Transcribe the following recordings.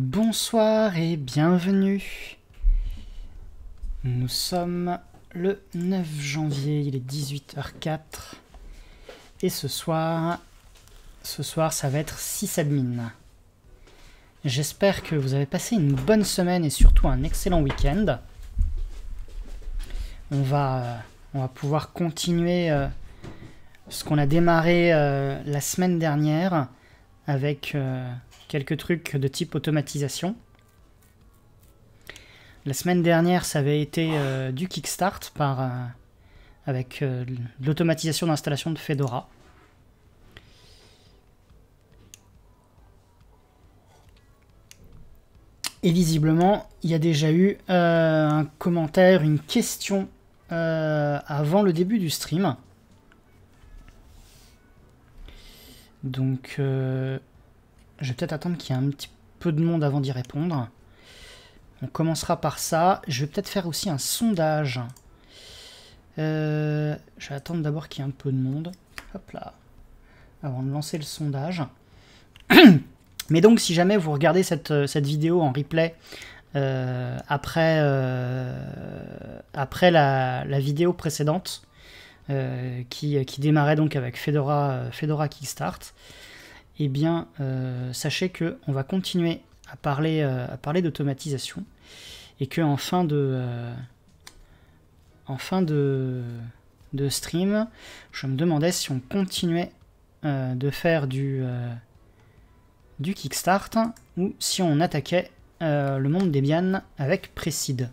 Bonsoir et bienvenue. Nous sommes le 9 janvier, il est 18h04. Et ce soir, ce soir ça va être 6 admin. J'espère que vous avez passé une bonne semaine et surtout un excellent week-end. On va, euh, on va pouvoir continuer euh, ce qu'on a démarré euh, la semaine dernière avec quelques trucs de type automatisation. La semaine dernière, ça avait été euh, du kickstart par, euh, avec euh, l'automatisation d'installation de Fedora. Et visiblement, il y a déjà eu un commentaire, une question avant le début du stream. Donc, je vais peut-être attendre qu'il y ait un petit peu de monde avant d'y répondre. On commencera par ça. Je vais peut-être faire aussi un sondage. Euh, je vais attendre d'abord qu'il y ait un peu de monde. Hop là. Avant de lancer le sondage. Mais donc, si jamais vous regardez cette, euh, vidéo en replay euh, après, après la, vidéo précédente, qui, démarrait donc avec Fedora, Fedora Kickstart, eh bien, euh, sachez que on va continuer à parler, euh, à parler d'automatisation et que en fin de, euh, de, de stream, je me demandais si on continuait de faire du, du kickstart ou si on attaquait le monde des bianes avec Précide.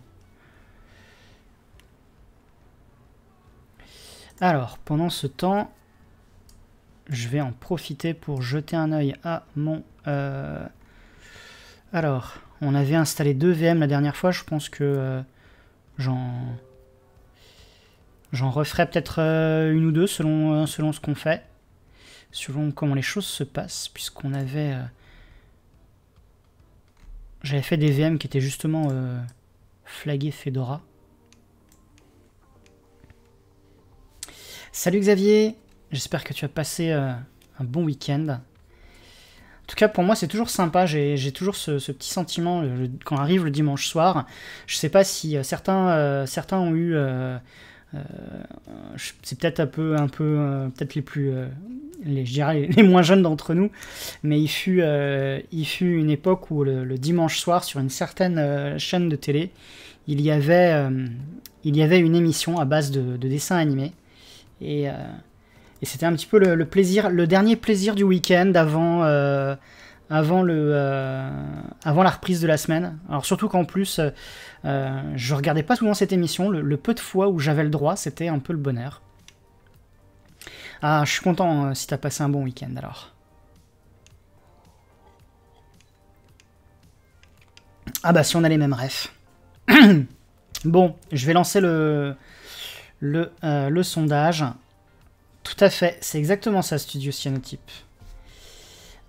Alors, pendant ce temps, je vais en profiter pour jeter un oeil à mon... Euh, alors, on avait installé deux VM la dernière fois, je pense que euh, j'en... J'en referai peut-être euh, une ou deux selon, selon ce qu'on fait, selon comment les choses se passent, puisqu'on avait... J'avais fait des VM qui étaient justement flagués Fedora. Salut Xavier J'espère que tu as passé euh, un bon week-end. En tout cas, pour moi, c'est toujours sympa. J'ai toujours ce, petit sentiment quand arrive le dimanche soir. Je ne sais pas si euh, certains, euh, certains ont eu. c'est peut-être un peu, un peu, peut-être les plus, les, je dirais les, moins jeunes d'entre nous, mais il fut, il fut une époque où le, dimanche soir, sur une certaine chaîne de télé, il y avait, il y avait une émission à base de, de dessins animés et et c'était un petit peu le, plaisir, le dernier plaisir du week-end avant, euh, avant, euh, avant la reprise de la semaine. Alors surtout qu'en plus, euh, je regardais pas souvent cette émission. Le, peu de fois où j'avais le droit, c'était un peu le bonheur. Ah, je suis content hein, si t'as passé un bon week-end alors. Ah bah si on a les mêmes refs. bon, je vais lancer le, le, euh, le sondage. Tout à fait, c'est exactement ça, Studio Cyanotype.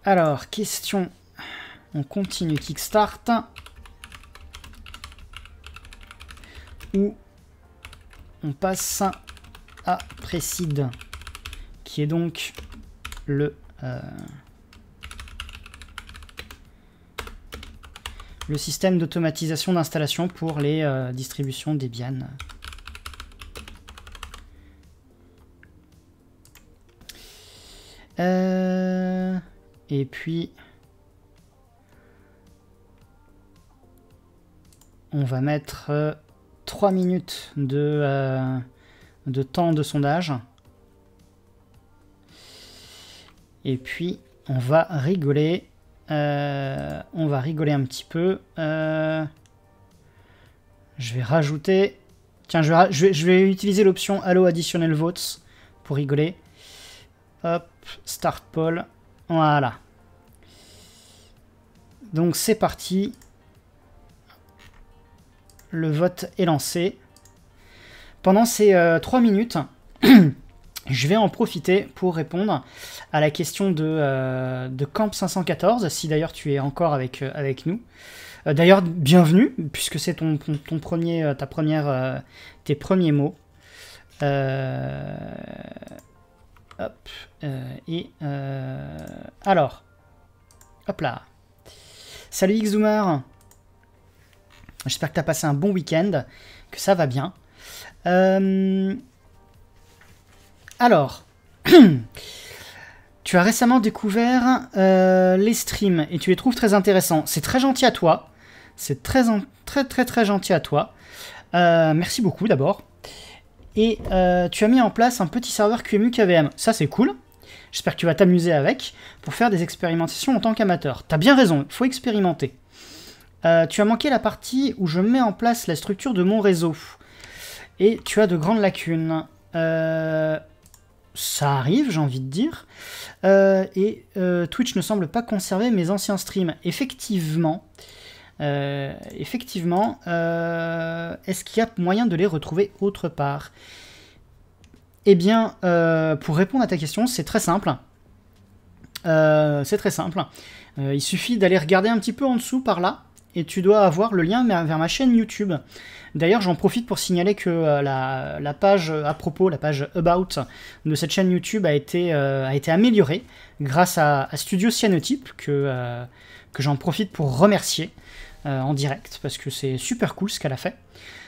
Alors, question. On continue Kickstart. ou on passe à Précide, qui est donc le... Euh, le système d'automatisation d'installation pour les euh, distributions Debian. Euh, et puis, on va mettre 3 euh, minutes de, euh, de temps de sondage. Et puis, on va rigoler. on va rigoler un petit peu. je vais rajouter... Tiens, je vais, je vais, je utiliser l'option Allo Additionnel Votes pour rigoler. Hop, start poll. Voilà. Donc c'est parti. Le vote est lancé. Pendant ces euh, trois 3 minutes, je vais en profiter pour répondre à la question de, euh, Camp 514, si d'ailleurs tu es encore avec, euh, avec nous. d'ailleurs, bienvenue, puisque c'est ton, premier, ta première, tes premiers mots. Hop. Euh, et euh, alors. Hop là. Salut Xumar J'espère que tu as passé un bon week-end, que ça va bien. Euh, alors. tu as récemment découvert les streams et tu les trouves très intéressants. C'est très gentil à toi. C'est très, très, très, très gentil à toi. merci beaucoup d'abord et euh, tu as mis en place un petit serveur QEMU KVM. Ça, c'est cool. J'espère que tu vas t'amuser avec pour faire des expérimentations en tant qu'amateur. T'as bien raison, il faut expérimenter. Euh, tu as manqué la partie où je mets en place la structure de mon réseau. Et tu as de grandes lacunes. Euh, ça arrive, j'ai envie de dire. et Twitch ne semble pas conserver mes anciens streams. Effectivement, euh, effectivement, euh, est-ce qu'il y a moyen de les retrouver autre part Eh bien, euh, pour répondre à ta question, c'est très simple. c'est très simple. il suffit d'aller regarder un petit peu en dessous par là, et tu dois avoir le lien vers ma chaîne YouTube. D'ailleurs, j'en profite pour signaler que la, page à propos, la page About de cette chaîne YouTube a été, améliorée grâce à, Studio Cyanotype, que j'en profite pour remercier. Euh, en direct, parce que c'est super cool ce qu'elle a fait.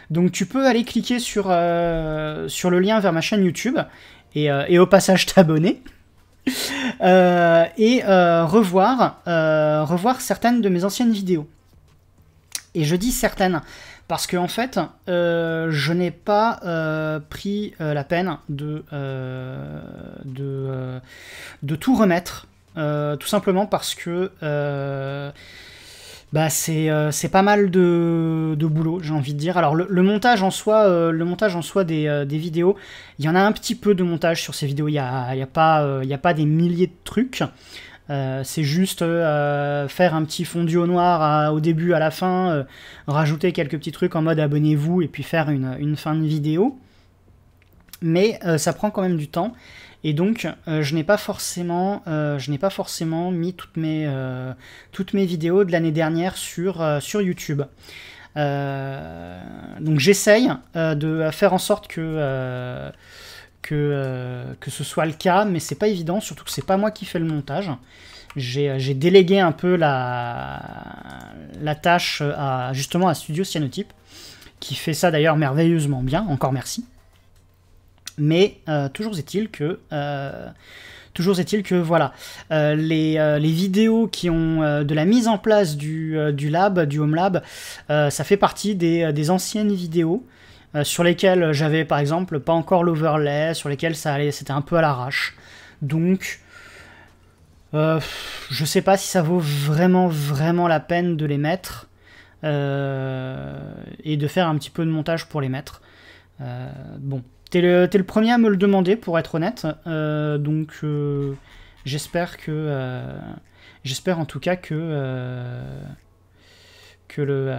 Donc tu peux aller cliquer sur, euh, sur le lien vers ma chaîne YouTube, et, euh, au passage t'abonner. et revoir, revoir certaines de mes anciennes vidéos. Et je dis certaines, parce que en fait, je n'ai pas pris la peine de, de, de tout remettre, tout simplement parce que bah, euh, c'est pas mal de, boulot, j'ai envie de dire. Alors le, montage en soi, le montage en soi euh, euh, des, vidéos, il y en a un petit peu de montage sur ces vidéos, il n'y a, y a, pas, a pas des milliers de trucs. c'est juste faire un petit fondu au noir au début, à la fin, rajouter quelques petits trucs en mode abonnez-vous et puis faire une, une, fin de vidéo. Mais ça prend quand même du temps. Et donc, euh, je n'ai pas forcément, euh, je n'ai pas forcément mis toutes mes, euh, toutes mes vidéos de l'année dernière sur, sur YouTube. donc, j'essaye de faire en sorte que, que, que ce soit le cas, mais c'est pas évident, surtout que c'est pas moi qui fais le montage. J'ai délégué un peu la, la tâche à, justement à Studio Cyanotype, qui fait ça d'ailleurs merveilleusement bien, encore merci. Mais euh, toujours est-il que, euh, toujours est-il que, voilà, euh, les, vidéos qui ont de la mise en place du, du lab, du home lab, ça fait partie des, des anciennes vidéos. sur lesquelles j'avais par exemple pas encore l'overlay, sur lesquelles ça allait, c'était un peu à l'arrache. Donc, je sais pas si ça vaut vraiment, vraiment la peine de les mettre et de faire un petit peu de montage pour les mettre. bon, T'es le, premier à me le demander, pour être honnête. Euh, donc, euh, j'espère que. Euh, j'espère en tout cas que. que le.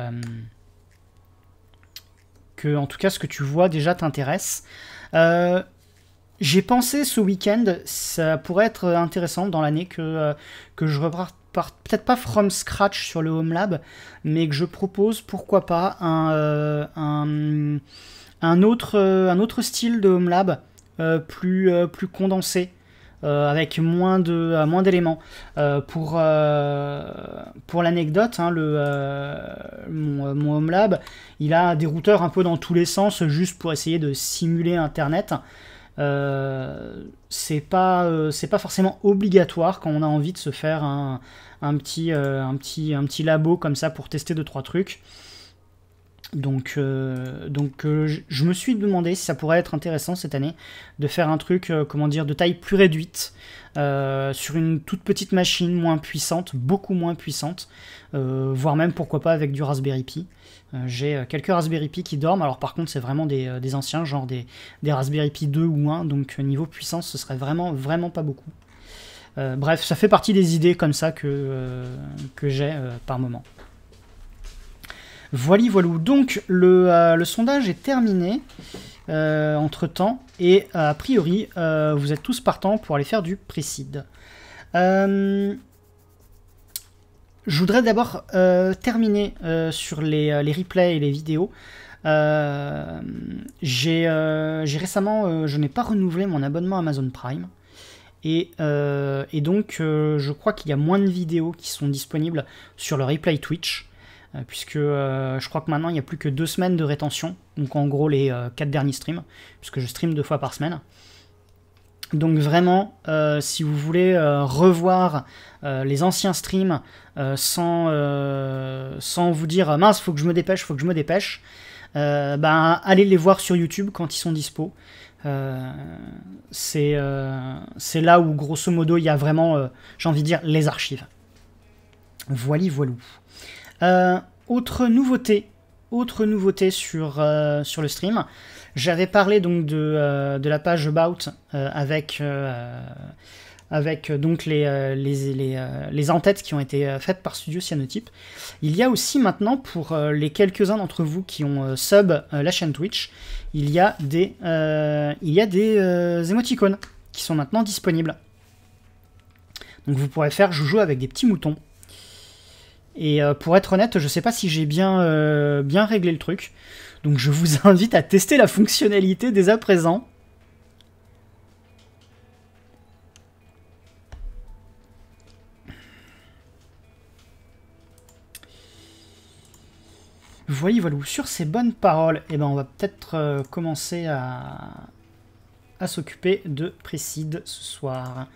que, en tout cas, ce que tu vois déjà t'intéresse. j'ai pensé ce week-end, ça pourrait être intéressant dans l'année que, que je reparte peut-être pas from scratch sur le Home Lab, mais que je propose, pourquoi pas, un, un, un autre, euh, un autre style de Home Lab, euh, plus, euh, plus condensé, avec moins moins d'éléments. pour l'anecdote, hein, le mon, mon, Home Lab, il a des routeurs un peu dans tous les sens, juste pour essayer de simuler Internet. c'est pas pas forcément obligatoire quand on a envie de se faire un, petit labo comme ça pour tester 2 trois trucs. Donc, euh, donc euh, je, me suis demandé si ça pourrait être intéressant cette année de faire un truc, euh, comment dire, de taille plus réduite, sur une toute petite machine moins puissante, beaucoup moins puissante, voire même pourquoi pas avec du Raspberry Pi. J'ai quelques Raspberry Pi qui dorment, alors par contre c'est vraiment des, anciens, genre des, Raspberry Pi 2 ou 1, donc niveau puissance ce serait vraiment, vraiment pas beaucoup. bref, ça fait partie des idées comme ça que, que j'ai par moment. Voili, voilou. Donc, le, euh, sondage est terminé euh, entre temps, et euh, a priori, vous êtes tous partants pour aller faire du précide. je voudrais d'abord terminer sur les, replays et les vidéos. j'ai récemment, je n'ai pas renouvelé mon abonnement Amazon Prime. Et, et donc, je crois qu'il y a moins de vidéos qui sont disponibles sur le replay Twitch. Euh, puisque euh, je crois que maintenant il n'y a plus que deux semaines de rétention, donc en gros les euh, quatre derniers streams, puisque je stream deux fois par semaine. Donc vraiment, si vous voulez revoir les anciens streams sans, sans vous dire mince, faut que je me dépêche, faut que je me dépêche, ben, allez les voir sur YouTube quand ils sont dispo. c'est là où grosso modo il y a vraiment, j'ai envie de dire, les archives. Voili voilou. Euh, autre nouveauté, autre nouveauté sur, euh, sur le stream. J'avais parlé donc de, euh, de la page About avec, avec donc les, les, les, les, entêtes qui ont été faites par Studio Cyanotype. Il y a aussi maintenant, pour les quelques-uns d'entre vous qui ont sub la chaîne Twitch, il y a des, il y a des émoticônes qui sont maintenant disponibles. Donc vous pourrez faire joujou avec des petits moutons et euh, pour être honnête, je ne sais pas si j'ai euh, bien, réglé le truc. Donc je vous invite à tester la fonctionnalité dès à présent. Voyez, voilà, sur ces bonnes paroles, eh ben, on va peut-être euh, commencer à, à s'occuper de Précide ce soir.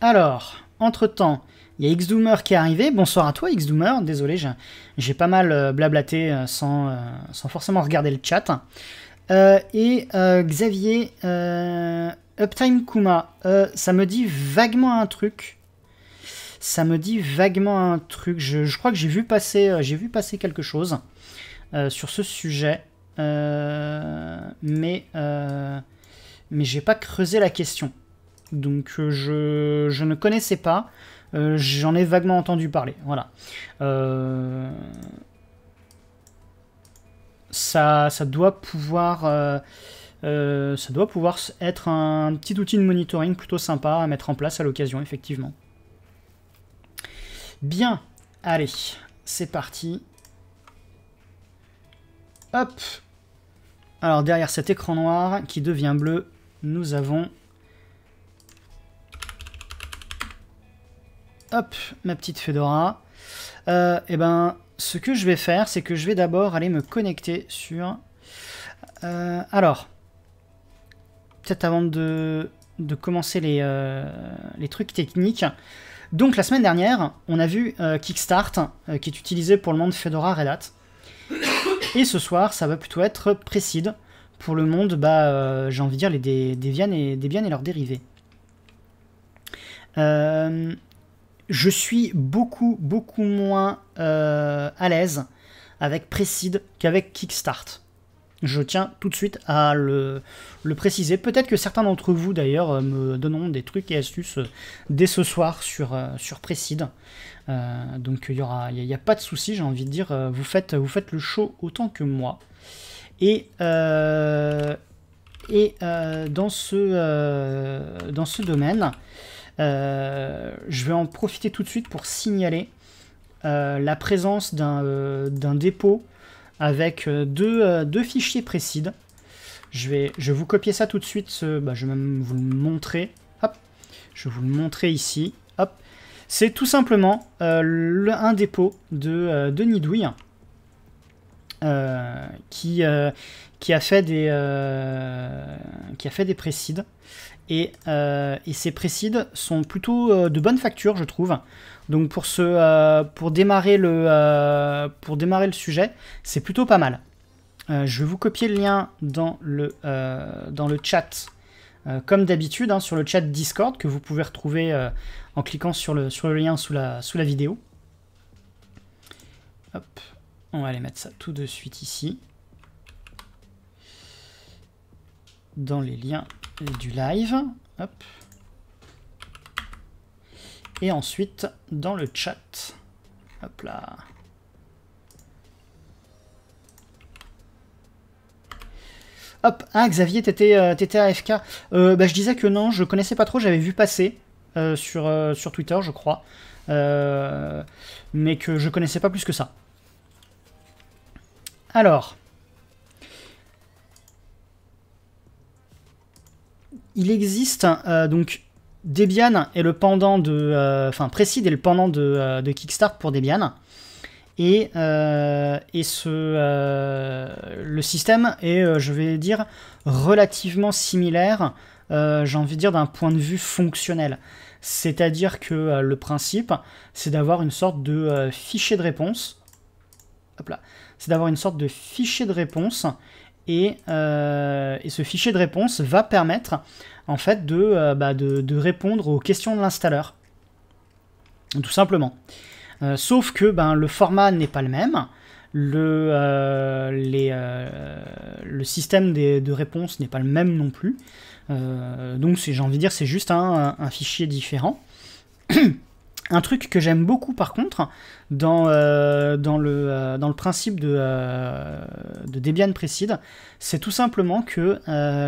Alors, entre-temps, il y a Xdoomer qui est arrivé. Bonsoir à toi Xdoomer, désolé, j'ai pas mal euh, blablaté euh, euh, sans, forcément regarder le chat. et Xavier, Uptime Kuma, ça me dit vaguement un truc. Ça me dit vaguement un truc. Je, je crois que j'ai vu passer, j'ai vu passer quelque chose sur ce sujet, mais mais j'ai pas creusé la question donc euh, je, ne connaissais pas. Euh, j'en ai vaguement entendu parler. Voilà. Euh, ça, ça, doit pouvoir, ça doit pouvoir être un petit outil de monitoring plutôt sympa à mettre en place à l'occasion, effectivement. Bien, allez, c'est parti. Hop Alors derrière cet écran noir qui devient bleu, nous avons hop, ma petite Fedora. Euh, et eh ben, ce que je vais faire, c'est que je vais d'abord aller me connecter sur... Euh, alors, peut-être avant de, de, commencer euh, les, trucs techniques. Donc la semaine dernière, on a vu euh, Kickstart, qui est utilisé pour le monde Fedora Red Hat. Et ce soir, ça va plutôt être Precise pour le monde, bah, j'ai envie de dire, les Debian et, Debian et leurs dérivés. Euh, je suis beaucoup, beaucoup moins euh, à l'aise avec Precide qu'avec Kickstart. Je tiens tout de suite à le, préciser. Peut-être que certains d'entre vous, d'ailleurs, euh, me donneront des trucs et astuces euh, dès ce soir sur, sur donc il n'y aura, a, a, pas de souci, j'ai envie de dire. Vous faites, vous faites le show autant que moi. Et, et dans, ce, dans ce domaine, euh, je vais en profiter tout de suite pour signaler euh, la présence d'un euh, dépôt avec deux, fichiers précides. Je vais, je vous copier ça tout de suite, bah, je vais même vous le montrer. Je vais vous le montrer ici. C'est tout simplement un dépôt de, de Nidouille hein, qui, a fait des, qui a fait des précides. Euh, et, ces précides sont plutôt euh, de bonne facture, je trouve. Donc pour, ce, euh, pour, démarrer, le, pour démarrer le sujet, c'est plutôt pas mal. je vais vous copier le lien dans le, dans le chat comme d'habitude hein, sur le chat Discord que vous pouvez retrouver en cliquant sur le, sur le lien sous la, sous la vidéo. Hop, on va aller mettre ça tout de suite ici. Dans les liens du live. Et ensuite, dans le chat. Hop là. Hop, ah Xavier, t'étais euh, AFK. Euh, bah, je disais que non, je connaissais pas trop, j'avais vu passer euh, sur, sur Twitter, je crois. mais que je connaissais pas plus que ça. Alors, il existe euh, donc Debian est le pendant de, euh, enfin Precide est le pendant de, euh, Kickstart pour Debian. Et, ce, le système est, je vais dire, relativement similaire, j'ai envie de dire, d'un point de vue fonctionnel. C'est-à-dire que le principe, c'est d'avoir une sorte de fichier de réponse. Hop là. C'est d'avoir une sorte de fichier de réponse euh, et, ce fichier de réponse va permettre en fait de, euh, bah, répondre aux questions de l'installeur. Tout simplement. Euh, sauf que ben, le format n'est pas le même, le, système de réponse n'est pas le même non plus. donc j'ai envie de dire c'est juste un, fichier différent. Un truc que j'aime beaucoup par contre dans, euh, euh, le, principe de, euh, Debian Precede, c'est tout simplement que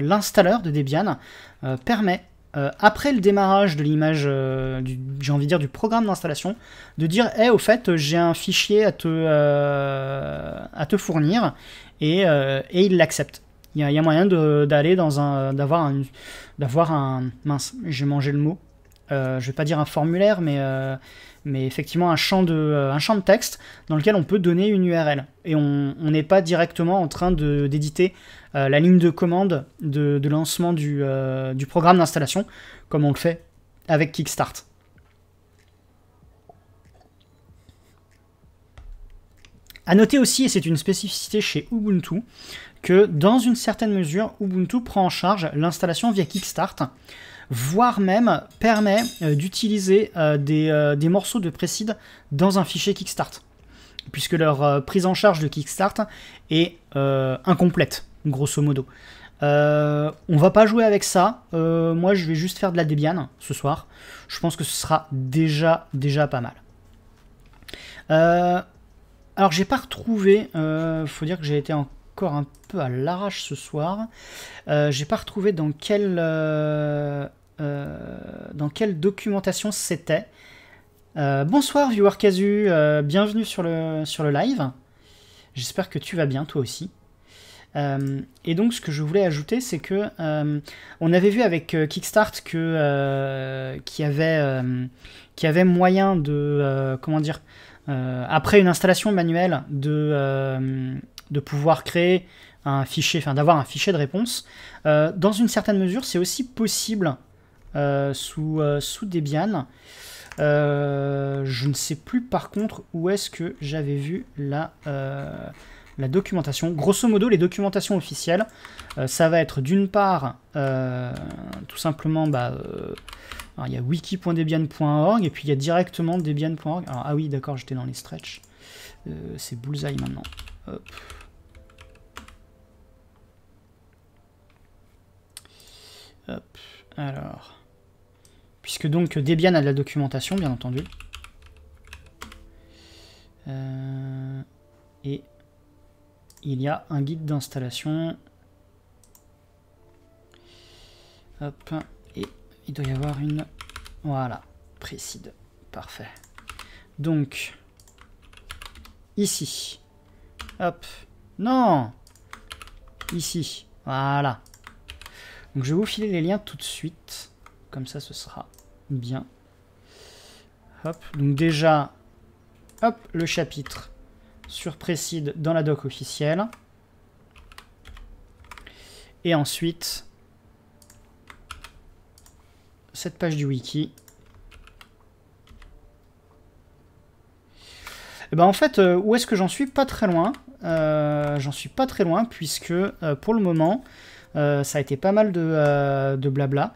l'installeur de Debian permet, après le démarrage de l'image, j'ai envie de dire, du programme d'installation, de dire hé, eh, au fait, j'ai un fichier à te, fournir, et, il l'accepte. Il y, a moyen d'aller dans un. d'avoir un. d'avoir un. mince, j'ai mangé le mot. Euh, je ne vais pas dire un formulaire, mais, euh, effectivement euh, un champ, de, texte dans lequel on peut donner une URL. Et on n'est pas directement en train d'éditer la ligne de commande de, lancement du, du programme d'installation, comme on le fait avec Kickstart. A noter aussi, et c'est une spécificité chez Ubuntu, que dans une certaine mesure, Ubuntu prend en charge l'installation via Kickstart voire même permet euh, d'utiliser euh, euh, des, morceaux de Precid dans un fichier Kickstart, puisque leur prise en charge de Kickstart est incomplète, grosso modo. on va pas jouer avec ça. moi, je vais juste faire de la Debian ce soir. Je pense que ce sera déjà, déjà pas mal. alors, j'ai pas retrouvé. faut dire que j'ai été encore un peu à l'arrache ce soir. j'ai pas retrouvé dans quel euh, dans quelle documentation c'était. Euh, bonsoir viewer Casu, euh, bienvenue sur le, sur le live. J'espère que tu vas bien toi aussi. et donc, ce que je voulais ajouter, c'est que on avait vu avec Kickstart que qu'il y avait avait moyen de comment dire après une installation manuelle de de pouvoir créer un fichier, enfin d'avoir un fichier de réponse. dans une certaine mesure, c'est aussi possible euh, sous, euh, sous Debian. Euh, je ne sais plus par contre où est-ce que j'avais vu la, la documentation. Grosso modo, les documentations officielles, ça va être d'une part tout simplement bah, il y a wiki.debian.org et puis il y a directement debian.org. ah oui, d'accord, j'étais dans les stretch. c'est bullseye maintenant. Hop. Alors. Puisque donc Debian a de la documentation, bien entendu. Euh, et il y a un guide d'installation. Hop, et il doit y avoir une... Voilà, précide, parfait. Donc, ici. Hop, non Ici, voilà. Donc je vais vous filer les liens tout de suite. Comme ça, ce sera bien. Hop, donc déjà, hop, le chapitre sur Précide dans la doc officielle. Et ensuite, cette page du wiki. Eh ben en fait, euh, où est-ce que j'en suis Pas très loin. Euh, j'en suis pas très loin puisque euh, pour le moment, ça a été pas mal de, de blabla.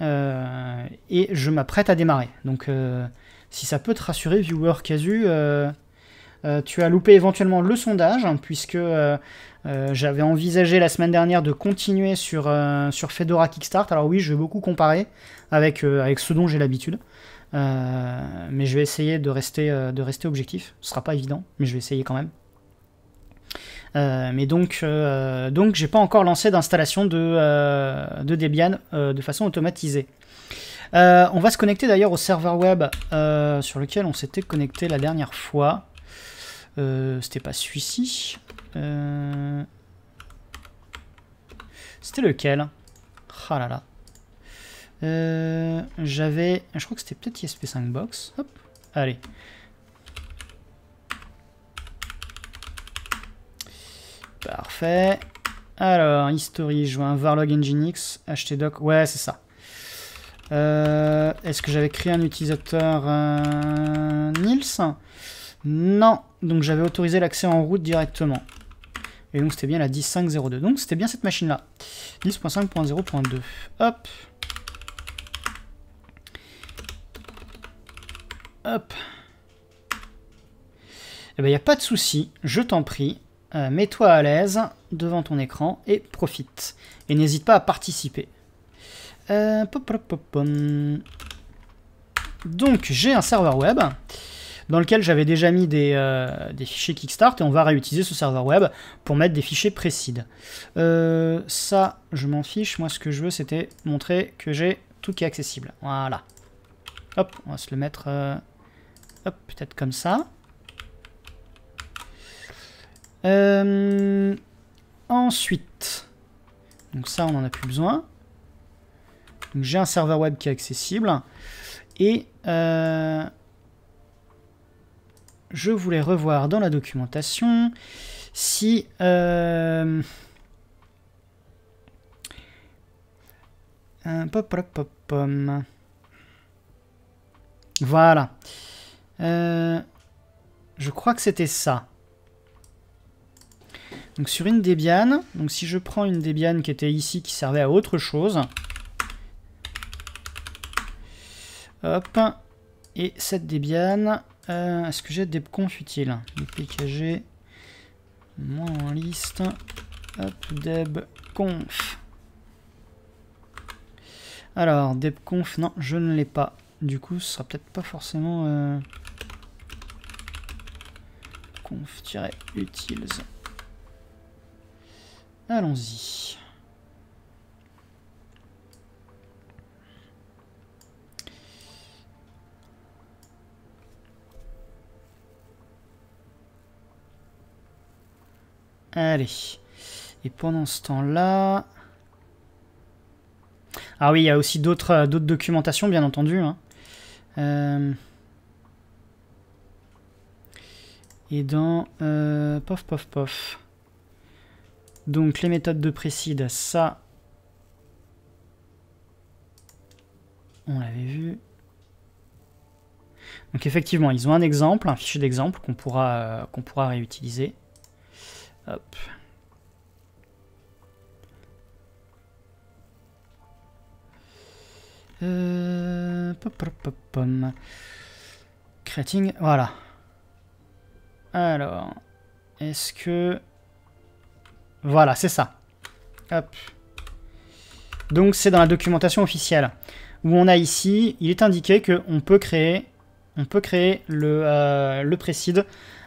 Euh, et, je m'apprête à démarrer. Donc euh, si ça peut te rassurer, viewer casu, euh, tu as loupé éventuellement le sondage, hein, puisque j'avais envisagé la semaine dernière de continuer sur, sur Fedora Kickstart. Alors oui, je vais beaucoup comparer avec, avec ce dont j'ai l'habitude. mais je vais essayer de rester, de rester objectif. Ce ne sera pas évident, mais je vais essayer quand même. Euh, mais donc, euh, donc j'ai pas encore lancé d'installation de, euh, de, Debian de façon automatisée. on va se connecter d'ailleurs au serveur web sur lequel on s'était connecté la dernière fois. C'était pas celui-ci. C'était lequel Ah là là. J'avais... Je crois que c'était peut-être ISP5 Box. Hop. Allez. Parfait. Alors, History, un Varlog Nginx, htdoc, ouais, c'est ça. Euh, est-ce que j'avais créé un utilisateur euh, Nils Non, donc j'avais autorisé l'accès en route directement. Et donc c'était bien la 10.5.02, donc c'était bien cette machine-là. 10.5.0.2, hop. Hop. Et eh bien, il n'y a pas de souci, je t'en prie. Euh, mets-toi à l'aise devant ton écran et profite. Et n'hésite pas à participer. Euh, Donc j'ai un serveur web dans lequel j'avais déjà mis des, euh, fichiers Kickstart et on va réutiliser ce serveur web pour mettre des fichiers précis. ça, je m'en fiche. Moi, ce que je veux, c'était montrer que j'ai tout qui est accessible. Voilà. Hop, on va se le mettre Hop, peut-être comme ça. Euh, ensuite, donc ça, on n'en a plus besoin. J'ai un serveur web qui est accessible. Et euh, je voulais revoir dans la documentation si... Euh, voilà. je crois que c'était ça. Donc sur une Debian, donc si je prends une Debian qui était ici, qui servait à autre chose, hop, et cette Debian, euh, est-ce que j'ai des utile utiles PKG, moins liste, hop, Alors, debconf, non, je ne l'ai pas. Du coup, ce sera peut-être pas forcément... Euh, conf-utiles. Allons-y. Allez. Et pendant ce temps-là... Ah oui, il y a aussi d'autres euh, documentations, bien entendu. Hein. Euh, et dans... Euh, pof, pof, pof. Donc les méthodes de précide, ça, on l'avait vu. Donc effectivement, ils ont un exemple, un fichier d'exemple qu'on pourra, euh, qu'on pourra réutiliser. Hop. Euh, Creating, voilà. Alors, est-ce que... Voilà, c'est ça. Donc c'est dans la documentation officielle où on a ici, il est indiqué qu'on peut créer, on peut créer le, euh, précide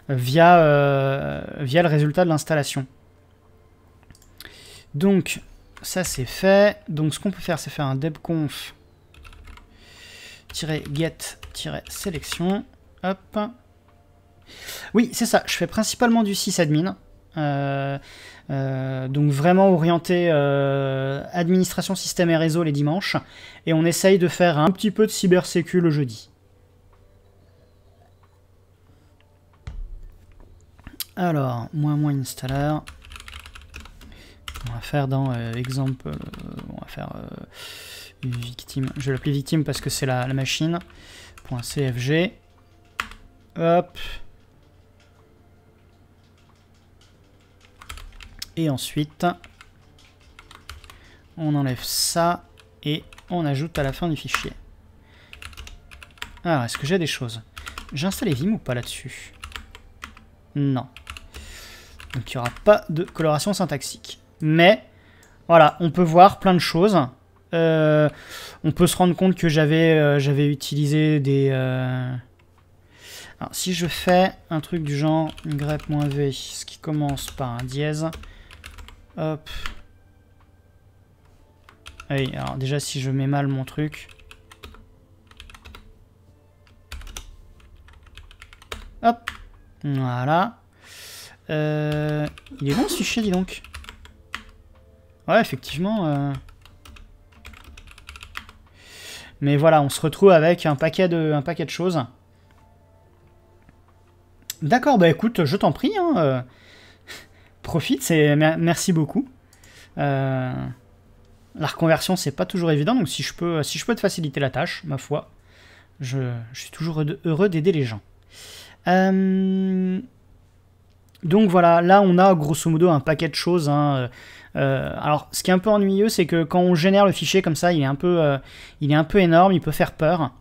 via, euh, via le résultat de l'installation. Donc ça c'est fait. Donc ce qu'on peut faire c'est faire un debconf get-selection. Hop. Oui, c'est ça. Je fais principalement du sysadmin. Euh, euh, donc vraiment orienté euh, administration, système et réseau les dimanches. Et on essaye de faire un petit peu de cybersécu le jeudi. Alors, moins moins installer. On va faire dans euh, exemple, on va faire victime. Je vais l'appeler victime parce que c'est la, la machine. .cfg. Hop. Et ensuite, on enlève ça et on ajoute à la fin du fichier. Alors, est-ce que j'ai des choses J'ai installé Vim ou pas là-dessus Non. Donc, il n'y aura pas de coloration syntaxique. Mais, voilà, on peut voir plein de choses. Euh, on peut se rendre compte que j'avais euh, utilisé des... Euh, Alors, si je fais un truc du genre grep-v, ce qui commence par un dièse, Hop. Allez, alors déjà si je mets mal mon truc. Hop. Voilà. Euh, il est bon ce fichier, dis donc. Ouais, effectivement. Euh. Mais voilà, on se retrouve avec un paquet de, un paquet de choses. D'accord, bah écoute, je t'en prie. Hein, euh profite, c'est merci beaucoup. Euh, la reconversion, c'est pas toujours évident, donc si je peux, si je peux te faciliter la tâche, ma foi, je, suis toujours heureux d'aider les gens. Euh, donc voilà, là on a grosso modo un paquet de choses. Hein. Euh, alors ce qui est un peu ennuyeux, c'est que quand on génère le fichier comme ça, il est un peu, il est un peu énorme, il peut faire peur.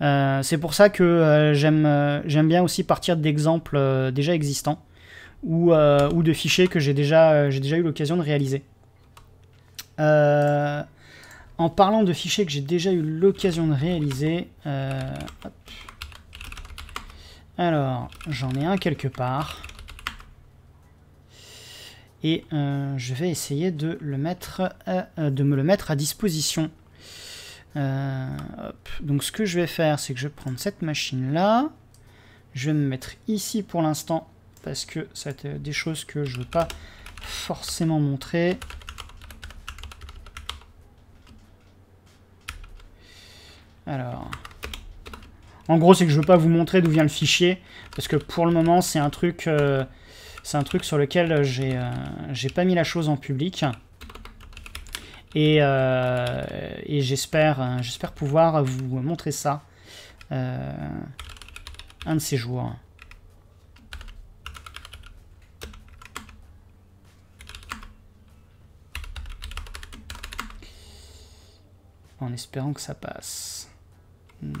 c'est pour ça que j'aime bien aussi partir d'exemples déjà existants. Euh, ou, de fichiers que j'ai déjà, euh, eu l'occasion de réaliser. Euh, en parlant de fichiers que j'ai déjà eu l'occasion de réaliser, alors j'en ai un quelque part. Et je vais essayer de, le mettre de me le mettre à disposition. Donc ce que je vais faire, c'est que je vais prendre cette machine là. Je vais me mettre ici pour l'instant parce que ça des choses que je ne veux pas forcément montrer. Alors, en gros, c'est que je ne veux pas vous montrer d'où vient le fichier, parce que pour le moment, c'est un truc, euh, c'est un truc sur lequel euh, j'ai, pas mis la chose en public. Et, euh, et j'espère, j'espère pouvoir vous montrer ça un de ces jours. en espérant que ça passe. Hmm,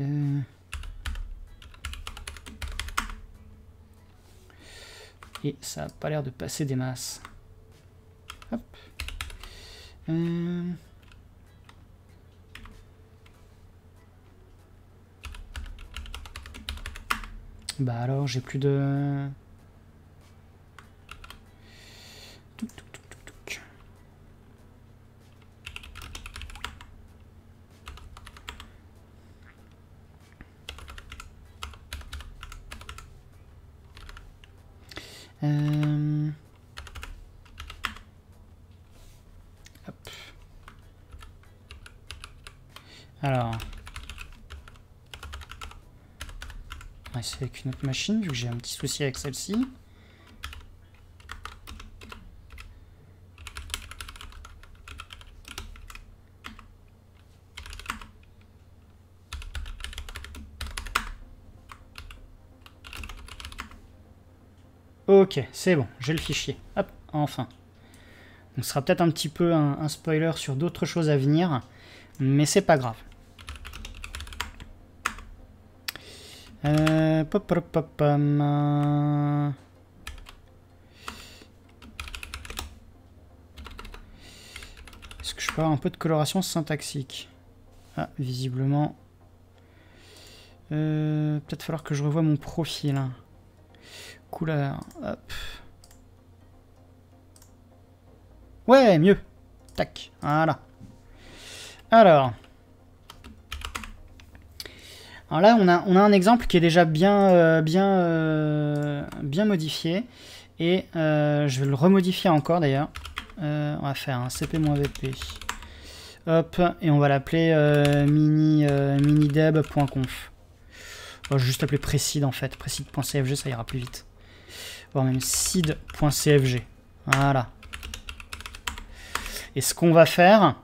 euh. Et ça n'a pas l'air de passer des masses. Euh. Bah alors, j'ai plus de... Euh, Alors. On va essayer avec une autre machine, vu que j'ai un petit souci avec celle-ci. Ok, c'est bon, j'ai le fichier. Hop, enfin. Donc ce sera peut-être un petit peu un, spoiler sur d'autres choses à venir, mais c'est pas grave. Euh, pop, pop, Est-ce que je peux avoir un peu de coloration syntaxique Ah, visiblement. Euh, peut-être falloir que je revoie mon profil. Hein couleur, Hop. Ouais, mieux. Tac. Voilà. Alors. Alors là, on a, on a un exemple qui est déjà bien, euh, bien, euh, bien modifié. Et euh, je vais le remodifier encore d'ailleurs. on va faire un cp-vp. Hop, et on va l'appeler mini, mini minideb.conf. on oh, je vais juste l'appeler précide en fait, précide.cfg, ça ira plus vite voire même seed.cfg. Voilà. Et ce qu'on va faire...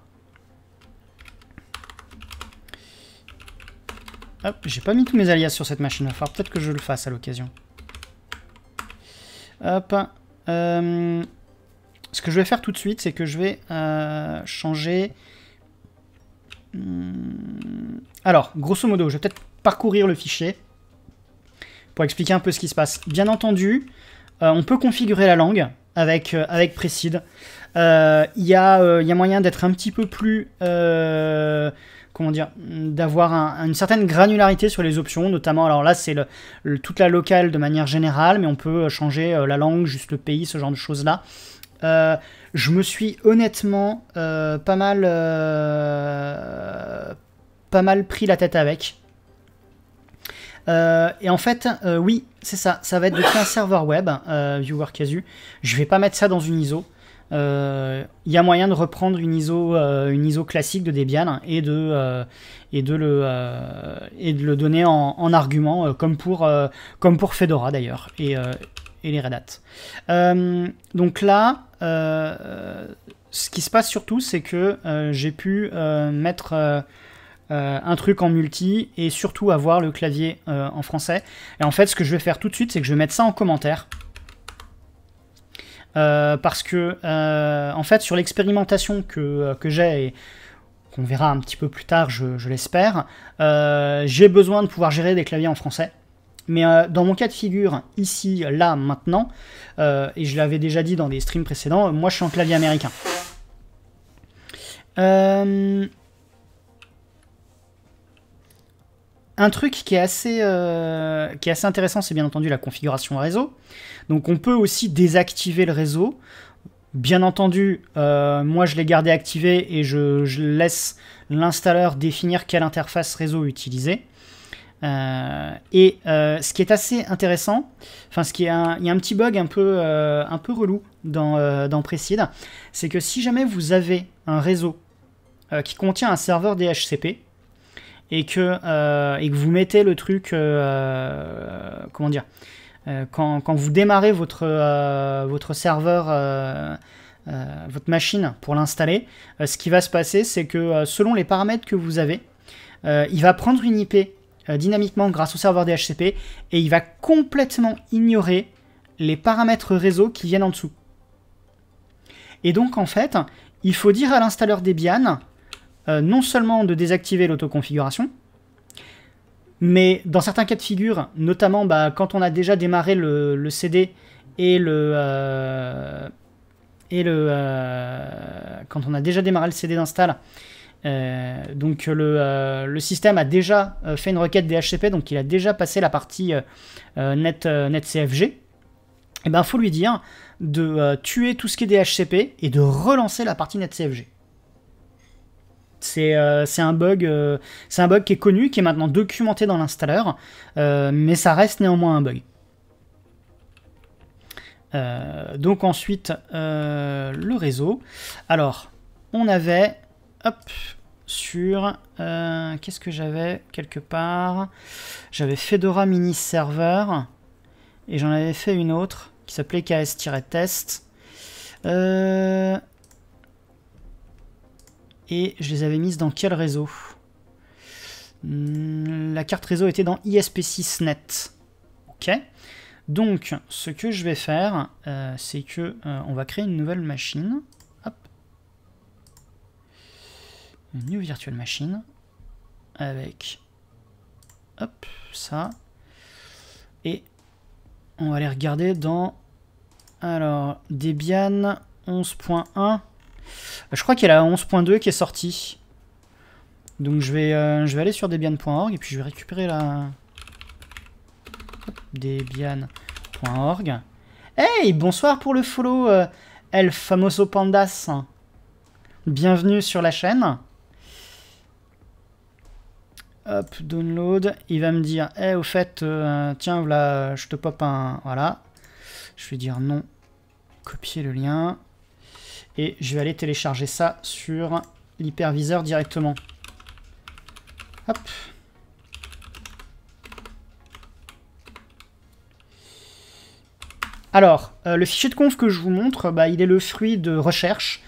Hop, j'ai pas mis tous mes alias sur cette machine. Il va peut-être que je le fasse à l'occasion. Hop. Euh, ce que je vais faire tout de suite, c'est que je vais euh, changer... Hmm, alors, grosso modo, je vais peut-être parcourir le fichier pour expliquer un peu ce qui se passe. Bien entendu, euh, on peut configurer la langue avec, euh, avec euh, Il y, a moyen d'être un petit peu plus comment dire, d'avoir une certaine granularité sur les options, notamment, alors là, c'est le, toute la locale de manière générale, mais on peut changer la langue, juste le pays, ce genre de choses-là. je me suis honnêtement pas mal pas mal pris la tête avec. Euh, et en fait, euh, oui, c'est ça. Ça va être de un serveur web, euh, Viewer Casu. Je vais pas mettre ça dans une ISO. Il y a moyen de reprendre une ISO, une ISO classique de Debian et de, et de, le, et de le donner en, en argument, comme, pour, comme pour Fedora d'ailleurs, et, et, les Red Hat. donc là, ce qui se passe surtout, c'est que j'ai pu mettre euh, un truc en multi et surtout avoir le clavier euh, en français. Et en fait, ce que je vais faire tout de suite, c'est que je vais mettre ça en commentaire. Euh, parce que, en fait, sur l'expérimentation que, j'ai et qu'on verra un petit peu plus tard, je, je l'espère, j'ai besoin de pouvoir gérer des claviers en français. Mais dans mon cas de figure, ici, là, maintenant, et je l'avais déjà dit dans des streams précédents, moi je suis en clavier américain. Euh, Un truc euh, qui est assez, intéressant, c'est bien entendu la configuration réseau. Donc on peut aussi désactiver le réseau. Bien entendu, euh, moi je l'ai gardé activé et je, laisse l'installeur définir quelle interface réseau utiliser. Euh, et ce qui est assez intéressant, enfin ce qui est il y a un petit bug un peu, relou dans, dans c'est que si jamais vous avez un réseau qui contient un serveur DHCP, euh, et que, vous mettez le truc, euh, euh, comment dire, quand, vous démarrez votre, votre serveur, votre machine pour l'installer, ce qui va se passer, c'est que selon les paramètres que vous avez, il va prendre une IP dynamiquement grâce au serveur DHCP et il va complètement ignorer les paramètres réseau qui viennent en dessous. Et donc en fait, il faut dire à l'installeur Debian, euh, non seulement de désactiver l'autoconfiguration, mais dans certains cas de figure, notamment bah, quand on a déjà démarré le, CD et le euh, et le euh, quand on a déjà démarré le CD d'install, donc le, le, système a déjà fait une requête DHCP, donc il a déjà passé la partie net, netcfg. Et eh ben faut lui dire de tuer tout ce qui est DHCP et de relancer la partie netcfg. Euh, c'est un bug, euh, un bug qui est connu, qui est maintenant documenté dans l'installeur, euh, mais ça reste néanmoins un bug. donc ensuite le réseau. Alors on avait, hop, sur, qu'est-ce que j'avais quelque part J'avais Fedora Mini Server et j'en avais fait une autre qui s'appelait KS-test. Euh, et je les avais mises dans quel réseau hmm, La carte réseau était dans ISP6Net. Ok. Donc, ce que je vais faire, euh, c'est que euh, on va créer une nouvelle machine. Hop. Une new virtual machine. Avec, hop, ça. Et on va aller regarder dans, alors, Debian 11.1. Je crois qu'il y a la 11.2 qui est sortie. Donc je vais, euh, je vais aller sur debian.org et puis je vais récupérer la... Debian.org. Hey, bonsoir pour le follow, euh, El Famoso Pandas. Bienvenue sur la chaîne. Hop, download. Il va me dire, eh, au fait, euh, tiens, voilà, je te pop un... Voilà. Je vais dire non. Copier le lien et je vais aller télécharger ça sur l'hyperviseur directement. Alors, euh, le fichier de conf que je vous montre, bah, il est le fruit de recherches,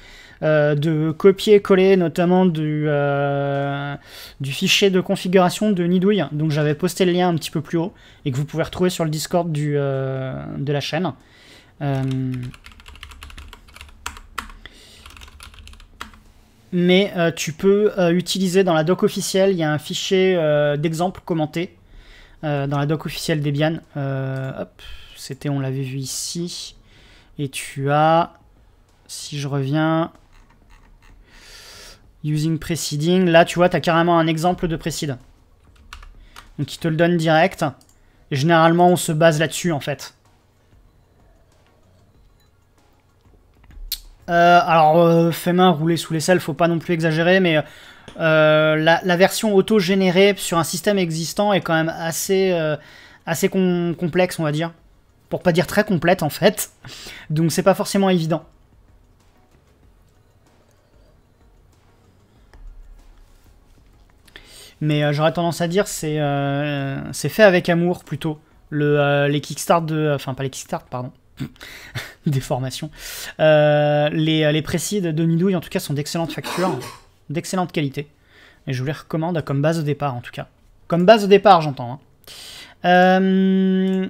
euh, de copier-coller notamment du, euh, du, fichier de configuration de Nidouille. Donc j'avais posté le lien un petit peu plus haut et que vous pouvez retrouver sur le Discord du, de la chaîne. mais euh, tu peux euh, utiliser dans la doc officielle, il y a un fichier euh, d'exemple commenté dans la doc officielle Debian. hop, c'était, on l'avait vu ici. Et tu as, si je reviens, using preceding. Là, tu vois, tu as carrément un exemple de précide. Donc, il te le donne direct. généralement, on se base là-dessus, en fait. Euh, alors, euh, fait main, rouler sous les selles, faut pas non plus exagérer, mais euh, la, version auto-générée sur un système existant est quand même assez, assez complexe, on va dire. Pour pas dire très complète, en fait. Donc, c'est pas forcément évident. mais j'aurais tendance à dire c'est fait avec amour plutôt le, les Kickstart de enfin pas les Kickstart pardon Déformation. Euh, les, euh, les précis de Midouille, en tout cas, sont d'excellentes factures, d'excellente qualité. Et je vous les recommande comme base de départ, en tout cas. Comme base de départ, j'entends. Hein. Euh,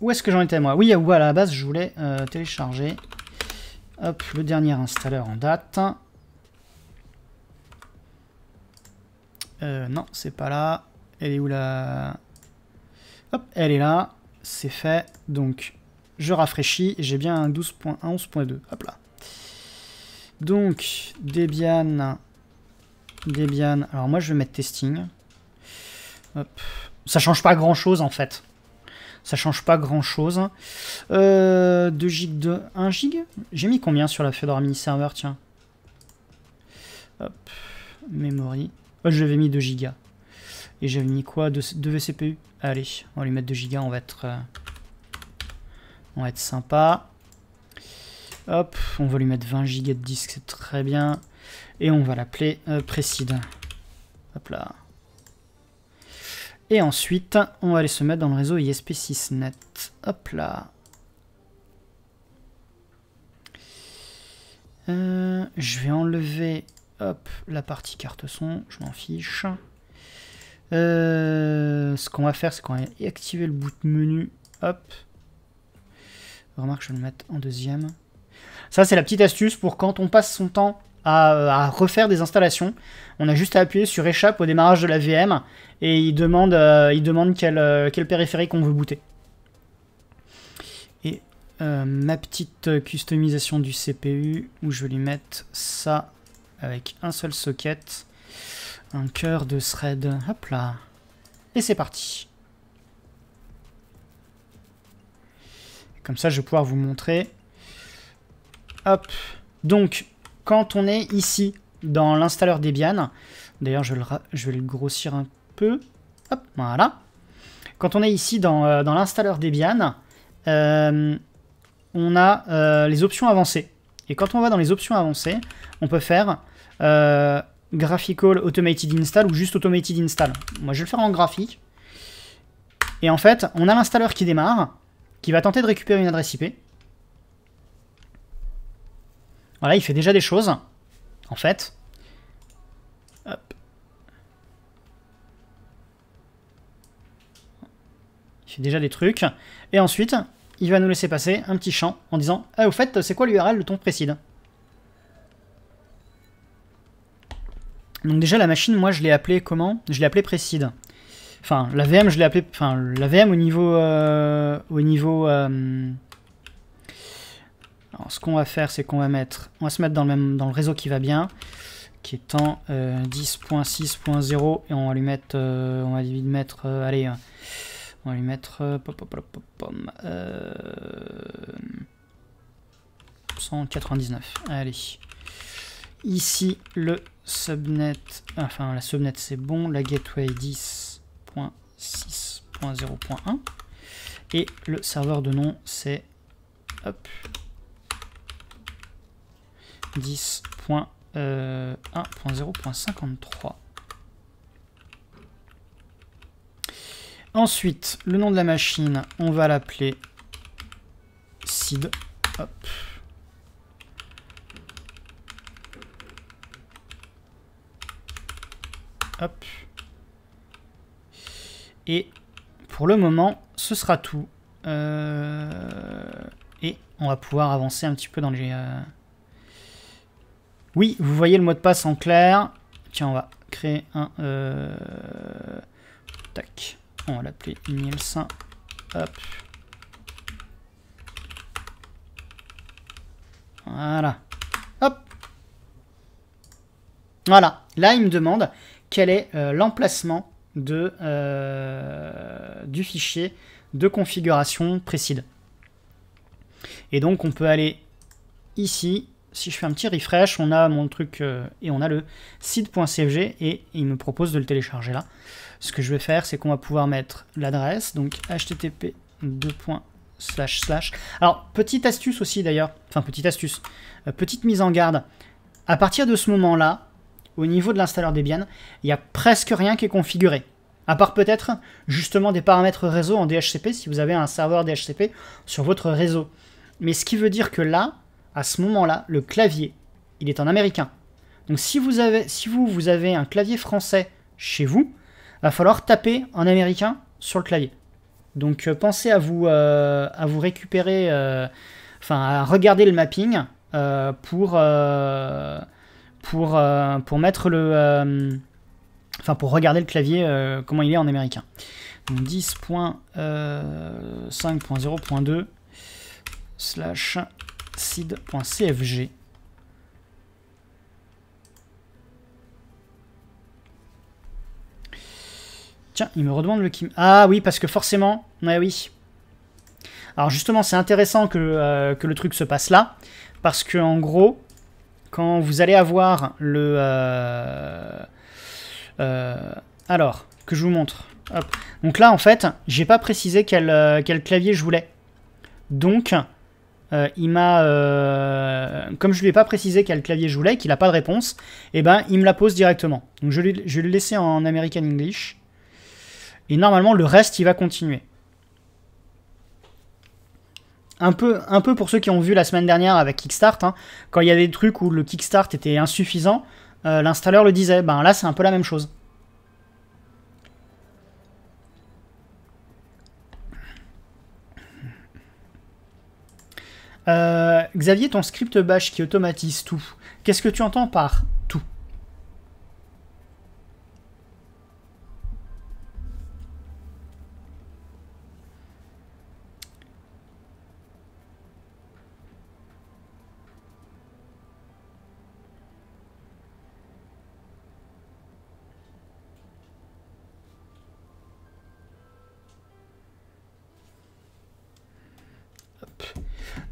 où est-ce que j'en étais, moi Oui, à la base, je voulais euh, télécharger. Hop, le dernier installeur en date. non, c'est pas là. Elle est où la... Hop, elle est là, c'est fait. Donc, je rafraîchis, j'ai bien un 11.2, Hop là. Donc, Debian. Debian. Alors, moi, je vais mettre testing. Hop. Ça change pas grand chose en fait. Ça change pas grand chose. 2 euh, gigs de 1 gig J'ai mis combien sur la Fedora Mini Server Tiens. Hop. Memory. Oh, je mis 2 gigas. Et j'avais mis quoi 2 VCPU Allez, on va lui mettre 2 gigas, on va être... Euh, on va être sympa. Hop, on va lui mettre 20 gigas de disque, c'est très bien. Et on va l'appeler euh, Hop là. Et ensuite, on va aller se mettre dans le réseau ISP6net. Hop là. Euh, je vais enlever hop, la partie carte son, je m'en fiche. Euh, ce qu'on va faire, c'est qu'on va activer le Boot menu. Hop. Remarque, je vais le mettre en deuxième. Ça, c'est la petite astuce pour quand on passe son temps à, euh, refaire des installations. On a juste à appuyer sur échappe au démarrage de la VM et il demande, euh, il demande quel périphérique on veut booter. Et ma petite customisation du CPU, où je vais lui mettre ça avec un seul socket un cœur de thread. Hop là. Et c'est parti. Comme ça, je vais pouvoir vous montrer. Hop. Donc, quand on est ici, dans l'installeur Debian, d'ailleurs, je, vais le grossir un peu. Hop, voilà. Quand on est ici dans, euh, l'installeur Debian, euh, on a euh, les options avancées. Et quand on va dans les options avancées, on peut faire Graphical Automated Install ou juste Automated Install. Moi, je vais le faire en graphique. Et en fait, on a l'installeur qui démarre, qui va tenter de récupérer une adresse IP. Voilà, il fait déjà des choses, en fait. Il fait déjà des trucs. Et ensuite, il va nous laisser passer un petit champ en disant ah, au fait, c'est quoi l'URL de ton précide Donc déjà la machine, moi je l'ai appelée comment Je l'ai appelée Précide. Enfin, la VM, je l'ai appelée... Enfin, la VM au niveau... Euh, au niveau... Euh, alors, ce qu'on va faire, c'est qu'on va mettre... On va se mettre dans le, même, dans le réseau qui va bien, qui est en 10.6.0, euh, et on va lui mettre... Euh, on va lui mettre... allez, on va lui mettre... pom 199. Allez. Ici, le subnet, enfin la subnet c'est bon, la gateway 10.6.0.1 et le serveur de nom c'est 10.1.0.53. Euh, Ensuite, le nom de la machine, on va l'appeler SID. Hop. Et pour le moment, ce sera tout. Euh, et on va pouvoir avancer un petit peu dans le euh. Oui, vous voyez le mot de passe en clair. Tiens, on va créer un... Euh, tac. On va l'appeler Nielsen. Hop. Voilà. Hop. Voilà. Là, il me demande quel est euh, l'emplacement de, euh, du fichier de configuration précide. Et donc on peut aller ici, si je fais un petit refresh, on a mon truc euh, et on a le site.cfg et il me propose de le télécharger là. Ce que je vais faire, c'est qu'on va pouvoir mettre l'adresse, donc http Alors, petite astuce aussi d'ailleurs, enfin petite astuce, petite mise en garde. À partir de ce moment-là, au niveau de l'installeur Debian, il n'y a presque rien qui est configuré. À part peut-être justement des paramètres réseau en DHCP si vous avez un serveur DHCP sur votre réseau. Mais ce qui veut dire que là, à ce moment-là, le clavier, il est en américain. Donc si vous avez, si vous, vous avez un clavier français chez vous, va falloir taper en américain sur le clavier. Donc euh, pensez à vous, euh, à vous récupérer, euh, enfin à regarder le mapping pour pour, euh, pour mettre le... Euh, enfin, pour regarder le clavier, euh, comment il est en américain. 10.5.0.2 slash seed.cfg. Tiens, il me redemande le Kim. Ah oui, parce que forcément, ouais, oui. Alors justement, c'est intéressant que, que, le truc se passe là, parce que en gros, quand vous allez avoir le... Euh, euh, alors, que je vous montre. Donc là, en fait, j'ai pas précisé quel, euh, quel, clavier je voulais. Donc, il m'a, comme je lui ai pas précisé quel clavier je voulais, qu'il n'a pas de réponse, et eh ben il me la pose directement. Donc je, lui, je le laisser en American English. Et normalement, le reste, il va continuer un peu, un peu pour ceux qui ont vu la semaine dernière avec Kickstart, hein, quand il y avait des trucs où le Kickstart était insuffisant, euh, l'installeur le disait. Ben là, c'est un peu la même chose. Euh, Xavier, ton script bash qui automatise tout, qu'est-ce que tu entends par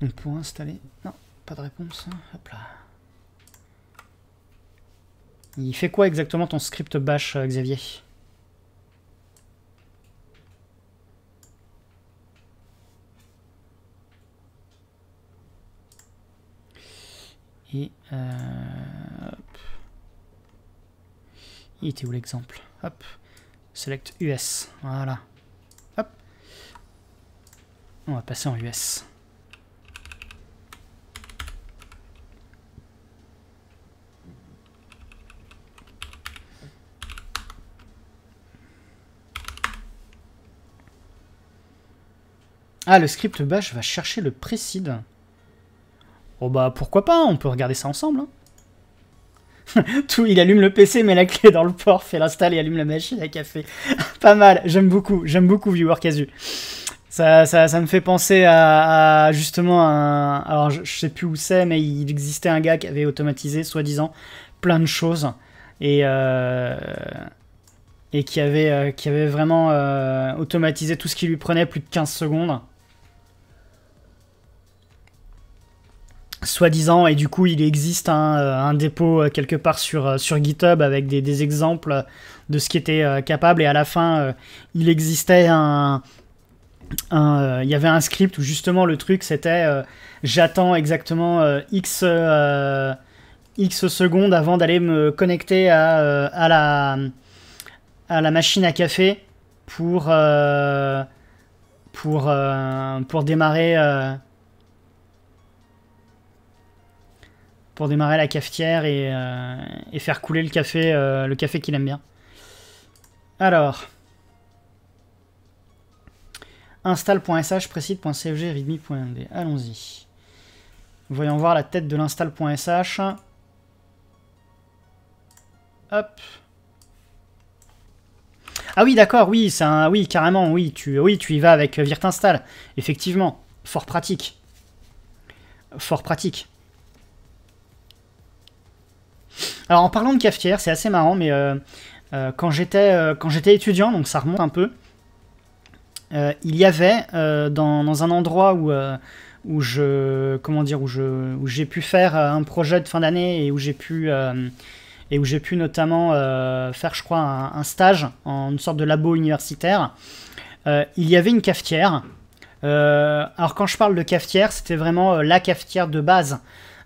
Donc pour installer... Non, pas de réponse. Hein. Hop là. Il fait quoi exactement ton script bash, euh, Xavier Et... Euh, hop. Il était où l'exemple Hop. Select US. Voilà. Hop. On va passer en US. Ah, le script bash va chercher le précide. Oh bah pourquoi pas, on peut regarder ça ensemble. Hein. Tout, il allume le PC, met la clé dans le port, fait l'install et allume la machine à café. pas mal, j'aime beaucoup, j'aime beaucoup Viewer Casu. Ça, ça, ça, me fait penser à, justement un, alors je, sais plus où c'est, mais il existait un gars qui avait automatisé soi-disant plein de choses et euh, et qui avait euh, qui avait vraiment euh, automatisé tout ce qui lui prenait plus de 15 secondes soi-disant, et du coup il existe un, euh, dépôt euh, quelque part sur, euh, GitHub avec des, exemples de ce qui était capable, et à la fin il existait un... il y avait un script où justement le truc c'était j'attends exactement X, X secondes avant d'aller me connecter à, à, la, à la machine à café pour, pour, pour démarrer pour démarrer la cafetière et, euh, faire couler le café, euh, le café qu'il aime bien. Alors, install.sh, précise.cfg, readme.md. Allons-y. Voyons voir la tête de l'install.sh. Hop. Ah oui, d'accord, oui, c'est un, oui, carrément, oui, tu, oui, tu y vas avec virt install. Effectivement, fort pratique. Fort pratique. Alors en parlant de cafetière, c'est assez marrant, mais euh, euh, euh, quand j'étais étudiant, donc ça remonte un peu, il y avait dans, un endroit où, où je comment dire où je j'ai pu faire un projet de fin d'année et où j'ai pu et où j'ai pu notamment faire je crois un, un, stage en une sorte de labo universitaire. il y avait une cafetière. alors quand je parle de cafetière, c'était vraiment la cafetière de base.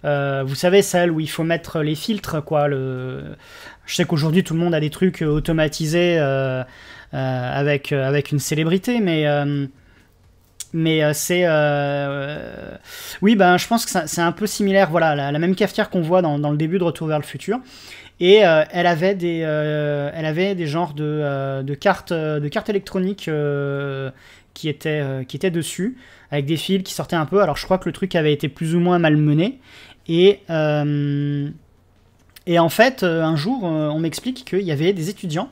Euh, vous savez, celle où il faut mettre les filtres, quoi. Le... Je sais qu'aujourd'hui, tout le monde a des trucs euh, automatisés euh, avec, avec une célébrité, mais mais c'est oui ben je pense que c'est un peu similaire voilà la, même cafetière qu'on voit dans, dans, le début de Retour vers le futur et elle avait des elle avait des genres de, de cartes de cartes électroniques qui étaient qui étaient dessus avec des fils qui sortaient un peu alors je crois que le truc avait été plus ou moins malmené euh, et, en fait, euh, un jour, euh, on m'explique qu'il y avait des étudiants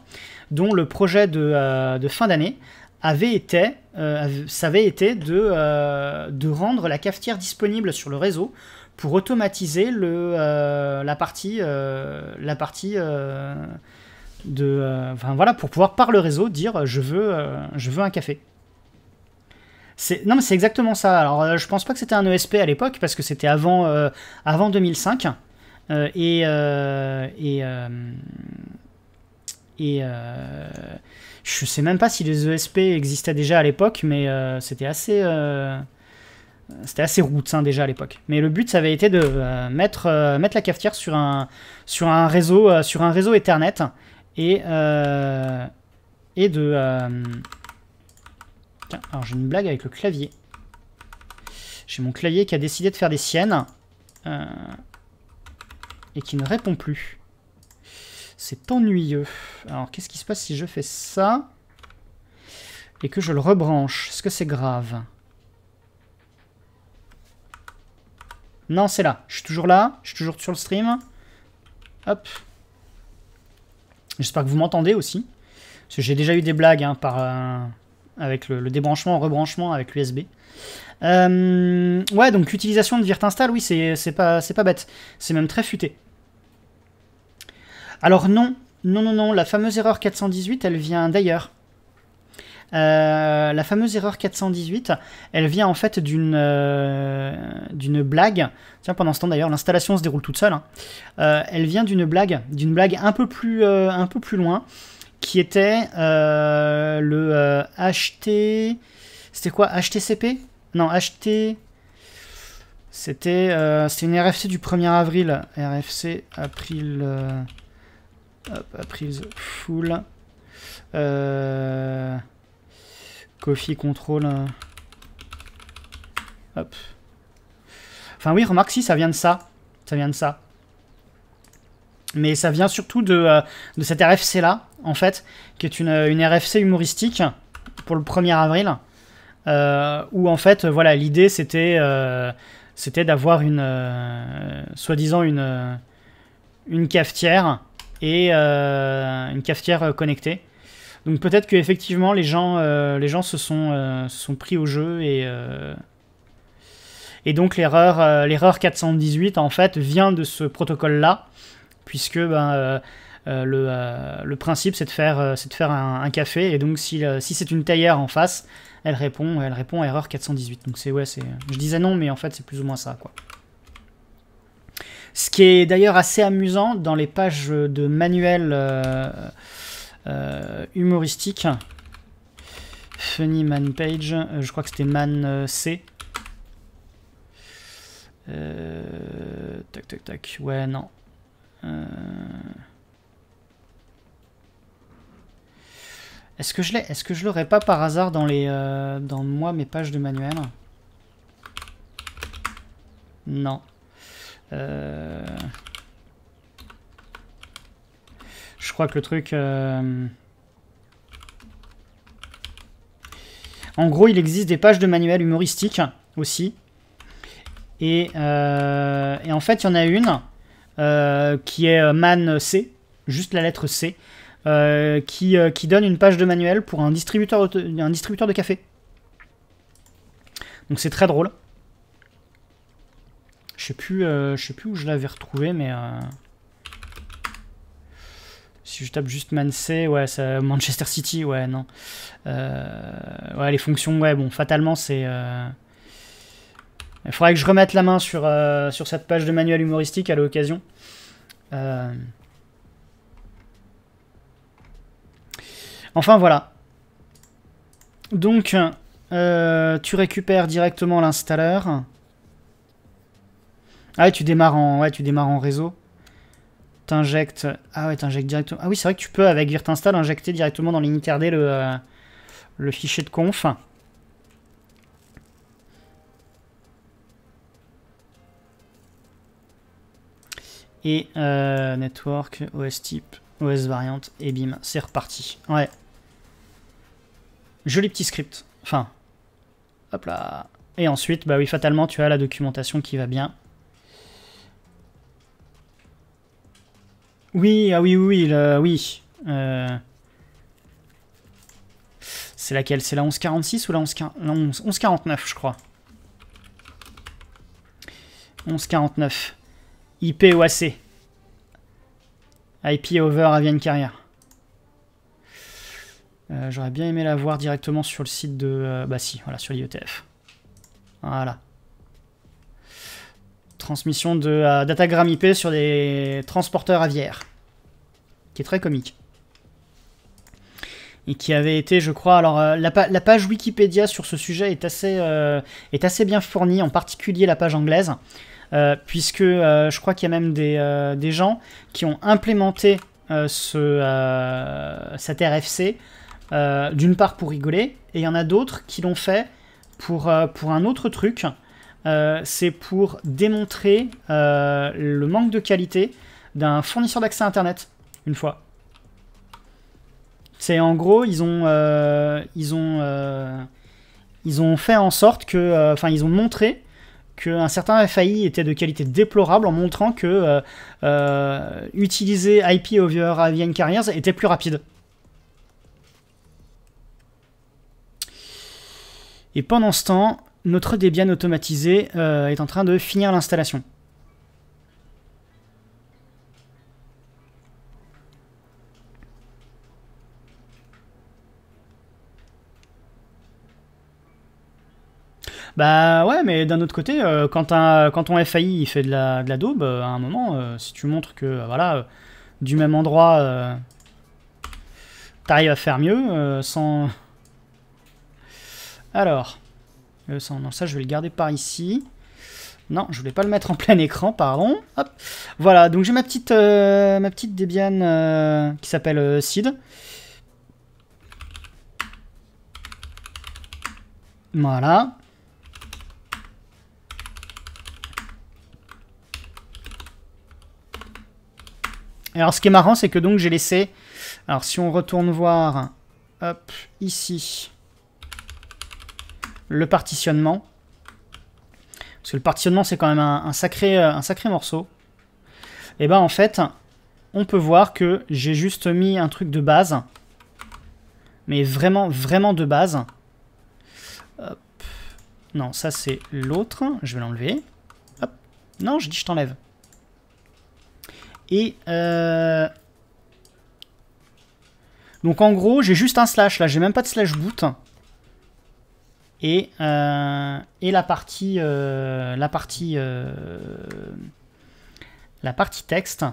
dont le projet de, fin d'année avait été, ça avait été de, rendre la cafetière disponible sur le réseau pour automatiser la partie, la partie de. enfin voilà, pour pouvoir par le réseau dire je veux, je veux un café. Non, mais c'est exactement ça. Alors, euh, je pense pas que c'était un ESP à l'époque, parce que c'était avant, euh, avant 2005. Euh, et. et. et je sais même pas si les ESP existaient déjà à l'époque, mais c'était assez. c'était assez roots hein, déjà à l'époque. Mais le but, ça avait été de mettre, mettre la cafetière sur un, sur un, réseau, sur un réseau Ethernet et, et de alors j'ai une blague avec le clavier. J'ai mon clavier qui a décidé de faire des siennes. Euh, et qui ne répond plus. C'est ennuyeux. Alors, qu'est-ce qui se passe si je fais ça et que je le rebranche Est-ce que c'est grave Non, c'est là. Je suis toujours là. Je suis toujours sur le stream. Hop. J'espère que vous m'entendez aussi. Parce que j'ai déjà eu des blagues hein, par, euh, avec le, le débranchement, rebranchement avec l'USB. Euh, ouais, donc l'utilisation de Virt Install, oui, c'est pas, pas bête. C'est même très futé. Alors non, non, non, non, la fameuse erreur 418, elle vient d'ailleurs. Euh, la fameuse erreur 418, elle vient en fait d'une euh, d'une blague. Tiens, pendant ce temps d'ailleurs, l'installation se déroule toute seule. Hein. elle vient d'une blague, d'une blague un peu plus un peu plus loin, qui était euh, le HT. Euh, c'était quoi HTCP Non, HT. Euh, c'était une RFC du 1er avril. RFC April. hop, April Full. Coffee Control. Hop. Enfin, oui, remarque si, ça vient de ça. Ça vient de ça. Mais ça vient surtout de cette RFC là en fait, qui est une, RFC humoristique pour le 1er avril, euh, où en fait, voilà, l'idée c'était euh, d'avoir une euh, soi-disant une une cafetière et une cafetière connectée. Donc peut-être que effectivement les gens les gens se sont sont pris au jeu et et donc l'erreur l'erreur 418 en fait vient de ce protocole là puisque ben euh, euh, le, principe, c'est de faire, euh, c'est de faire un, café. Et donc, si, c'est une tailleur en face, elle répond, elle répond erreur 418. Donc, c'est ouais, c'est. Je disais non, mais en fait, c'est plus ou moins ça, quoi. Ce qui est d'ailleurs assez amusant dans les pages de manuels humoristique. humoristiques. Funny Man Page, je crois que c'était Man C. tac, tac, tac. Ouais, non. Est-ce que je l'ai Est-ce que je l'aurais pas par hasard dans les euh, dans moi mes pages de manuel Non. Euh, je crois que le truc. Euh, en gros, il existe des pages de manuel humoristiques aussi. Et, et en fait, il y en a une qui est man C, juste la lettre C. Euh, qui, euh, qui, donne une page de manuel pour un distributeur, un distributeur de café. Donc c'est très drôle. Je sais plus, euh, je sais plus où je l'avais retrouvé, mais si je tape juste City ouais, ça, Manchester City, ouais, non. ouais, les fonctions, ouais, bon, fatalement c'est. Il faudrait que je remette la main sur, sur cette page de manuel humoristique à l'occasion. Euh, Enfin voilà. Donc, euh, tu récupères directement l'installeur. Ah ouais, tu démarres en, ouais, tu démarres en réseau. T'injectes... Ah ouais, t'injectes directement... Ah oui, c'est vrai que tu peux, avec install, injecter directement dans l'initRD le, euh, le fichier de conf. Et euh, network, OS type, OS variante, et bim, c'est reparti. Ouais. Joli petit script. Enfin, hop là. Et ensuite, bah oui, fatalement, tu as la documentation qui va bien. Oui, ah oui, oui, oui, oui. Euh, c'est laquelle C'est la 1146 ou la 1149 je crois. 1149. IP IP over Avian Carrière. Euh, j'aurais bien aimé la voir directement sur le site de... Euh, bah si, voilà, sur l'IETF. Voilà. Transmission de euh, datagramme IP sur des transporteurs aviaires. Qui est très comique. Et qui avait été, je crois... Alors, euh, la, page Wikipédia sur ce sujet est assez, est assez bien fournie, en particulier la page anglaise. puisque je crois qu'il y a même des, gens qui ont implémenté ce, cet RFC euh, d'une part pour rigoler, et il y en a d'autres qui l'ont fait pour, euh, pour un autre truc. Euh, c'est pour démontrer le manque de qualité d'un fournisseur d'accès Internet, une fois. C'est en gros, ils ont, ils ont, ils ont fait en sorte que, enfin, ils ont montré qu'un certain FAI était de qualité déplorable en montrant que utiliser IP over Avian Carriers était plus rapide. Et pendant ce temps, notre Debian automatisé euh, est en train de finir l'installation. Bah ouais, mais d'un autre côté, euh, quand, quand ton FAI il fait de la, daube, euh, à un moment, si tu montres que voilà, du même endroit, t'arrives à faire mieux sans, alors, non, ça je vais le garder par ici. Non, je voulais pas le mettre en plein écran, pardon. Voilà, donc j'ai ma petite euh, ma petite Debian euh, qui s'appelle euh, Sid. Voilà. Alors ce qui est marrant, c'est que donc j'ai laissé... Alors si on retourne voir, hop, ici le partitionnement. Parce que le partitionnement, c'est quand même un, sacré, euh, un sacré morceau. Et eh ben en fait, on peut voir que j'ai juste mis un truc de base. Mais vraiment, vraiment de base. Non, ça c'est l'autre. Je vais l'enlever. Non, je dis je t'enlève. Et... Euh... Donc en gros, j'ai juste un slash là. J'ai même pas de slash boot. Euh, et, la partie, euh, la partie, euh, la partie texte.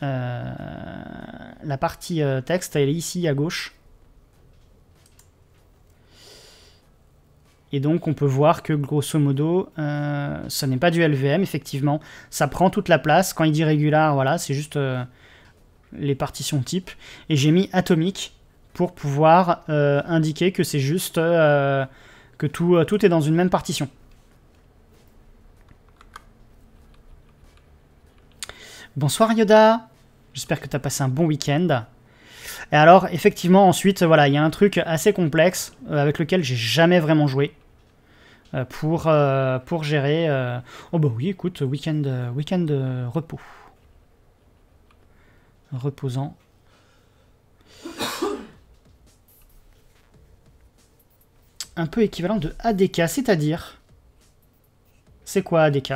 la partie texte, elle est ici à gauche. Et donc on peut voir que grosso modo, ce n'est pas du LVM, effectivement. Ça prend toute la place. Quand il dit régular, voilà, c'est juste les partitions type. Et j'ai mis atomique pour pouvoir indiquer que c'est juste que euh, tout, est dans une même partition. Bonsoir Yoda, j'espère que tu as passé un bon week-end. Et alors, effectivement, ensuite, voilà, il y a un truc assez complexe euh, avec lequel j'ai jamais vraiment joué euh, pour, pour gérer. Oh bah oui, écoute, week-end week repos. Reposant. un peu équivalent de ADK, c'est-à-dire... C'est quoi ADK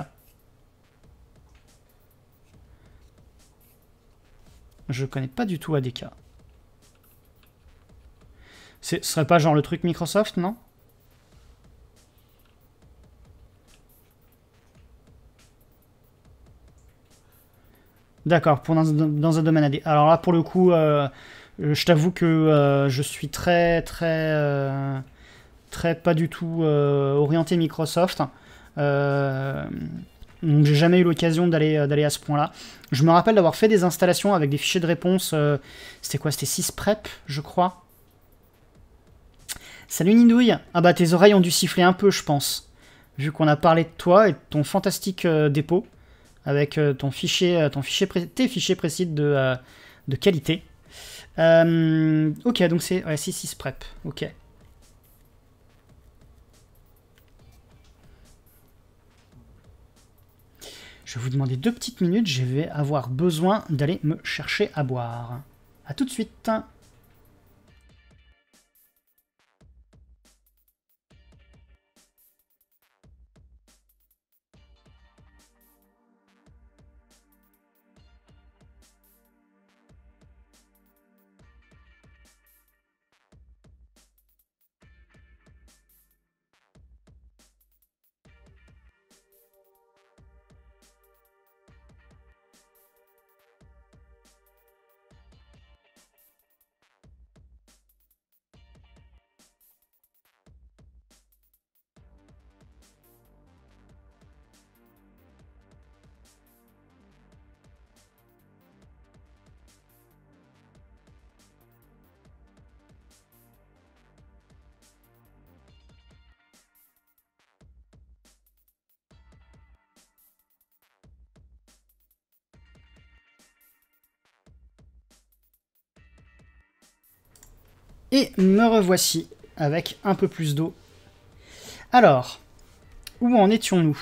Je connais pas du tout ADK. Ce serait pas genre le truc Microsoft, non D'accord, pour dans, un domaine ADK. Alors là, pour le coup, euh, je t'avoue que euh, je suis très, très... Euh, pas du tout euh, orienté Microsoft. Euh, donc j'ai jamais eu l'occasion d'aller euh, d'aller à ce point-là. Je me rappelle d'avoir fait des installations avec des fichiers de réponse. c'était quoi C'était 6 prep, je crois. Salut Nidouille. Ah bah tes oreilles ont dû siffler un peu, je pense. Vu qu'on a parlé de toi et de ton fantastique dépôt avec ton fichier, ton fichier tes fichiers précis de, de qualité. ok, donc c'est 6 6 prep. Ok. Je vais vous demander deux petites minutes, je vais avoir besoin d'aller me chercher à boire. A tout de suite Et me revoici avec un peu plus d'eau. Alors, où en étions-nous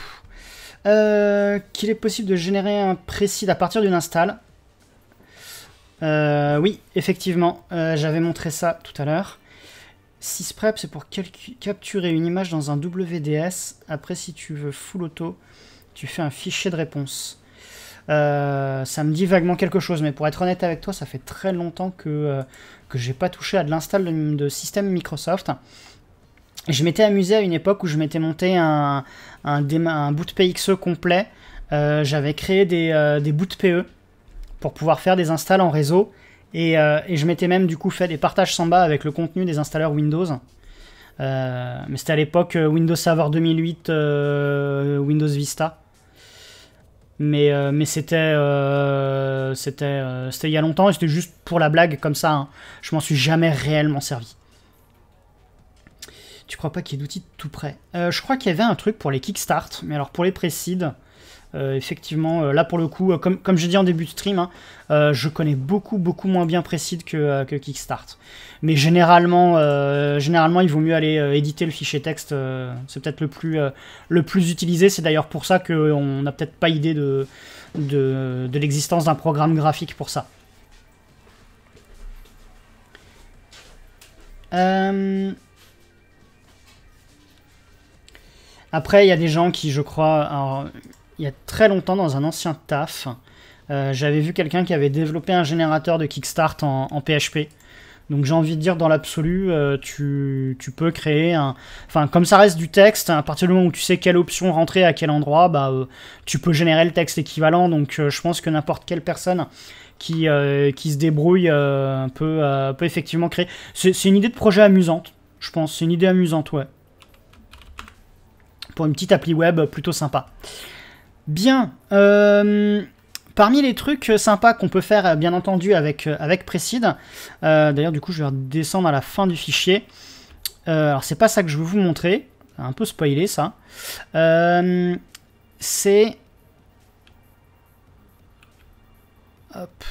euh, Qu'il est possible de générer un précis à partir d'une install. Euh, oui, effectivement, euh, j'avais montré ça tout à l'heure. Sysprep, c'est pour capturer une image dans un WDS. Après, si tu veux full auto, tu fais un fichier de réponse. Euh, ça me dit vaguement quelque chose, mais pour être honnête avec toi, ça fait très longtemps que, je euh, que j'ai pas touché à de l'install de, système Microsoft. Je m'étais amusé à une époque où je m'étais monté un, un, boot PXE complet. Euh, j'avais créé des, des boots PE pour pouvoir faire des installs en réseau. Et, et je m'étais même du coup fait des partages Samba avec le contenu des installeurs Windows. mais c'était à l'époque Windows Server 2008, Windows Vista. Mais, euh, mais euh, c'était euh, c'était il y a longtemps et c'était juste pour la blague comme ça. Hein. Je m'en suis jamais réellement servi. Tu crois pas qu'il y ait d'outils tout près euh, Je crois qu'il y avait un truc pour les kickstart, mais alors pour les précides, euh, effectivement, euh, là pour le coup, euh, comme, comme je dis en début de stream, hein, je connais beaucoup beaucoup moins bien précis que, Kickstart. Mais généralement, généralement, il vaut mieux aller éditer le fichier texte. c'est peut-être le plus le plus utilisé. C'est d'ailleurs pour ça qu'on n'a peut-être pas idée de, de, l'existence d'un programme graphique pour ça. Après, il y a des gens qui, je crois, il y a très longtemps dans un ancien taf, euh, j'avais vu quelqu'un qui avait développé un générateur de kickstart en, PHP. Donc j'ai envie de dire dans l'absolu, euh, tu, peux créer un... Enfin, comme ça reste du texte, à partir du moment où tu sais quelle option rentrer à quel endroit, bah, euh, tu peux générer le texte équivalent. Donc je pense que n'importe quelle personne qui, qui se débrouille peut, peut, effectivement créer... C'est une idée de projet amusante, je pense. C'est une idée amusante, ouais. Pour une petite appli web plutôt sympa. Bien. Euh, parmi les trucs sympas qu'on peut faire, bien entendu, avec, euh, avec Precide, euh, d'ailleurs, du coup, je vais redescendre à la fin du fichier. alors, c'est pas ça que je veux vous montrer. Un peu spoilé, ça. c'est... Hop,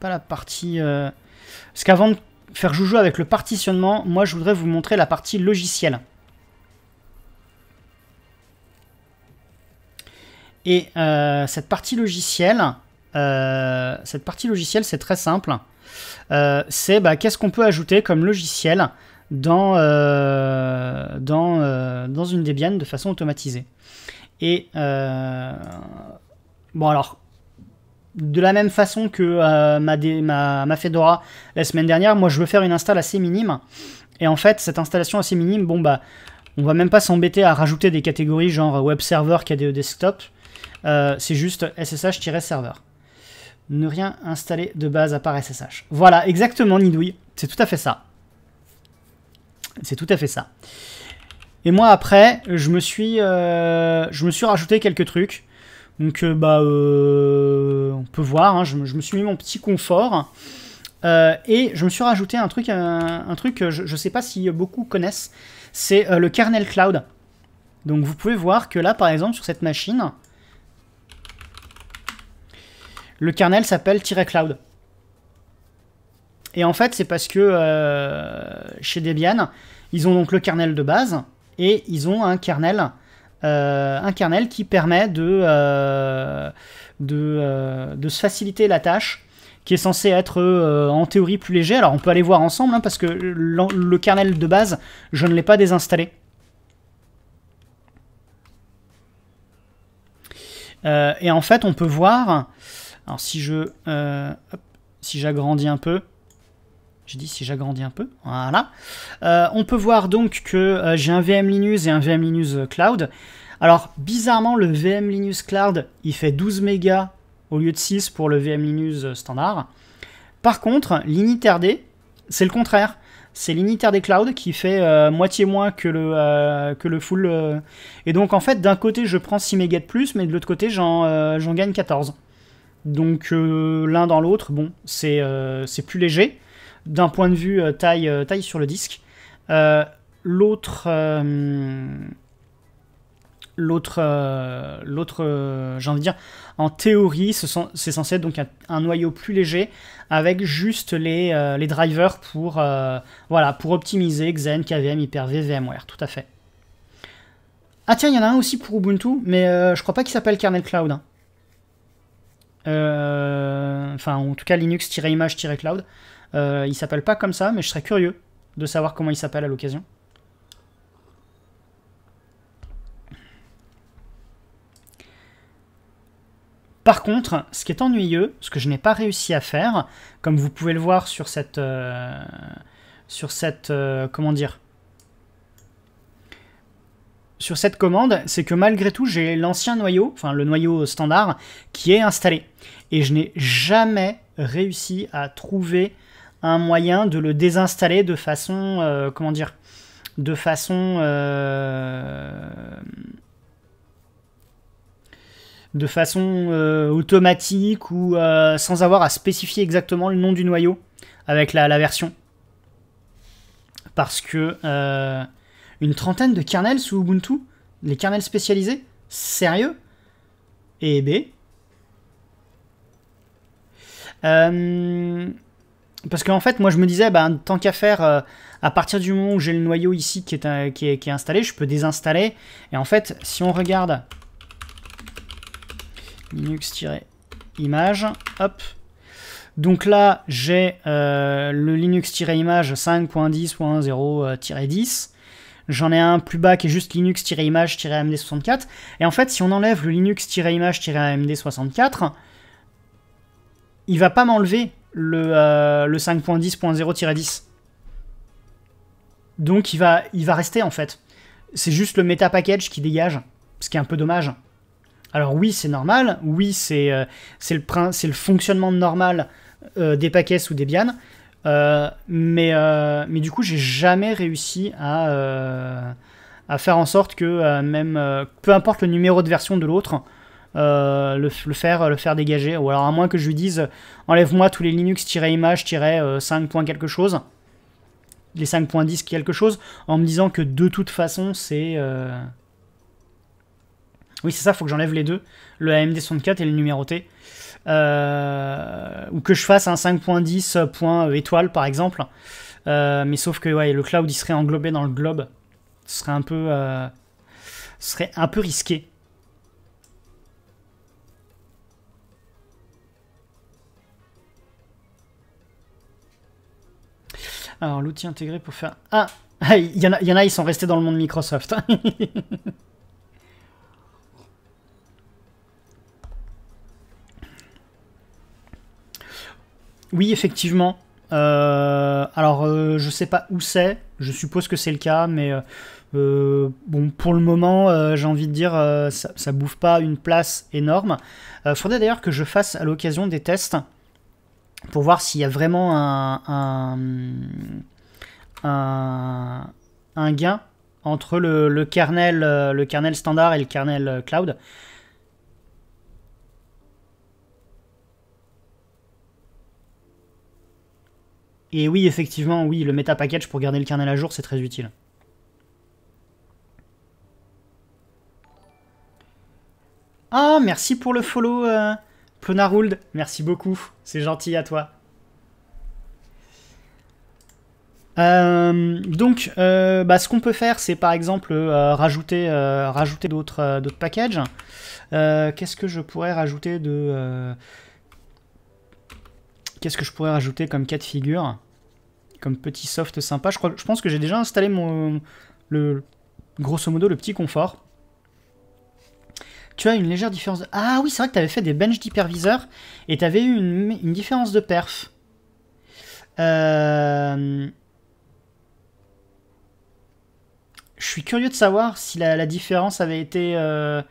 pas la partie... Parce qu'avant de faire joujou avec le partitionnement, moi, je voudrais vous montrer la partie logicielle. Et euh, cette partie logicielle, euh, cette partie logicielle, c'est très simple. Euh, c'est bah, qu'est-ce qu'on peut ajouter comme logiciel dans, dans, dans une Debian de façon automatisée. Et bon alors, de la même façon que ma, ma, Fedora la semaine dernière, moi je veux faire une install assez minime. Et en fait, cette installation assez minime, bon bah, on va même pas s'embêter à rajouter des catégories genre web server, KDE desktop. Euh, c'est juste SSH-serveur. Ne rien installer de base à part SSH. Voilà, exactement, Nidouille. C'est tout à fait ça. C'est tout à fait ça. Et moi, après, je me suis, euh, je me suis rajouté quelques trucs. Donc, euh, bah, on peut voir. Hein, je, me suis mis mon petit confort. et je me suis rajouté un truc, un, truc je ne sais pas si beaucoup connaissent. C'est le kernel cloud. Donc vous pouvez voir que là, par exemple, sur cette machine, le kernel s'appelle -cloud. Et en fait, c'est parce que euh, chez Debian, ils ont donc le kernel de base et ils ont un kernel, euh, un kernel qui permet de, euh, de, de, se faciliter la tâche qui est censé être en théorie plus léger. Alors on peut aller voir ensemble hein, parce que le kernel de base, je ne l'ai pas désinstallé. et en fait, on peut voir alors si je... Euh, si j'agrandis un peu... J'ai dit si j'agrandis un peu, voilà. Euh, on peut voir donc que euh, j'ai un VM Linux et un VM Linux Cloud. Alors bizarrement, le VM Linux Cloud, il fait 12 mégas au lieu de 6 pour le VM Linux standard. Par contre, l'initerD c'est le contraire. C'est l'initerD Cloud qui fait moitié moins que le, que le full. Et donc, en fait, d'un côté, je prends 6 mégas de plus, mais de l'autre côté, j'en gagne 14. Donc euh, l'un dans l'autre, bon, euh, c'est plus léger d'un point de vue euh, taille, taille sur le disque. l'autre l'autre, l'autre, j'ai envie de dire, en théorie, c'est censé être donc un, noyau plus léger avec juste les, drivers pour, voilà, pour optimiser Xen, KVM, Hyper-V, VMware, tout à fait. Ah tiens, il y en a un aussi pour Ubuntu, mais je crois pas qu'il s'appelle Kernel Cloud. Hein. Euh, enfin en tout cas Linux-image-cloud. Euh, il s'appelle pas comme ça, mais je serais curieux de savoir comment il s'appelle à l'occasion. Par contre, ce qui est ennuyeux, ce que je n'ai pas réussi à faire, comme vous pouvez le voir sur cette, euh, sur cette, comment dire, sur cette commande, c'est que malgré tout, j'ai l'ancien noyau, enfin le noyau standard, qui est installé. Et je n'ai jamais réussi à trouver un moyen de le désinstaller de façon, euh, comment dire, de façon, euh, de façon euh, automatique ou sans avoir à spécifier exactement le nom du noyau avec la version. Parce que une trentaine de kernels sous Ubuntu Les kernels spécialisés Sérieux Et B euh, Parce qu'en fait, moi je me disais, bah, tant qu'à faire, euh, à partir du moment où j'ai le noyau ici qui est, qui est, installé, je peux désinstaller. Et en fait, si on regarde linux-image, hop, donc là, j'ai euh, le Linux-image 5.10.0-10 J'en ai un plus bas qui est juste Linux-image-AMD64. Et en fait, si on enlève le Linux-image-AMD64, il va pas m'enlever le, 5.10.0-10. Euh, Donc il va, il va rester en fait. C'est juste le meta package qui dégage, ce qui est un peu dommage. Alors oui, c'est normal, oui, c'est euh, c'est le, le, fonctionnement normal euh, des paquets sous Debian, euh, euh, mais, du coup, j'ai jamais réussi à, euh, faire en sorte que même, peu importe le numéro de version de l'autre, le, faire, le faire dégager. Ou alors à moins que je lui dise, enlève-moi tous les Linux-image-5 quelque chose, les 5.10 quelque chose, en me disant que de toute façon, c'est... Oui, c'est ça, il faut que j'enlève les deux, le AMD64 et le numéro T euh, ou que je fasse un 5.10 point euh, euh, étoile par exemple. mais sauf que ouais, le cloud il serait englobé dans le globe. Ce serait un peu, serait un peu risqué. Alors l'outil intégré pour faire... Ah, il y, en a, il y en a, ils sont restés dans le monde Microsoft. Oui, effectivement. Euh, alors, je euh, je sais pas où c'est, je suppose que c'est le cas, mais euh, bon, pour le moment, j'ai envie de dire, ça, ça, bouffe pas une place énorme. faudrait d'ailleurs que je fasse à l'occasion des tests pour voir s'il y a vraiment un, un, gain entre kernel, le kernel standard et le kernel cloud. Et oui, effectivement, oui, le meta package pour garder le kernel à jour, c'est très utile. Ah, merci pour le follow, euh, Plonarould. Merci beaucoup, c'est gentil à toi. Euh, donc, euh, bah, ce qu'on peut faire, c'est par exemple rajouter, rajouter d'autres packages. Qu'est-ce que je pourrais rajouter de... Qu'est-ce que je pourrais rajouter comme cas de figure Comme petit soft sympa. Je, crois, je pense que j'ai déjà installé mon... Le, grosso modo, le petit confort. Tu as une légère différence de... Ah oui, c'est vrai que tu avais fait des benches d'hyperviseur et tu avais eu une, différence de perf. Euh, je suis curieux de savoir si la, différence avait été euh,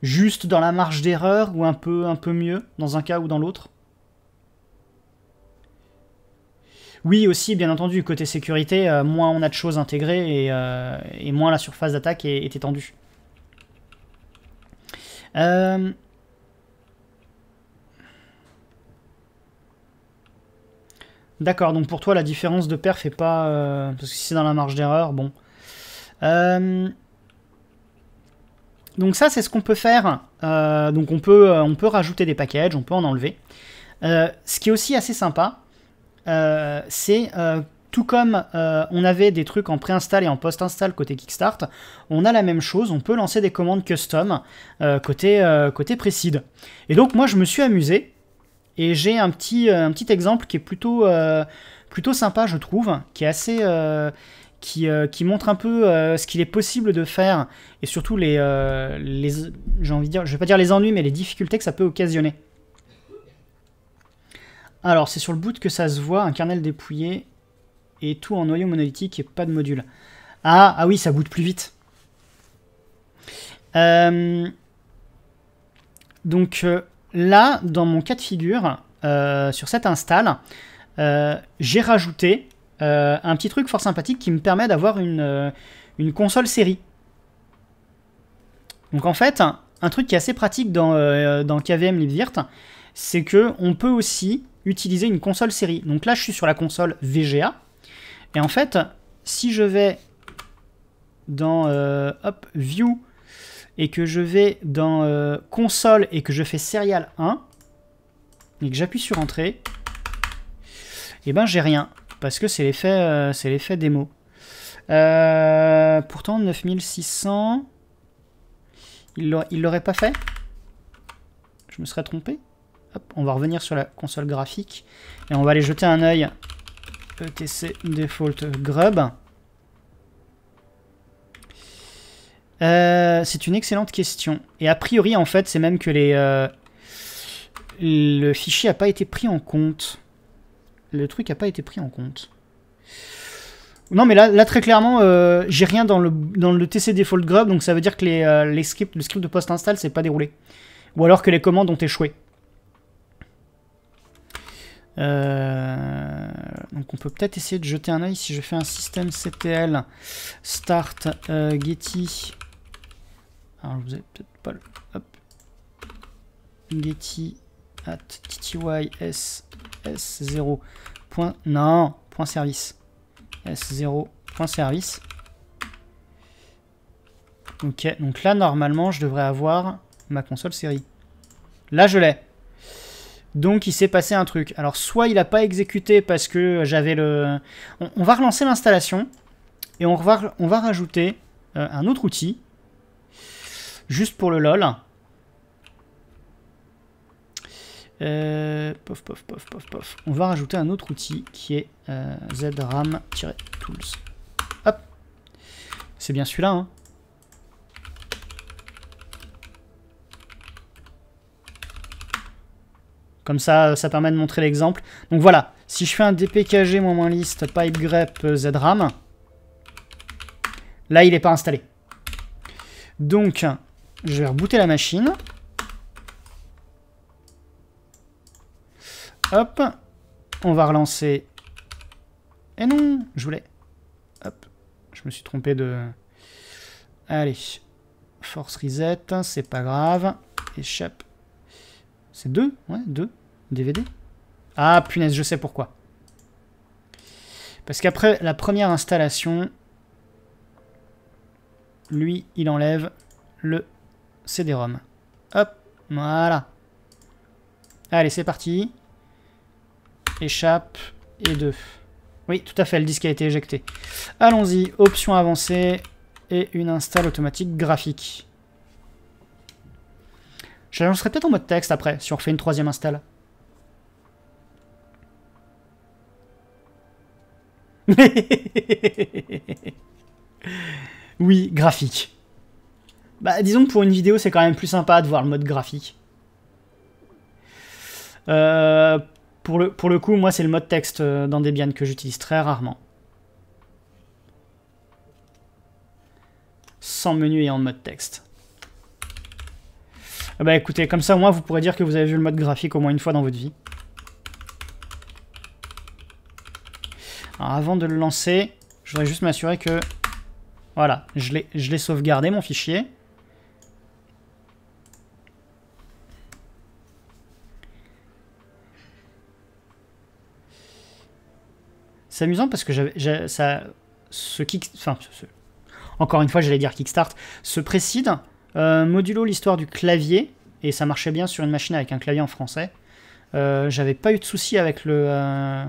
juste dans la marge d'erreur ou un peu, un peu mieux dans un cas ou dans l'autre. Oui, aussi, bien entendu, côté sécurité, euh, moins on a de choses intégrées et, euh, moins la surface d'attaque est, étendue. Euh, d'accord, donc pour toi, la différence de perf fait pas... parce que si c'est dans la marge d'erreur, bon. Donc ça, c'est ce qu'on peut faire. donc on peut, on peut rajouter des packages, on peut en enlever. ce qui est aussi assez sympa, euh, c'est euh, tout comme euh, on avait des trucs en pré-install et en post-install côté Kickstart, on a la même chose, on peut lancer des commandes custom côté, côté Et donc moi je me suis amusé, et j'ai un petit, un petit exemple qui est plutôt, plutôt sympa je trouve, qui assez... montre un peu ce qu'il est possible de faire et surtout les, les j'ai envie de dire, je vais pas dire les ennuis, mais les difficultés que ça peut occasionner. Alors, c'est sur le boot que ça se voit, un kernel dépouillé et tout en noyau monolithique et pas de module. Ah, ah oui, ça boot plus vite. Euh, donc euh, là, dans mon cas de figure, euh, sur cette install, j'ai rajouté un petit truc fort sympathique qui me permet d'avoir une, console série. Donc en fait, un, truc qui est assez pratique dans, dans KVM LibVirt, c'est que on peut aussi utiliser une console série. Donc là, je suis sur la console VGA. Et en fait, si je vais dans euh, View et que je vais dans euh, Console et que je fais Serial 1 et que j'appuie sur Entrée, et eh ben j'ai rien parce que c'est l'effet euh, c'est l'effet démo. pourtant 9600, il l'aurait pas fait Je me serais trompé on va revenir sur la console graphique et on va aller jeter un œil ETC Default Grub. Euh, c'est une excellente question. Et a priori, en fait, c'est même que les, euh, le fichier n'a pas été pris en compte. Le truc n'a pas été pris en compte. Non, mais là, là très clairement, euh, j'ai rien dans le, dans le e Default Grub, donc ça veut dire que les, le script de post-install s'est pas déroulé. Ou alors que les commandes ont échoué. Euh, donc on peut peut-être essayer de jeter un oeil si je fais un système CTL start euh, Getty. Alors vous ai peut-être pas le. Hop. Getty at tty s0. Point, non, point service. S0. Point service. Ok, donc là normalement je devrais avoir ma console série. Là je l'ai. Donc il s'est passé un truc. Alors soit il n'a pas exécuté parce que j'avais le... On, va relancer l'installation et on va, on va rajouter euh, un autre outil, juste pour le lol. Euh, on va rajouter un autre outil qui est euh, zram-tools. Hop. C'est bien celui-là. Hein. Comme ça, ça permet de montrer l'exemple. Donc voilà, si je fais un dpkg -list pipe grep euh, zram, là il n'est pas installé. Donc, je vais rebooter la machine. Hop, on va relancer. Et non, je voulais... Hop, je me suis trompé de... Allez, force reset, c'est pas grave. Échappe c'est deux Ouais, deux. DVD Ah, punaise, je sais pourquoi. Parce qu'après la première installation, lui, il enlève le CD-ROM. Hop, voilà. Allez, c'est parti. Échappe et deux. Oui, tout à fait, le disque a été éjecté. Allons-y, option avancée et une install automatique graphique. Je l'annoncerai peut-être en mode texte après, si on refait une troisième install. oui, graphique. Bah, disons que pour une vidéo, c'est quand même plus sympa de voir le mode graphique. Euh, pour, le, pour le coup, moi, c'est le mode texte euh, dans Debian que j'utilise très rarement. Sans menu et en mode texte. Ah bah écoutez, comme ça, au moins, vous pourrez dire que vous avez vu le mode graphique au moins une fois dans votre vie. Alors, avant de le lancer, je voudrais juste m'assurer que... Voilà, je l'ai sauvegardé, mon fichier. C'est amusant parce que j'avais... ça... Ce Enfin, encore une fois, j'allais dire Kickstart, se précide euh, modulo l'histoire du clavier, et ça marchait bien sur une machine avec un clavier en français. Euh, j'avais pas eu de soucis avec le. Euh,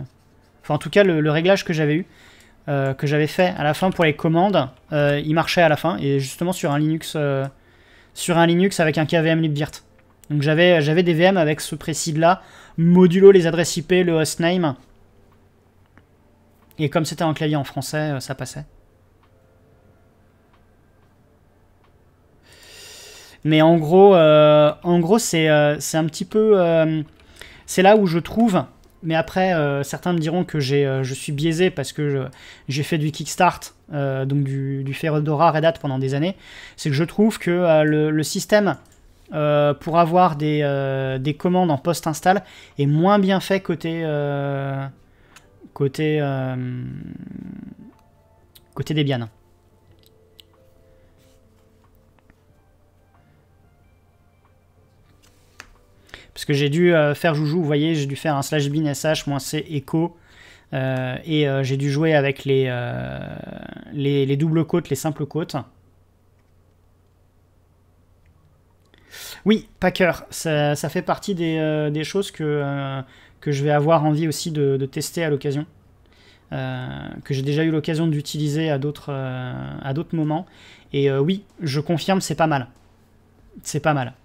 enfin, en tout cas, le, réglage que j'avais eu, que j'avais fait à la fin pour les commandes, il marchait à la fin, et justement sur un Linux, sur un Linux avec un KVM libvirt. Donc j'avais, j'avais des VM avec ce précis là modulo les adresses IP, le hostname. Et comme c'était un clavier en français, ça passait. Mais en gros, euh, en gros euh, c'est un petit peu... Euh, c'est là où je trouve... Mais après, certains me diront que je suis biaisé parce que j'ai fait du kickstart, donc du, du Red Hat pendant des années. C'est que je trouve que le, système pour avoir des, des commandes en post-install est moins bien fait côté, côté, côté Debian. Parce que j'ai dû euh, faire joujou, vous voyez, j'ai dû faire un slash bin sh c echo. Euh, et euh, j'ai dû jouer avec les, les, doubles côtes, les simples côtes. Oui, Packer, ça, ça fait partie des, choses que, que je vais avoir envie aussi de, tester à l'occasion. que j'ai déjà eu l'occasion d'utiliser à d'autres moments. Et oui, je confirme, c'est pas mal. C'est pas mal.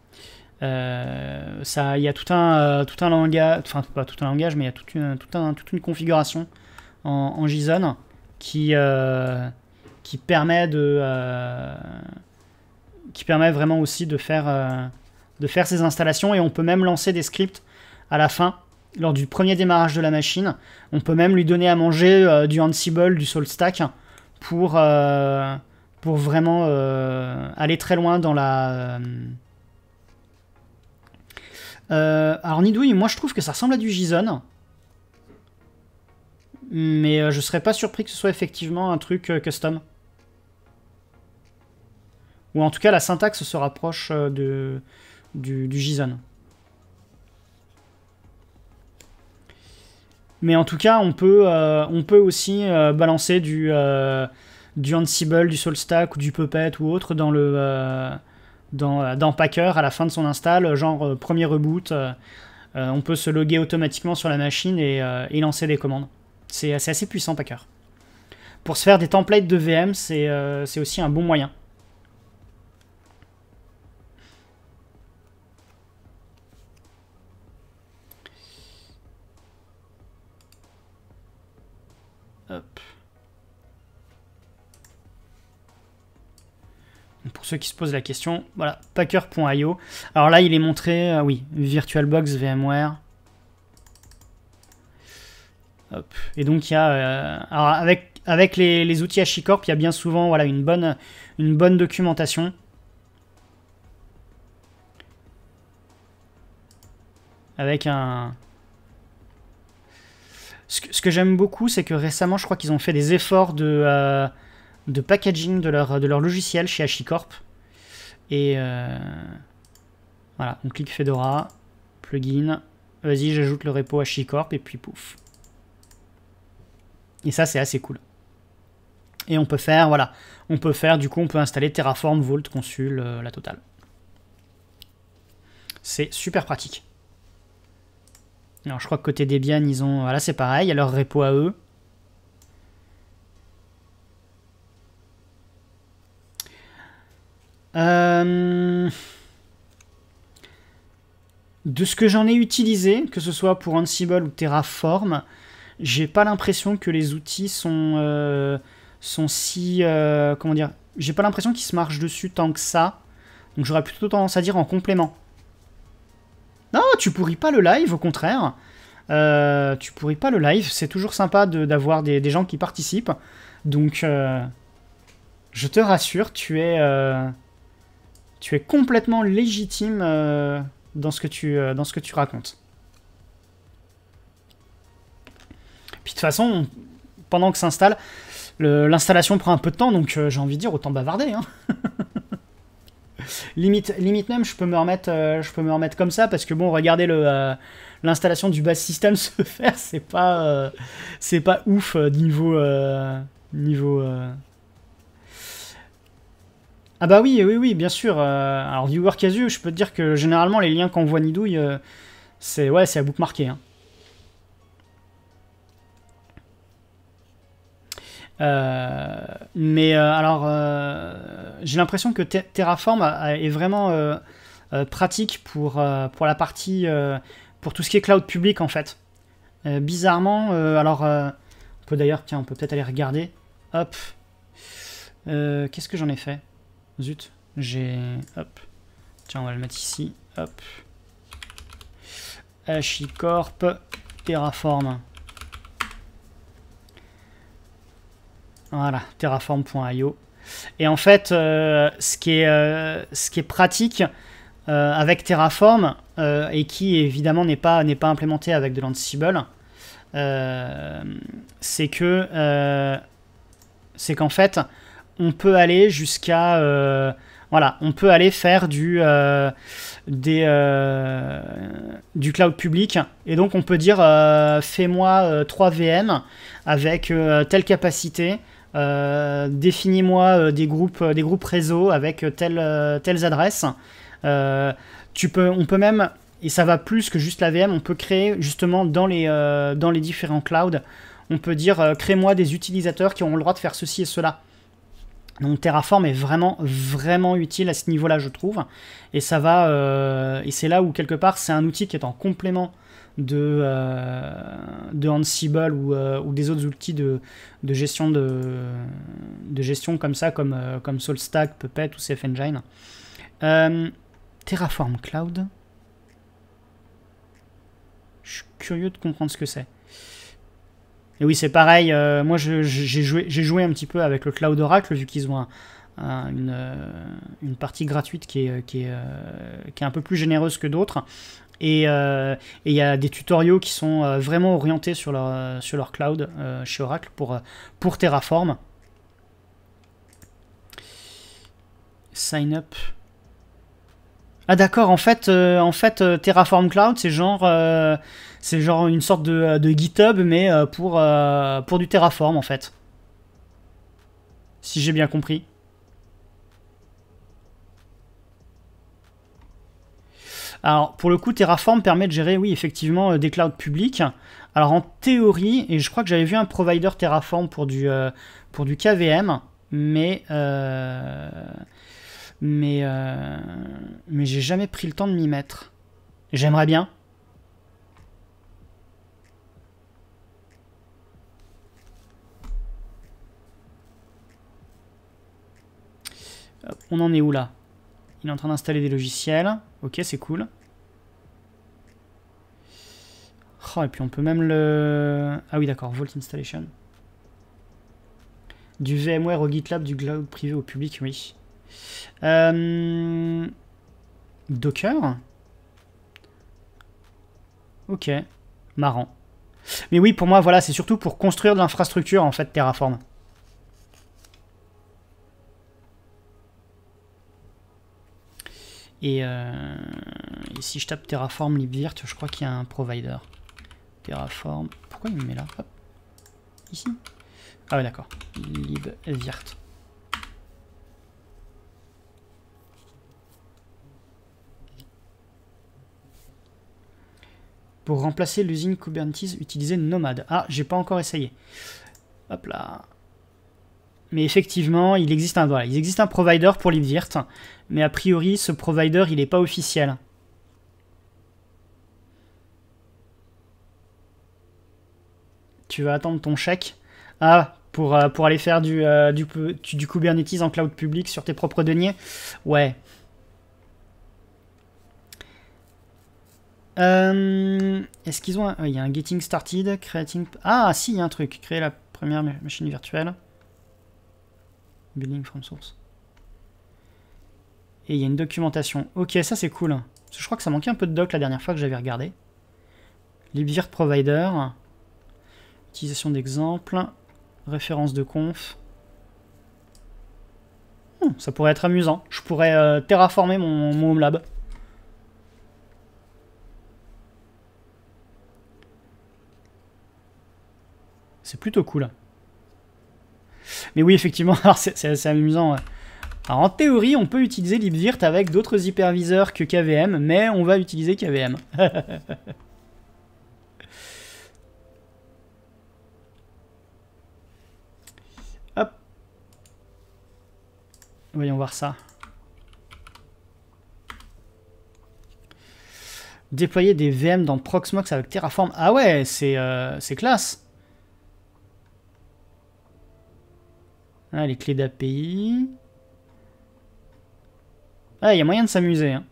Euh, ça, il y a tout un, euh, tout un langage, enfin pas tout un langage, mais il y a toute une, tout une configuration en, JSON qui, euh, qui permet de, qui permet vraiment aussi de faire, de faire ces installations et on peut même lancer des scripts à la fin lors du premier démarrage de la machine. On peut même lui donner à manger du Ansible, du SaltStack pour, pour vraiment aller très loin dans la euh, alors Nidouille, moi je trouve que ça ressemble à du Json. Mais euh, je serais pas surpris que ce soit effectivement un truc euh, custom. Ou en tout cas la syntaxe se rapproche de, du, du Mais en tout cas, on peut, on peut aussi balancer du, du Ansible, du Solstack ou du Puppet ou autre dans le, euh, dans, Packer à la fin de son install, euh, genre euh, premier reboot, on peut se loguer automatiquement sur la machine et, et lancer des commandes. C'est assez puissant Packer. Pour se faire des templates de VM, c'est aussi un bon moyen. ceux qui se posent la question, voilà, packer.io. Alors là, il est montré, euh, oui, VirtualBox, VMware. Hop. Et donc, il y a. Euh, alors, avec, avec les, outils HICorp, il y a bien souvent voilà, une, bonne, une bonne documentation. Avec un, ce que, j'aime beaucoup, c'est que récemment, je crois qu'ils ont fait des efforts de, euh, de packaging de leur, de leur logiciel chez HashiCorp. Et euh, voilà, on clique Fedora, plugin, vas-y, j'ajoute le repo HashiCorp et puis pouf. Et ça, c'est assez cool. Et on peut faire, voilà, on peut faire, du coup, on peut installer Terraform, Vault, Consul, euh, la totale. C'est super pratique. Alors, je crois que côté Debian, ils ont, voilà, ah, c'est pareil, il y a leur repo à eux. Euh, de ce que j'en ai utilisé, que ce soit pour Ansible ou Terraform, j'ai pas l'impression que les outils sont, euh, sont si... Euh, comment dire J'ai pas l'impression qu'ils se marchent dessus tant que ça. Donc j'aurais plutôt tendance à dire en complément. Non, tu pourris pas le live, au contraire. tu pourris pas le live, c'est toujours sympa d'avoir des, des, gens qui participent. Donc, je te rassure, tu es tu es complètement légitime euh, dans, ce que tu, euh, dans ce que tu racontes. Puis de toute façon, pendant que s'installe, l'installation prend un peu de temps, donc euh, j'ai envie de dire autant bavarder. Hein. limite, limite même, je peux me remettre, je peux me remettre comme ça parce que bon, regardez l'installation du base system se faire, c'est pas, c'est pas ouf niveau niveau ah bah oui, oui, oui, bien sûr. Euh, alors viewer casu, je peux te dire que généralement les liens qu'on voit Nidouille, euh, c'est ouais, c'est à bookmarker. Hein. Euh, mais alors, j'ai l'impression que Terraform est vraiment pratique pour, pour la partie, pour tout ce qui est cloud public en fait. bizarrement, alors, on peut d'ailleurs, tiens, on peut peut-être aller regarder. Hop, qu'est-ce que j'en ai fait Zut, j'ai... Hop. Tiens, on va le mettre ici. Hop. HICorp Terraform. Voilà, terraform.io. Et en fait, euh, ce, qui est, euh, ce qui est pratique euh, avec Terraform, et qui évidemment n'est pas, pas implémenté avec de l'Ansible, c'est que c'est qu'en fait, on peut aller jusqu'à euh, voilà, on peut aller faire du euh, des, euh, du cloud public et donc on peut dire fais-moi 3 VM avec telle capacité. définis-moi des groupes des groupes réseaux avec telles adresses tu peux on peut même et ça va plus que juste la VM on peut créer justement dans les dans les différents clouds on peut dire crée-moi des utilisateurs qui auront le droit de faire ceci et cela donc Terraform est vraiment vraiment utile à ce niveau-là, je trouve. Et ça va euh, et c'est là où quelque part c'est un outil qui est en complément de, euh, Ansible ou, euh, ou, des autres outils de, gestion de, de, gestion comme ça, comme, comme SolStack, Puppet ou Engine. Terraform Cloud. Je suis curieux de comprendre ce que c'est. Et oui, c'est pareil. Euh, moi, j'ai joué, joué, un petit peu avec le Cloud Oracle, vu qu'ils ont euh, une, partie gratuite qui est, qui, est, euh, est, un peu plus généreuse que d'autres. Et il y a des tutoriaux qui sont vraiment orientés sur leur, sur leur cloud chez Oracle pour, pour Terraform. Sign up. Ah d'accord, en fait, euh, en fait euh, Terraform Cloud, c'est genre, euh, c'est genre une sorte de, GitHub, mais pour, pour du Terraform, en fait. Si j'ai bien compris. Alors, pour le coup, Terraform permet de gérer, oui, effectivement, des clouds publics. Alors, en théorie, et je crois que j'avais vu un provider Terraform pour du, pour du KVM, mais mais, euh, mais j'ai jamais pris le temps de m'y mettre. J'aimerais bien. on en est où là Il est en train d'installer des logiciels. Ok, c'est cool. Oh, et puis on peut même le... Ah oui, d'accord, Vault Installation. Du VMware au GitLab, du cloud privé au public, oui. Euh, Docker Ok, marrant. Mais oui, pour moi, voilà, c'est surtout pour construire de l'infrastructure, en fait, Terraform. Euh, et, si je tape Terraform libvirt, je crois qu'il y a un provider. Terraform... Pourquoi il me met là Ici Ah ouais, d'accord. Libvirt. pour remplacer l'usine Kubernetes utilisée Nomad. Ah, j'ai pas encore essayé. Hop là. Mais effectivement, il existe un, voilà, il existe un provider pour libvirt, mais a priori, ce provider, il n'est pas officiel. Tu vas attendre ton chèque. Ah, pour, euh, pour aller faire euh, du, du Kubernetes en cloud public sur tes propres deniers Ouais, Euh, est-ce qu'ils ont... Un... Il y a un getting started, creating... Ah si, il y a un truc. Créer la première machine virtuelle. Building from source. Et il y a une documentation. Ok, ça c'est cool. Hein. je crois que ça manquait un peu de doc la dernière fois que j'avais regardé. LibVirt Provider. Utilisation d'exemple. Référence de conf. Hmm, ça pourrait être amusant. Je pourrais euh, terraformer mon, mon home lab. C'est plutôt cool. Mais oui, effectivement, c'est amusant. Alors, en théorie, on peut utiliser libvirt avec d'autres hyperviseurs que KVM, mais on va utiliser KVM. Hop. Voyons voir ça. Déployer des VM dans Proxmox avec Terraform. Ah ouais, c'est euh, classe. Ah, les clés d'API. Ah, il y a moyen de s'amuser. Hein.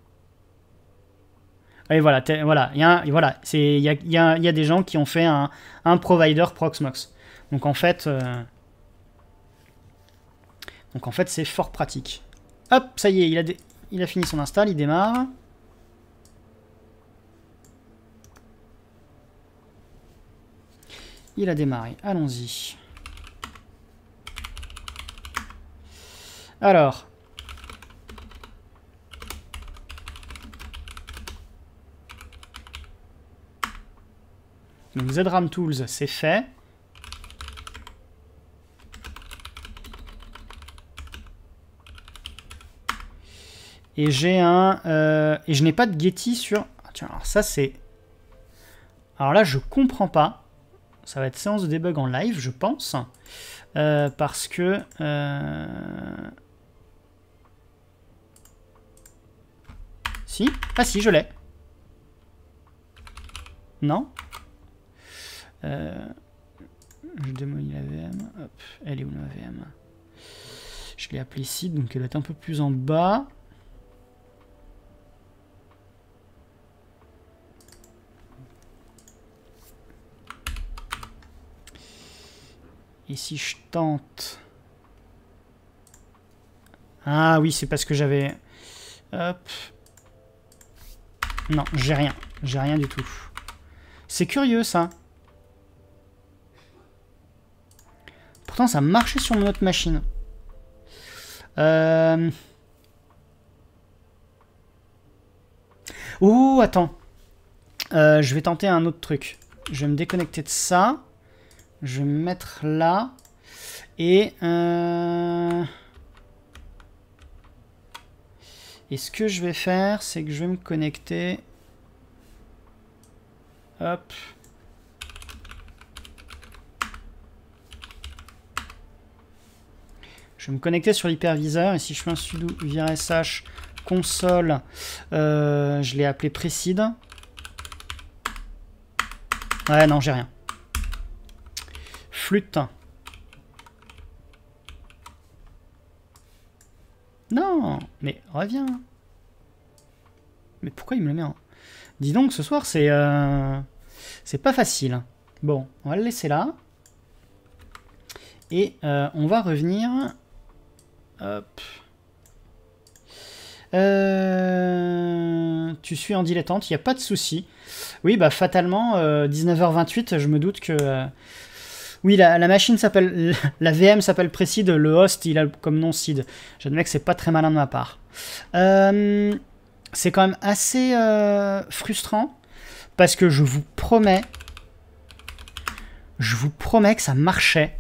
Et voilà, voilà, il y a, des gens qui ont fait un, provider Proxmox. Donc en fait, euh, donc en fait, c'est fort pratique. Hop, ça y est, il a fini son install, il démarre. Il a démarré. Allons-y. Alors. Donc ZRAM Tools, c'est fait. Et j'ai un... Euh, et je n'ai pas de Getty sur... tiens, alors ça c'est... Alors là, je comprends pas. Ça va être séance de debug en live, je pense. Euh, parce que... Euh, Ah si, je l'ai. Non euh, Je démolis la VM. Hop, elle est où la VM Je l'ai appelée ici, donc elle est un peu plus en bas. Et si je tente... Ah oui, c'est parce que j'avais... Hop, non, j'ai rien. J'ai rien du tout. C'est curieux, ça. Pourtant, ça marchait sur mon autre machine. Euh... Ouh, attends. Euh, je vais tenter un autre truc. Je vais me déconnecter de ça. Je vais me mettre là. Et... Euh, et ce que je vais faire, c'est que je vais me connecter. Hop. Je vais me connecter sur l'hyperviseur et si je fais un sudo sh console, euh, je l'ai appelé précide. Ouais, non, j'ai rien. Flûte. Non Mais reviens Mais pourquoi il me le met Dis donc, ce soir, c'est... Euh, c'est pas facile. Bon, on va le laisser là. Et euh, on va revenir... Hop. Euh, tu suis en dilettante, il n'y a pas de souci. Oui, bah fatalement, 19h28, je me doute que oui, la, machine s'appelle. La VM s'appelle Precide. le host il a comme nom Seed. J'admets que c'est pas très malin de ma part. Euh, c'est quand même assez euh, frustrant parce que je vous promets. Je vous promets que ça marchait.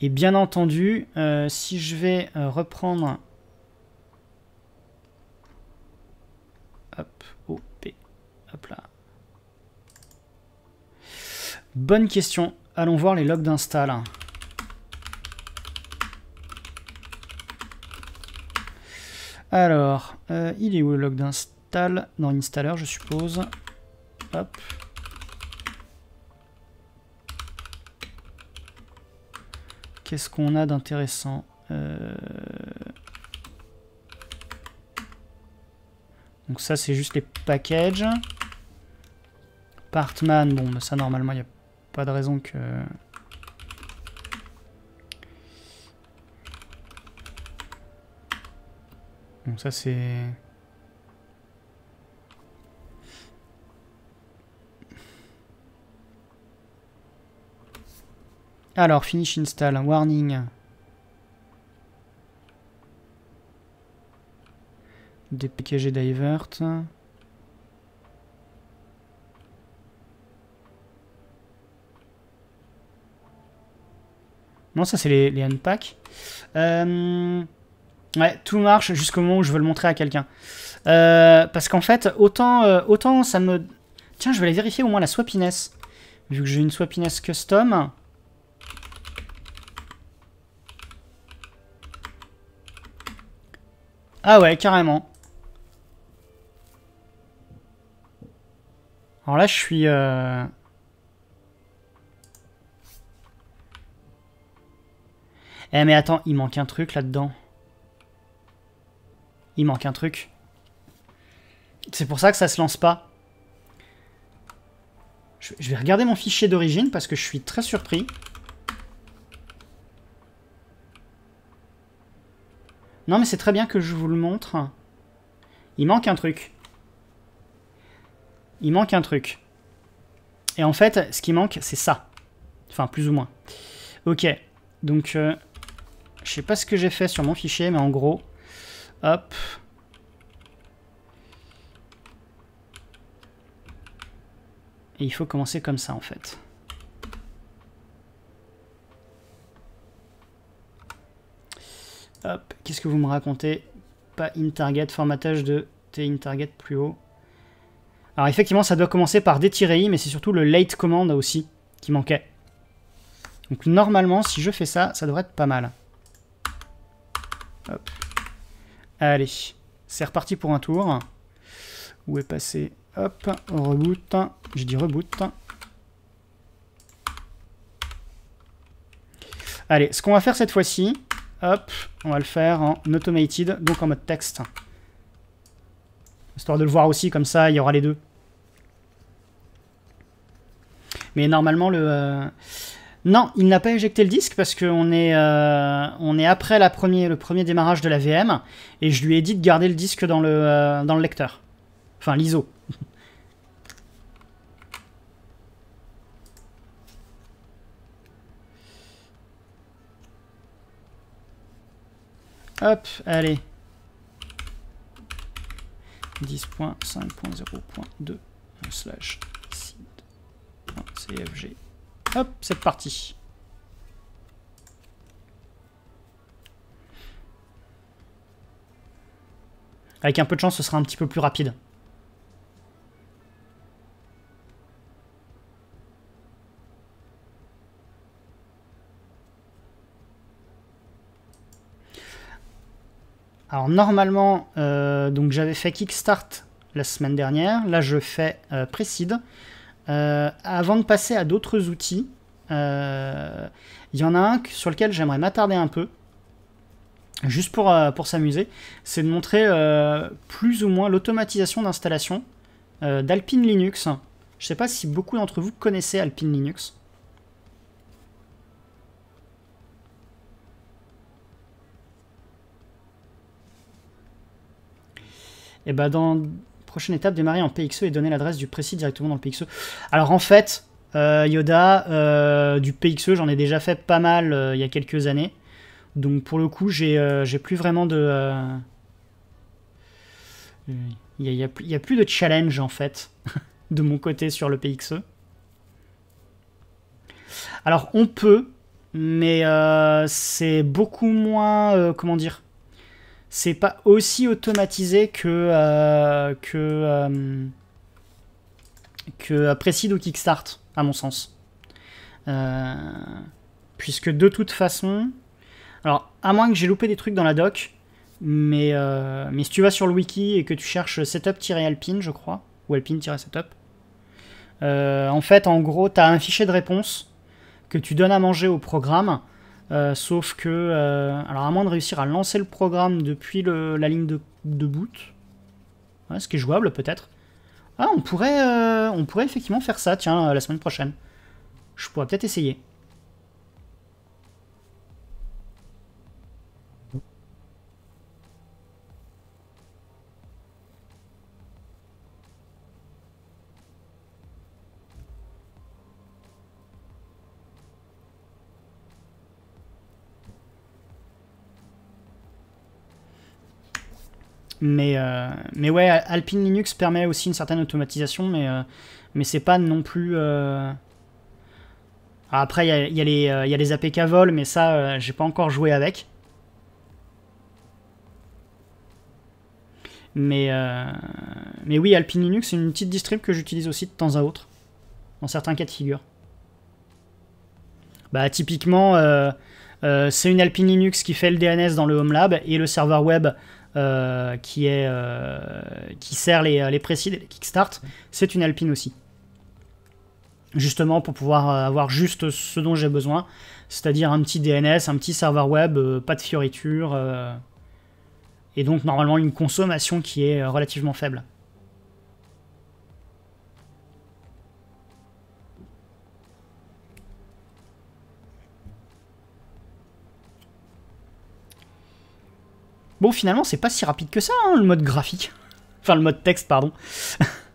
Et bien entendu, euh, si je vais reprendre. Hop, OP, hop là. Bonne question. Allons voir les logs d'install. Alors, euh, il est où le log d'install Dans l'installer, je suppose. Hop. Qu'est-ce qu'on a d'intéressant euh? Donc ça, c'est juste les packages. Partman, bon, bah, ça normalement, il n'y a pas de raison que... Bon, ça c'est... Alors, finish install, warning. DPKG divert. Non, ça c'est les, les unpack. Euh, ouais, tout marche jusqu'au moment où je veux le montrer à quelqu'un. Euh, parce qu'en fait, autant, euh, autant ça me... Tiens, je vais aller vérifier au moins la swapiness. Vu que j'ai une swapiness custom. Ah ouais, carrément. Alors là, je suis... Eh mais attends, il manque un truc là-dedans. Il manque un truc. C'est pour ça que ça se lance pas. Je vais regarder mon fichier d'origine parce que je suis très surpris. Non mais c'est très bien que je vous le montre. Il manque un truc. Il manque un truc. Et en fait, ce qui manque, c'est ça. Enfin, plus ou moins. Ok, donc... Euh, je sais pas ce que j'ai fait sur mon fichier, mais en gros, hop. Et il faut commencer comme ça en fait. Hop, qu'est-ce que vous me racontez Pas in target, formatage de T in target plus haut. Alors effectivement, ça doit commencer par détirer, i mais c'est surtout le late command aussi qui manquait. Donc normalement, si je fais ça, ça devrait être pas mal. Allez, c'est reparti pour un tour. Où est passé Hop, reboot. Je dis reboot. Allez, ce qu'on va faire cette fois-ci, hop, on va le faire en automated, donc en mode texte. Histoire de le voir aussi, comme ça, il y aura les deux. Mais normalement, le... Euh, non, il n'a pas éjecté le disque parce qu'on est, euh, on est après le premier démarrage de la VM et je lui ai dit de garder le disque dans le, euh, le lecteur. Enfin, l'ISO. Hop, allez. 10.5.0.2 slash cfg Hop, c'est parti. Avec un peu de chance, ce sera un petit peu plus rapide. Alors normalement, euh, donc j'avais fait Kickstart la semaine dernière. Là, je fais euh, Précide. Euh, avant de passer à d'autres outils, euh, il y en a un sur lequel j'aimerais m'attarder un peu, juste pour, euh, pour s'amuser, c'est de montrer plus ou moins l'automatisation d'installation d'Alpine Linux. Je ne sais pas si beaucoup d'entre vous connaissez Alpine Linux. Et eh ben dans, prochaine étape, démarrer en PXE et donner l'adresse du précis directement dans le PXE. Alors en fait, euh, Yoda, euh, du PXE, j'en ai déjà fait pas mal euh, il y a quelques années. Donc pour le coup, j'ai plus vraiment de... Il n'y a, plus de challenge en fait, de mon côté sur le PXE. Alors on peut, mais c'est beaucoup moins... comment dire c'est pas aussi automatisé que euh, que euh, que euh, ou Kickstart, à mon sens. Euh, puisque de toute façon, alors à moins que j'ai loupé des trucs dans la doc, mais mais si tu vas sur le wiki et que tu cherches setup-alpine, je crois, ou alpine-setup, en fait, en gros, tu as un fichier de réponse que tu donnes à manger au programme euh, sauf que, euh, alors à moins de réussir à lancer le programme depuis la ligne de, boot, ce qui est jouable peut-être. Ah, on pourrait, euh, on pourrait effectivement faire ça, tiens, la semaine prochaine. Je pourrais peut-être essayer. Mais, euh, mais ouais, Alpine Linux permet aussi une certaine automatisation, mais, euh, c'est pas non plus. Euh, ah, après, il y, a, les APK vol, mais ça, j'ai pas encore joué avec. Mais, mais oui, Alpine Linux, c'est une petite distrib que j'utilise aussi de temps à autre, dans certains cas de figure. Bah, typiquement, c'est une Alpine Linux qui fait le DNS dans le Home Lab et le serveur web euh, qui, est, euh, qui sert les, euh, les précis et les kickstart, c'est une Alpine aussi. Justement pour pouvoir avoir juste ce dont j'ai besoin, c'est-à-dire un petit DNS, un petit serveur web, pas de fioritures, et donc normalement une consommation qui est relativement faible. Bon, finalement, c'est pas si rapide que ça, hein, le mode graphique. Enfin, le mode texte, pardon.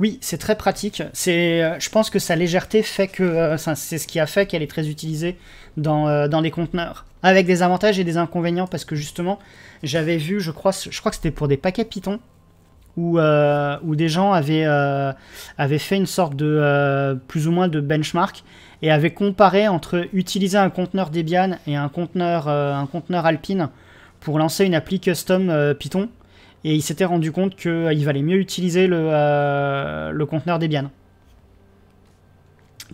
Oui, c'est très pratique. C'est, euh, je pense que sa légèreté fait que euh, c'est ce qui a fait qu'elle est très utilisée euh, dans, les conteneurs, avec des avantages et des inconvénients parce que justement, j'avais vu, je crois, je crois que c'était pour des paquets Python où, où des gens avaient avaient fait une sorte de plus ou moins de benchmark et avaient comparé entre utiliser un conteneur Debian et un conteneur un conteneur Alpine pour lancer une appli custom Python et il s'était rendu compte qu'il euh, valait mieux utiliser euh, le, conteneur Debian.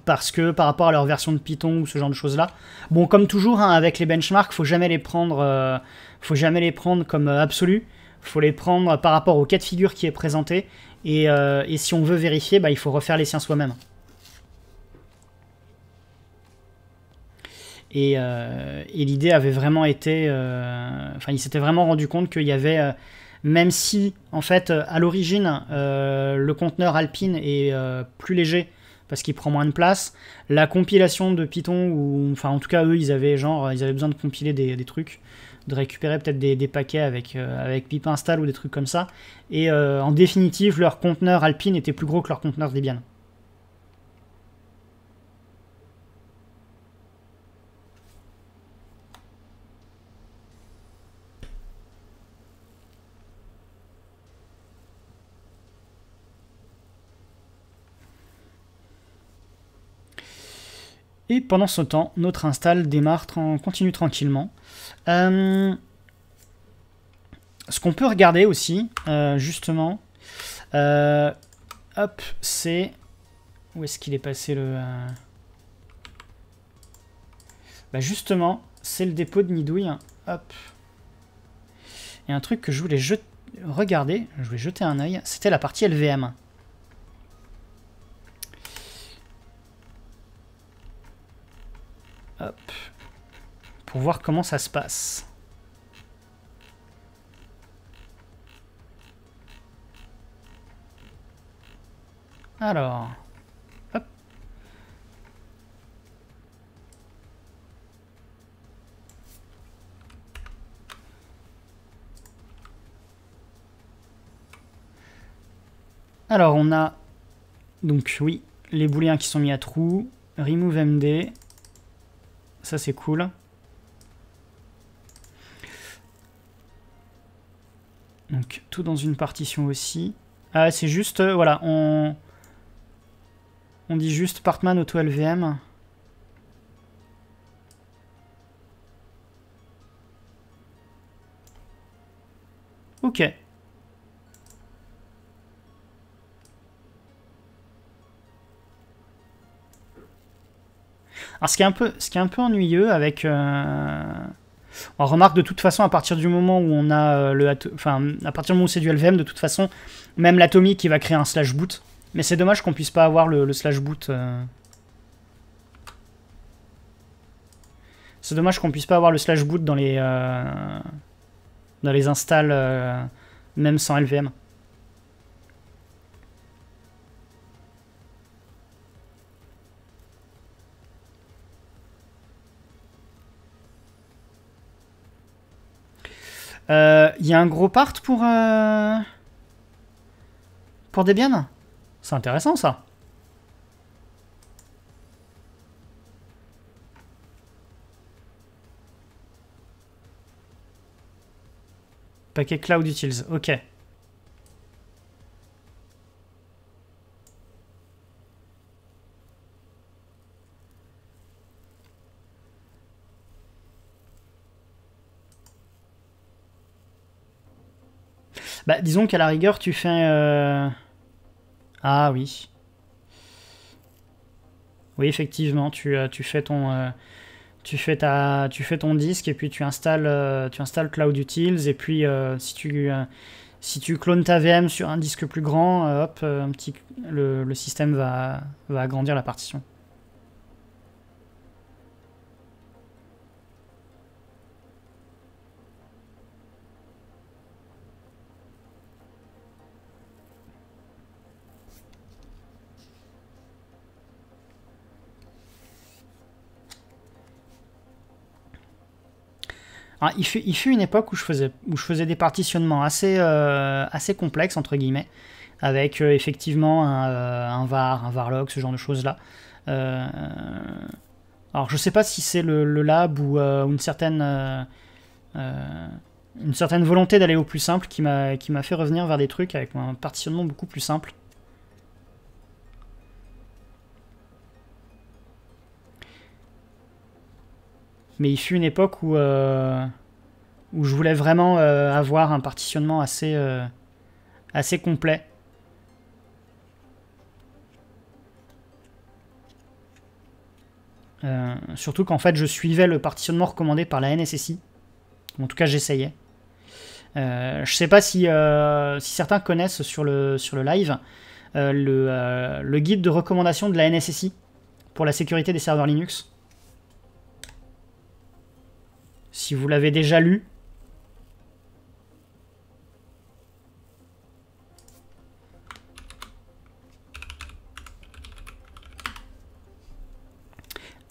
Parce que par rapport à leur version de Python ou ce genre de choses-là, bon, comme toujours, hein, avec les benchmarks, faut jamais les prendre, euh, faut jamais les prendre comme absolus. Faut les prendre par rapport au cas de figure qui est présenté. Et, si on veut vérifier, bah, il faut refaire les siens soi-même. Et, l'idée avait vraiment été. Enfin, il s'était vraiment rendu compte qu'il y avait même si en fait euh, à l'origine euh, le conteneur Alpine est euh, plus léger parce qu'il prend moins de place. La compilation de Python, ou enfin en tout cas eux ils avaient genre ils avaient besoin de compiler des, trucs, de récupérer peut-être des, paquets avec, avec pip install ou des trucs comme ça. Et en définitive leur conteneur Alpine était plus gros que leur conteneur Debian. Et pendant ce temps, notre install démarre, continue tranquillement. Euh, ce qu'on peut regarder aussi, euh, justement, euh, hop, c'est... Où est-ce qu'il est passé le... Bah justement, c'est le dépôt de Nidouille. Hein. Hop. Et un truc que je voulais regarder, je voulais jeter un oeil, c'était la partie LVM. Pour voir comment ça se passe. Alors. Alors on a donc oui les booléens qui sont mis à trous, remove md, ça, c'est cool. Donc, tout dans une partition aussi. Ah, c'est juste, euh, voilà, on... On dit juste Partman auto-LVM. Ok. Alors, ce qui est un peu, ce qui est un peu ennuyeux avec. Euh, on remarque de toute façon, à partir du moment où on a euh, le. Enfin, à partir du moment c'est du LVM, de toute façon, même l'atomique qui va créer un slash boot. Mais c'est dommage qu'on puisse pas avoir le, slash boot. Euh. C'est dommage qu'on puisse pas avoir le slash boot dans les. Dans les installs, même sans LVM. Il euh, y a un gros part pour. Euh... Pour Debian C'est intéressant ça. Paquet Cloud Utils, ok. Bah, disons qu'à la rigueur, tu fais... Euh, ah oui. Oui, effectivement, tu, euh, tu fais ton... Euh, tu fais, ta, tu fais ton disque et puis tu installes, tu installes Cloud Utils et puis si, tu, si tu clones ta VM sur un disque plus grand, hop, un petit, le, le système va, va agrandir la partition. Ah, il, fut, une époque où je faisais, des partitionnements euh, assez, complexes, entre guillemets, avec euh, effectivement euh, un, var, un varlock, ce genre de choses-là. alors je ne sais pas si c'est le, lab ou une certaine volonté d'aller au plus simple qui m'a fait revenir vers des trucs avec un partitionnement beaucoup plus simple. Mais il fut une époque où, euh, où je voulais vraiment euh, avoir un partitionnement assez, euh, assez complet. surtout qu'en fait je suivais le partitionnement recommandé par la NSSI. En tout cas j'essayais. je sais pas si, certains connaissent sur le, sur le live le, le guide de recommandation de la NSSI pour la sécurité des serveurs Linux si vous l'avez déjà lu.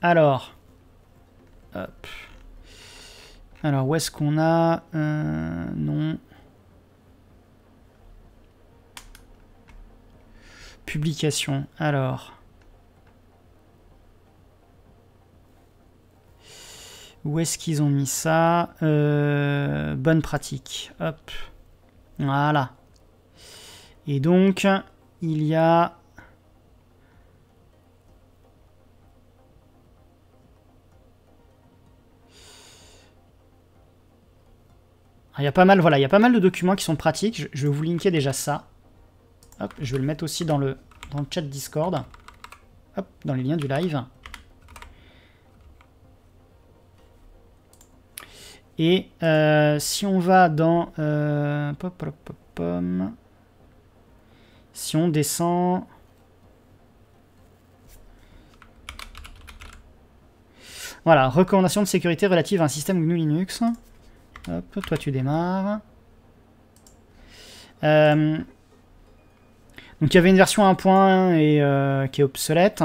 Alors, hop. Alors, où est-ce qu'on a euh, Non. Publication. Alors. Où est-ce qu'ils ont mis ça euh, Bonne pratique. Hop. Voilà. Et donc, il y a... Ah, il y a pas mal, voilà, il y a pas mal de documents qui sont pratiques. Je, vais vous linker déjà ça. je vais le mettre aussi dans le, dans le chat Discord. Hop, dans les liens du live. Et euh, si on va dans... Euh, si on descend... Voilà, recommandation de sécurité relative à un système GNU Linux. Hop, toi tu démarres. Euh, donc il y avait une version 1.1 et, qui est obsolète.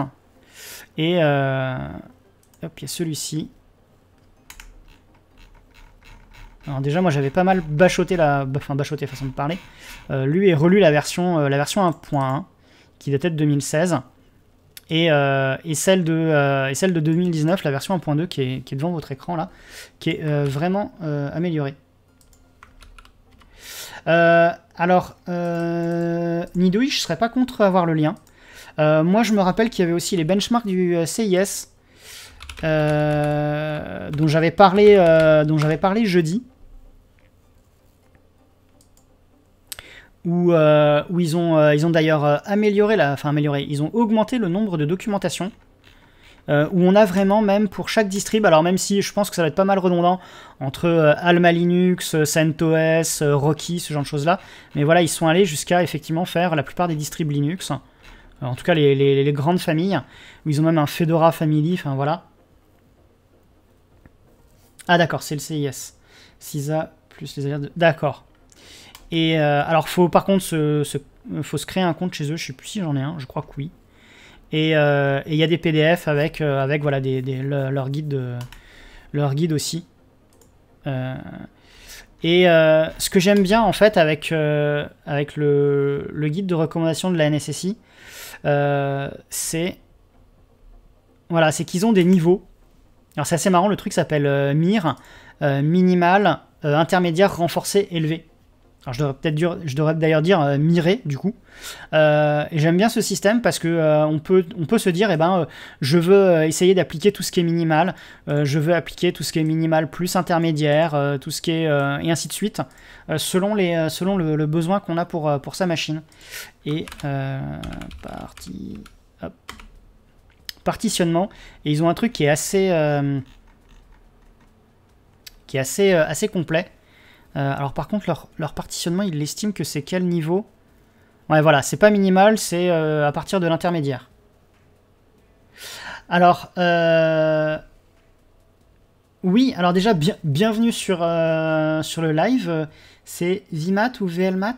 Et hop, il y a celui-ci. Alors déjà, moi j'avais pas mal bachoté la, bah, enfin façon de parler, euh, Lui, lu et relu la version, euh, la version 1.1 qui datait de 2016 euh, et, celle de et celle de 2019, la version 1.2 qui est, devant votre écran là, qui est vraiment améliorée. alors, euh, Nidoui, je serais pas contre avoir le lien. moi, je me rappelle qu'il y avait aussi les benchmarks du CIS dont j'avais parlé, parlé jeudi, Euh, où, ils ont, euh, ont d'ailleurs euh, amélioré, la, enfin amélioré, ils ont augmenté le nombre de documentations. où on a vraiment même pour chaque distrib, alors même si je pense que ça va être pas mal redondant entre Alma Linux, CentOS, Rocky, ce genre de choses-là, mais voilà, ils sont allés jusqu'à effectivement faire la plupart des distribs Linux, en tout cas les, grandes familles, où ils ont même un Fedora Family, enfin voilà. Ah d'accord, c'est le CIS. CISA plus les D'accord. Et euh, alors, faut par contre se, faut se créer un compte chez eux. Je sais plus si j'en ai un, je crois que oui. Et euh, il y a des PDF avec, euh, avec voilà, leur, guide leur guide aussi. et ce que j'aime bien en fait avec, avec le, guide de recommandation de la NSSI, c'est voilà, c'est qu'ils ont des niveaux. Alors c'est assez marrant, le truc s'appelle MIR, minimal, intermédiaire, renforcé, élevé je devrais peut-être dire, je devrais d'ailleurs dire euh, mirer du coup. Euh, et j'aime bien ce système parce que euh, on peut on peut se dire eh ben je veux essayer d'appliquer tout ce qui est minimal, je veux appliquer tout ce qui est minimal plus intermédiaire, tout ce qui est et ainsi de suite selon les selon le, besoin qu'on a pour pour sa machine. Et partitionnement et ils ont un truc qui est assez qui est assez assez complet euh, alors par contre, leur, partitionnement, ils l'estiment que c'est quel niveau Ouais, voilà, c'est pas minimal, c'est euh, à partir de l'intermédiaire. Alors, euh... oui, alors déjà, bienvenue sur, euh, sur le live. C'est VMAT ou VLMAT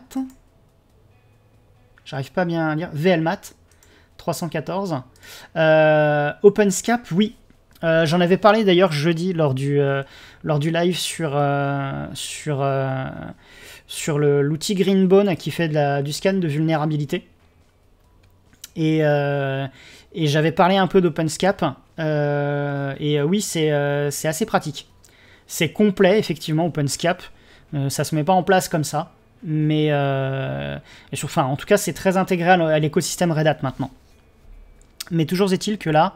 J'arrive pas bien à lire. VLMAT 314. OpenSCAP, oui. J'en avais parlé d'ailleurs jeudi lors du lors du live sur, euh, sur, euh, l'outil Greenbone qui fait du scan de vulnérabilité. Euh, et, j'avais parlé un peu d'OpenSCAP. et oui, c'est assez pratique. C'est complet, effectivement, OpenSCAP. ça ne se met pas en place comme ça. Mais en tout cas, c'est très intégré à l'écosystème Red Hat maintenant. Mais toujours est-il que là,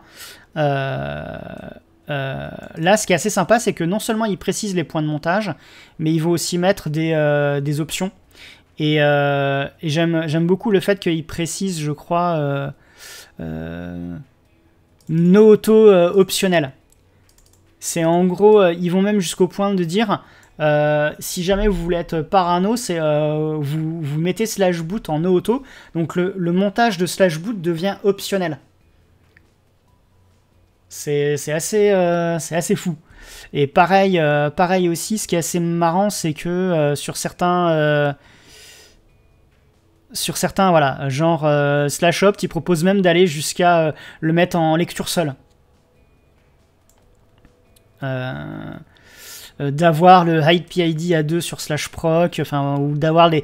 euh, là, ce qui est assez sympa, c'est que non seulement ils précisent les points de montage, mais ils vont aussi mettre des, euh, options. Et, euh, j'aime beaucoup le fait qu'ils précisent je crois, no auto optionnel. C'est en gros, ils vont même jusqu'au point de dire, si jamais vous voulez être parano, c'est vous, mettez slash boot en no auto, donc le, le montage de slash boot devient optionnel. C'est assez, euh, assez fou. Et pareil, euh, pareil aussi, ce qui est assez marrant, c'est que euh, sur certains. sur certains, voilà, genre Slash Opt, ils proposent même d'aller jusqu'à le mettre en lecture seule. d'avoir le hide PID à 2 sur slash proc, enfin, ou d'avoir des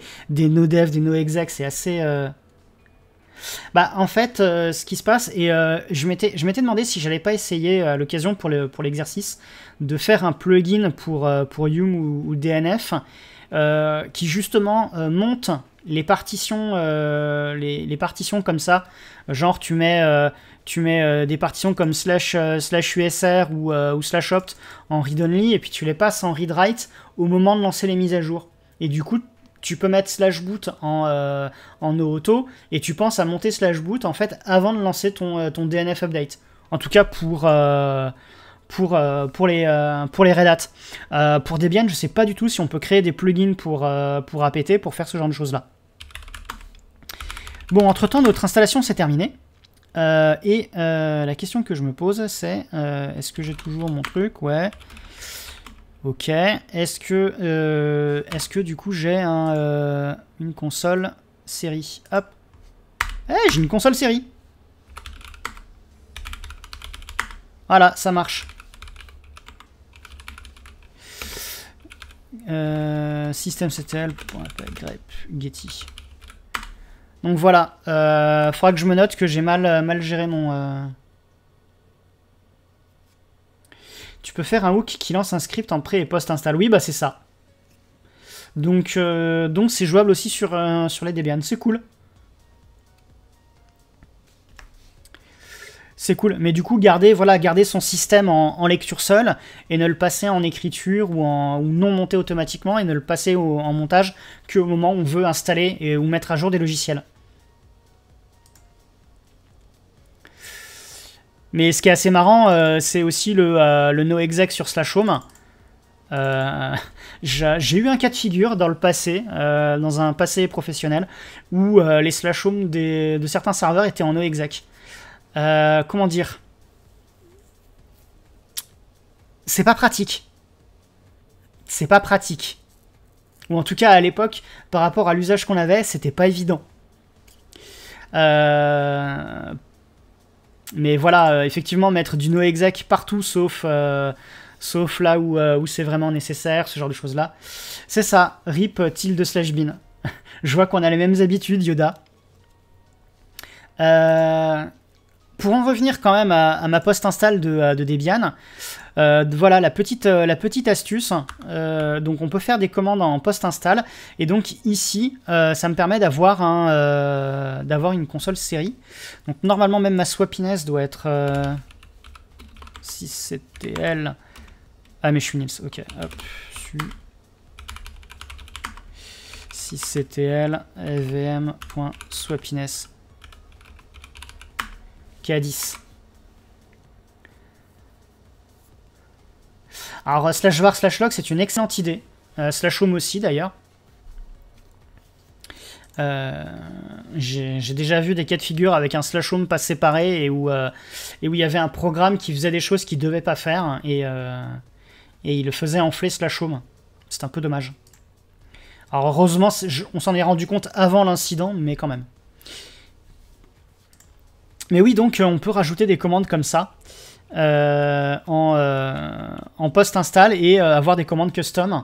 no dev, des no exec, c'est assez, bah, en fait, euh, ce qui se passe, et euh, je m'étais demandé si j'allais pas essayer à euh, l'occasion pour l'exercice le, pour de faire un plugin pour, pour Hume ou, DNF qui justement monte les partitions, les, partitions comme ça. Genre, tu mets, tu mets des partitions comme slash, USR ou, ou slash opt en read-only et puis tu les passes en read-write au moment de lancer les mises à jour. Et du coup, tu peux mettre slash boot en, euh, en auto et tu penses à monter slash boot en fait avant de lancer ton, euh, ton DNF update. En tout cas pour, euh, pour, pour, les, pour les Red Hat. pour Debian, je sais pas du tout si on peut créer des plugins pour, pour APT pour faire ce genre de choses là. Bon, entre temps, notre installation s'est terminée. et la question que je me pose, c'est est-ce que j'ai toujours mon truc Ouais. Ok. Est-ce que, euh, est que du coup j'ai un, euh, une console série Hop. Eh, j'ai une console série. Voilà, ça marche. Euh, CTL, Getty. Donc voilà, euh, faudra que je me note que j'ai mal, mal géré mon, tu peux faire un hook qui lance un script en pré et post-install. Oui, bah c'est ça. Donc euh, donc c'est jouable aussi sur, euh, sur les Debian, c'est cool. C'est cool, mais du coup garder voilà garder son système en, lecture seule et ne le passer en écriture ou, non monter automatiquement et ne le passer en montage qu'au moment où on veut installer ou mettre à jour des logiciels. Mais ce qui est assez marrant, euh, c'est aussi euh, le, no exec sur Slash Home. Euh, j'ai eu un cas de figure dans le passé, dans un passé professionnel, où les slash home de certains serveurs étaient en no exec. comment dire C'est pas pratique. C'est pas pratique. Ou en tout cas, à l'époque, par rapport à l'usage qu'on avait, c'était pas évident. Euh, mais voilà, euh, effectivement, mettre du no partout, sauf, euh, sauf là où, euh, où c'est vraiment nécessaire, ce genre de choses-là. C'est ça, rip tilde slash bin. Je vois qu'on a les mêmes habitudes, Yoda. pour en revenir quand même à, ma post-install de, Debian, euh, voilà la petite, euh, la petite astuce. Euh, donc on peut faire des commandes en post-install. Et donc ici, ça me permet d'avoir un, une console série. Donc normalement même ma Swapiness doit être 6CTL. Ah mais je suis Nils, ok. Hop, 6CTL fvm.swapiness. K10. Alors, euh, slash var, slash log, c'est une excellente idée. Euh, slash home aussi, d'ailleurs. Euh, j'ai déjà vu des cas de figure avec un slash home pas séparé et où, il y avait un programme qui faisait des choses qu'il ne devait pas faire et, il le faisait enfler slash home. C'est un peu dommage. Alors heureusement, on s'en est rendu compte avant l'incident, mais quand même. Mais oui, donc on peut rajouter des commandes comme ça. Euh, euh, en, post-install et euh, avoir des commandes custom.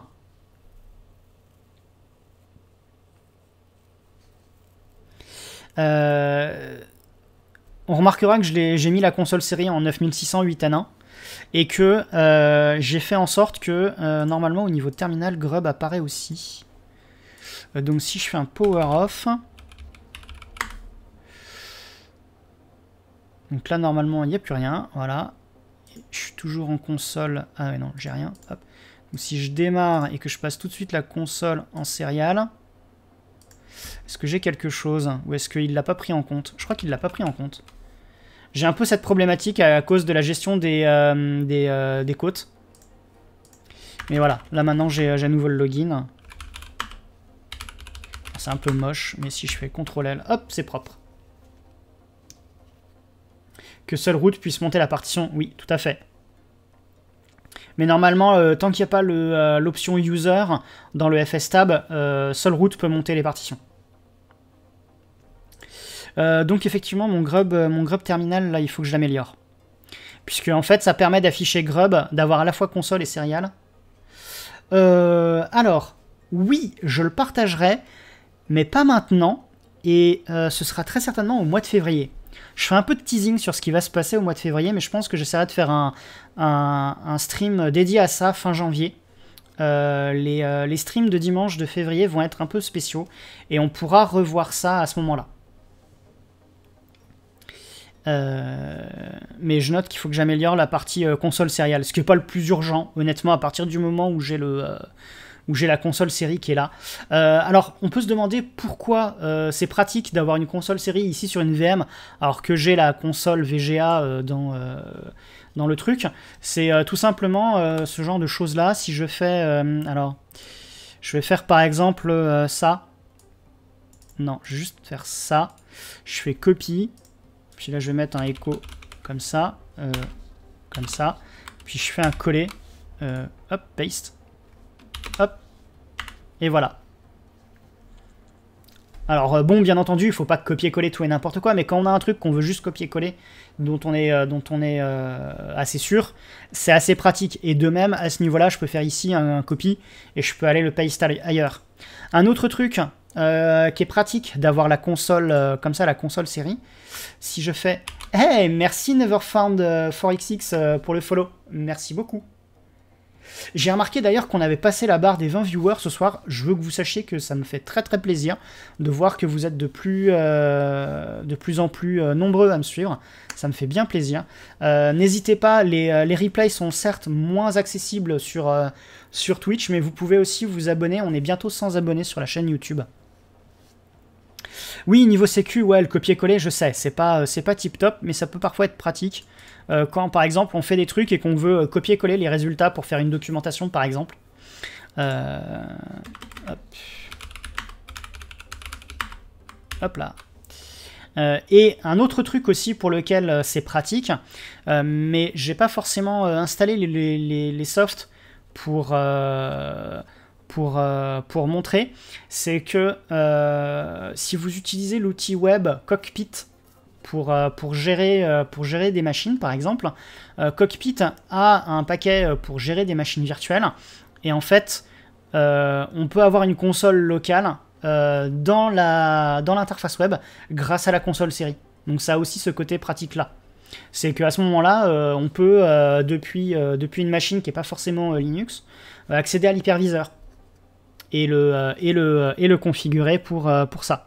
on remarquera que j'ai mis la console série en 9608 N1 et que j'ai fait en sorte que normalement au niveau terminal Grub apparaît aussi. donc si je fais un power off, Donc là, normalement, il n'y a plus rien. Voilà toujours en console. Ah non, j'ai rien. si je démarre et que je passe tout de suite la console en serial, est-ce que j'ai quelque chose Ou est-ce qu'il ne l'a pas pris en compte Je crois qu'il l'a pas pris en compte. J'ai un peu cette problématique à, cause de la gestion des, euh, des, euh, des côtes. Mais voilà, là maintenant j'ai à euh, nouveau le login. C'est un peu moche, mais si je fais CTRL-L, hop, c'est propre que seule route puisse monter la partition. Oui, tout à fait. Mais normalement, euh, tant qu'il n'y a pas euh, l'option user dans le FSTab, euh, seule route peut monter les partitions. donc effectivement, mon grub, mon grub terminal, là, il faut que je l'améliore. Puisque en fait, ça permet d'afficher grub, d'avoir à la fois console et serial. alors, oui, je le partagerai, mais pas maintenant, et ce sera très certainement au mois de février. Je fais un peu de teasing sur ce qui va se passer au mois de février, mais je pense que j'essaierai de faire un, stream dédié à ça fin janvier. Euh, euh, les, streams de dimanche de février vont être un peu spéciaux et on pourra revoir ça à ce moment-là. Euh, mais je note qu'il faut que j'améliore la partie console serial ce qui n'est pas le plus urgent, honnêtement, à partir du moment où j'ai le, où j'ai la console série qui est là. Euh, alors, on peut se demander pourquoi euh, c'est pratique d'avoir une console série ici sur une VM, alors que j'ai la console VGA euh, dans, le truc. C'est tout simplement ce genre de choses-là. Si je fais... alors, je vais faire par exemple ça. Non, juste faire ça. Je fais copie. Puis là, je vais mettre un écho comme ça. comme ça. Puis je fais un coller. hop, paste. Hop. Et voilà. Alors euh, bon, bien entendu, il faut pas copier-coller tout et n'importe quoi, mais quand on a un truc qu'on veut juste copier-coller, dont on est, euh, dont on est euh, assez sûr, c'est assez pratique. Et de même, à ce niveau-là, je peux faire ici un, un, copy et je peux aller le paste ailleurs. Un autre truc qui est pratique d'avoir la console comme ça, la console série, si je fais « Hey, merci Neverfound4xx pour le follow, merci beaucoup ». J'ai remarqué d'ailleurs qu'on avait passé la barre des 20 viewers ce soir. Je veux que vous sachiez que ça me fait très très plaisir de voir que vous êtes de plus, euh, de plus en plus euh, nombreux à me suivre. Ça me fait bien plaisir. Euh, n'hésitez pas, les, les, replays sont certes moins accessibles sur, sur Twitch, mais vous pouvez aussi vous abonner. On est bientôt sans abonnés sur la chaîne YouTube. Oui, niveau sécu, ouais, le copier-coller, je sais, c'est pas, pas tip-top, mais ça peut parfois être pratique. Euh, quand par exemple on fait des trucs et qu'on veut euh, copier-coller les résultats pour faire une documentation par exemple. Euh, hop. là. et un autre truc aussi pour lequel c'est pratique, mais j'ai pas forcément installé les, softs pour, pour, pour montrer, c'est que si vous utilisez l'outil web Cockpit, euh, euh, pour, gérer, des machines, par exemple. Euh, Cockpit a un paquet pour gérer des machines virtuelles. Et en fait, on peut avoir une console locale dans l'interface web grâce à la console série. Donc ça a aussi ce côté pratique-là. C'est qu'à ce moment-là, on peut, depuis, une machine qui n'est pas forcément Linux, accéder à l'hyperviseur et le, configurer pour ça.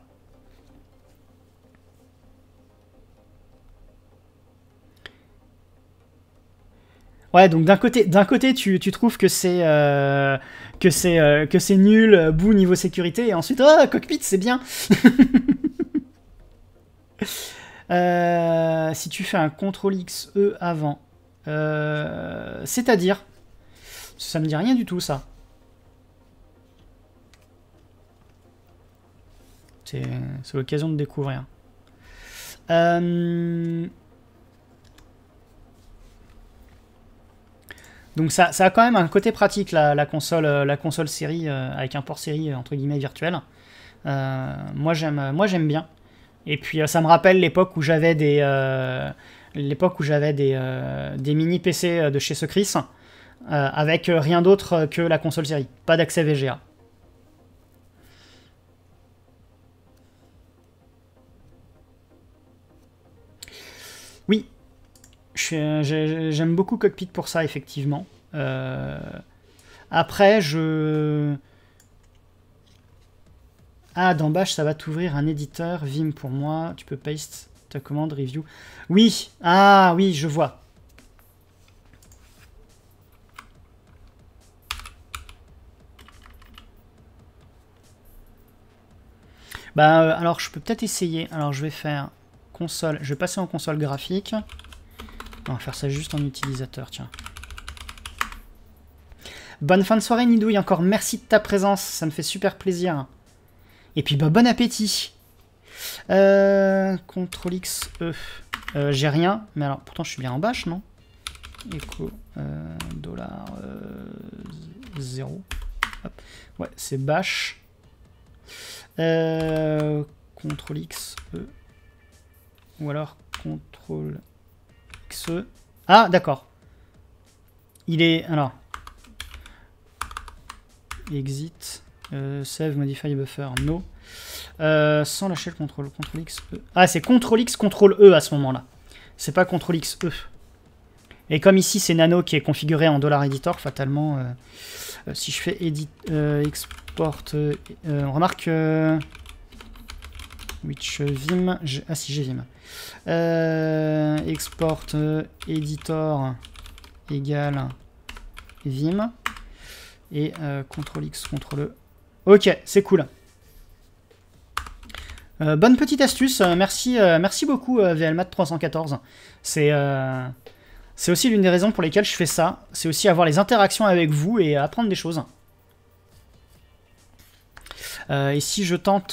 Ouais, donc d'un côté, d'un côté, tu, tu, trouves que c'est euh, que c'est euh, que c'est nul, euh, bout niveau sécurité, et ensuite, oh, cockpit, c'est bien. si tu fais un ctrl X E avant, c'est-à-dire, ça me dit rien du tout, ça. C'est l'occasion de découvrir. Euh... Donc ça, ça, a quand même un côté pratique la, console, euh, la console série euh, avec un port série euh, entre guillemets virtuel. moi j'aime, bien. Et puis ça me rappelle l'époque où j'avais des, l'époque où des, des, mini PC de chez Secris avec rien d'autre que la console série, pas d'accès VGA. Oui, J'aime beaucoup Cockpit pour ça, effectivement. Euh, après, je... Ah, dans Bash, ça va t'ouvrir un éditeur, Vim pour moi, tu peux paste ta commande, review. Oui, ah oui, je vois. Bah, euh, alors je peux peut-être essayer. Alors je vais faire console, je vais passer en console graphique. On va faire ça juste en utilisateur, tiens. Bonne fin de soirée, Nidouille, encore merci de ta présence, ça me fait super plaisir. Et puis, bah, bon appétit euh, Ctrl X, E. Euh, j'ai rien, mais alors, pourtant, je suis bien en bâche, non Echo euh, dollar, 0. Ouais, c'est bâche. CTRL X, E. Ou alors CTRL ah, d'accord. Il est... Alors... Exit. Euh, save, modify buffer. No. Euh, sans lâcher le contrôle. X, E. Ah, c'est contrôle X, contrôle E à ce moment-là. C'est pas contrôle X, E. Et comme ici, c'est Nano qui est configuré en dollar $editor, fatalement, euh, si je fais edit, export... on remarque... which Vim... Ah si, j'ai Vim. Euh, export editor euh, égale Vim. Et euh, CTRL X, CTRL E. Ok, c'est cool. bonne petite astuce, merci, merci beaucoup VLMAT314. C'est c'est aussi l'une des raisons pour lesquelles je fais ça. C'est aussi avoir les interactions avec vous et apprendre des choses. et si je tente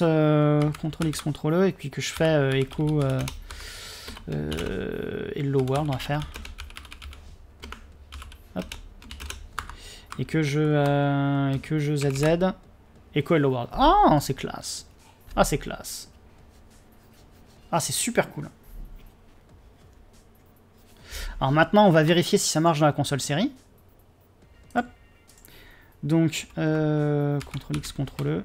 CTRL-X, CTRL-E, e, et puis que je fais echo écho euh, Hello World, on va faire. Hop. Et que je... Euh, et que je ZZ. Et quoi Hello World. Ah, c'est classe. Ah, c'est classe. Ah, c'est super cool. Alors maintenant, on va vérifier si ça marche dans la console série. Hop. Donc, euh, CTRL X, CTRL E.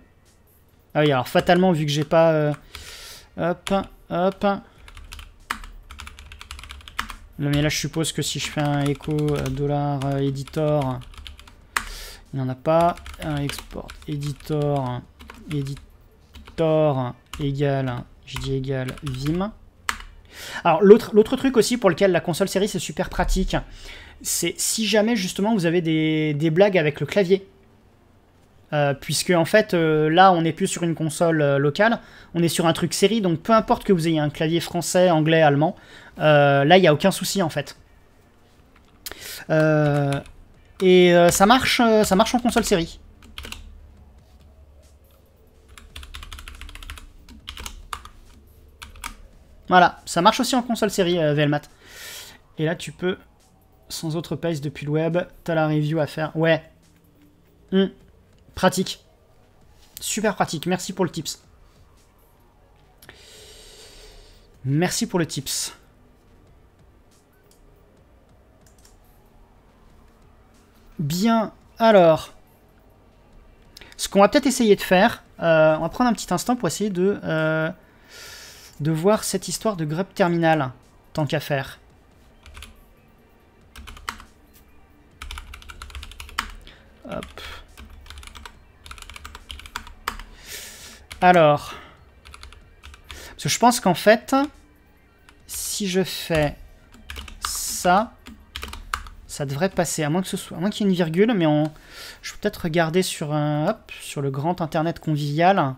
Ah oui, alors fatalement, vu que j'ai pas... Euh, hop, hop mais là, je suppose que si je fais un écho euh, dollar editor, euh, il n'y en a pas. Un export editor, editor égal, je dis égal vim. Alors, l'autre truc aussi pour lequel la console série, c'est super pratique, c'est si jamais justement vous avez des blagues avec le clavier. Euh, puisque en fait euh, là on n'est plus sur une console euh, locale, on est sur un truc série, donc peu importe que vous ayez un clavier français, anglais, allemand, là il n'y a aucun souci en fait. et ça marche, ça marche en console série. Voilà, ça marche aussi en console série VLMAT. Et là tu peux, sans autre pace depuis le web, t'as la review à faire. Ouais. Hmm. Pratique. Super pratique. Merci pour le tips. Merci pour le tips. Bien, alors, ce qu'on va peut-être essayer de faire, euh, on va prendre un petit instant pour essayer de, euh, de voir cette histoire de grub terminal, tant qu'à faire. Hop. Alors, parce que je pense qu'en fait, si je fais ça, ça devrait passer, à moins que ce soit, à moins qu'il y ait une virgule, mais on, je peux peut-être regarder sur, un, euh, sur le grand internet convivial.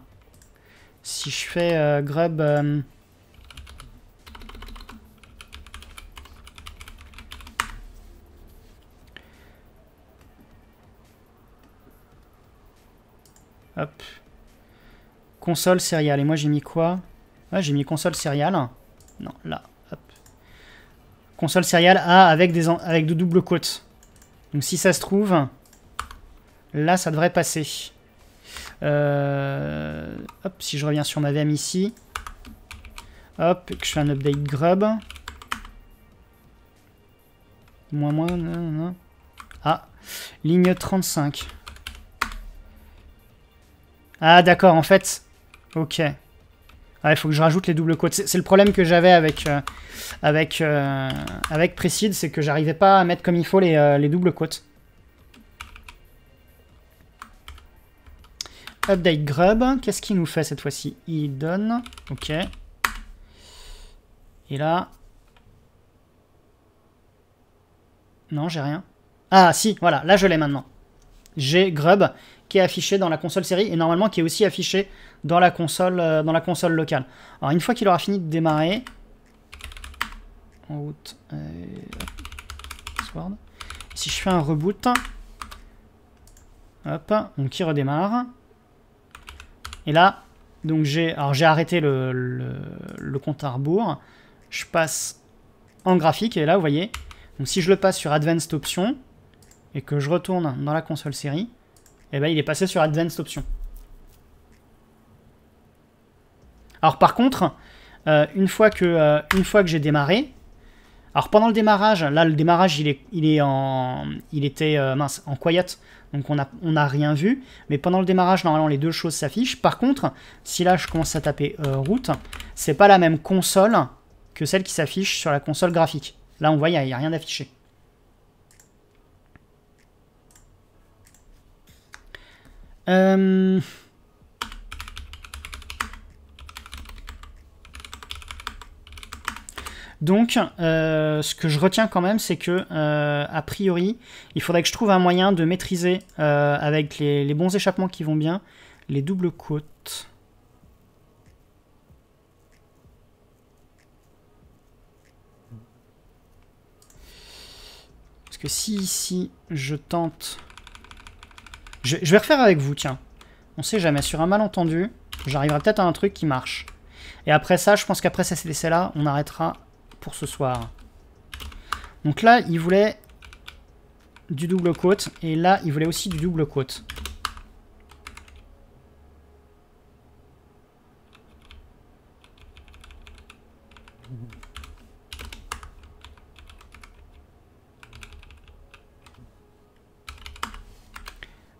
Si je fais euh, grub... Euh, hop, Console serial. Et moi, j'ai mis quoi Ouais, ah, j'ai mis console serial. Non, là. Console serial A avec, des avec de doubles côtes. Donc, si ça se trouve, là, ça devrait passer. Euh, hop, si je reviens sur ma VM ici. Hop, que je fais un update grub. Moins, moins, Ah, ligne 35. Ah, d'accord, en fait, Ok. Ah, il faut que je rajoute les doubles côtes. C'est le problème que j'avais avec, euh, avec, euh, avec c'est que j'arrivais pas à mettre comme il faut les, euh, les doubles côtes. Update Grub, qu'est-ce qu'il nous fait cette fois-ci Il donne, ok. Et là... Non, j'ai rien. Ah si, voilà, là je l'ai maintenant. J'ai Grub affiché dans la console série et normalement qui est aussi affiché dans la console, euh, dans la console locale. Alors une fois qu'il aura fini de démarrer, euh, si je fais un reboot, hop, donc il redémarre. Et là, donc j'ai arrêté le, le, le compte à rebours, je passe en graphique et là vous voyez, donc si je le passe sur Advanced Options et que je retourne dans la console série, et eh ben, il est passé sur Advanced Options. Alors par contre, euh, une fois que, euh, que j'ai démarré, alors pendant le démarrage, là le démarrage il est, il est en, il était euh, mince en quiet, donc on n'a on rien vu. Mais pendant le démarrage, normalement les deux choses s'affichent. Par contre, si là je commence à taper route, c'est pas la même console que celle qui s'affiche sur la console graphique. Là on voit il n'y a rien d'affiché. Euh, Donc, euh, ce que je retiens quand même, c'est que, euh, a priori, il faudrait que je trouve un moyen de maîtriser, avec les, bons échappements qui vont bien, les doubles côtes. Parce que si ici, je tente je, vais refaire avec vous, tiens. On sait jamais, sur un malentendu, j'arriverai peut-être à un truc qui marche. Et après ça, je pense qu'après ces essais-là, on arrêtera pour ce soir. Donc là, il voulait du double côte, et là, il voulait aussi du double côte.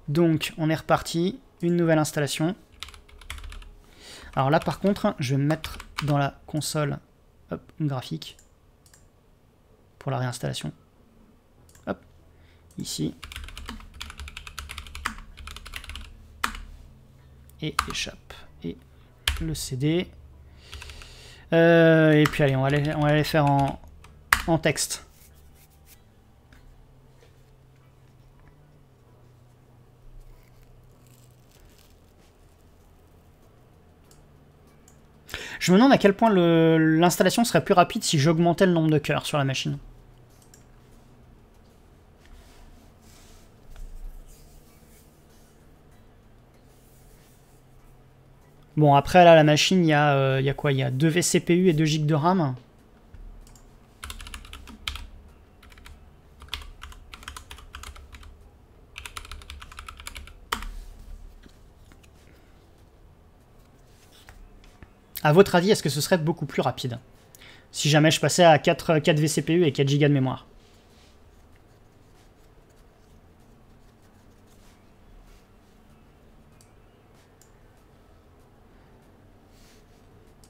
Donc, on est reparti. Une nouvelle installation. Alors là, par contre, je vais me mettre dans la console graphique pour la réinstallation. Hop, ici. Et échappe. Et le CD. Euh, et puis allez, on va aller, faire en texte. Je me demande à quel point l'installation serait plus rapide si j'augmentais le nombre de cœurs sur la machine. Bon, après, là, la machine, il y, a, euh, y a quoi Il y a 2 VCPU et 2 GB de RAM. À votre avis, est-ce que ce serait beaucoup plus rapide Si jamais je passais à 4, 4 VCPU et 4 Go de mémoire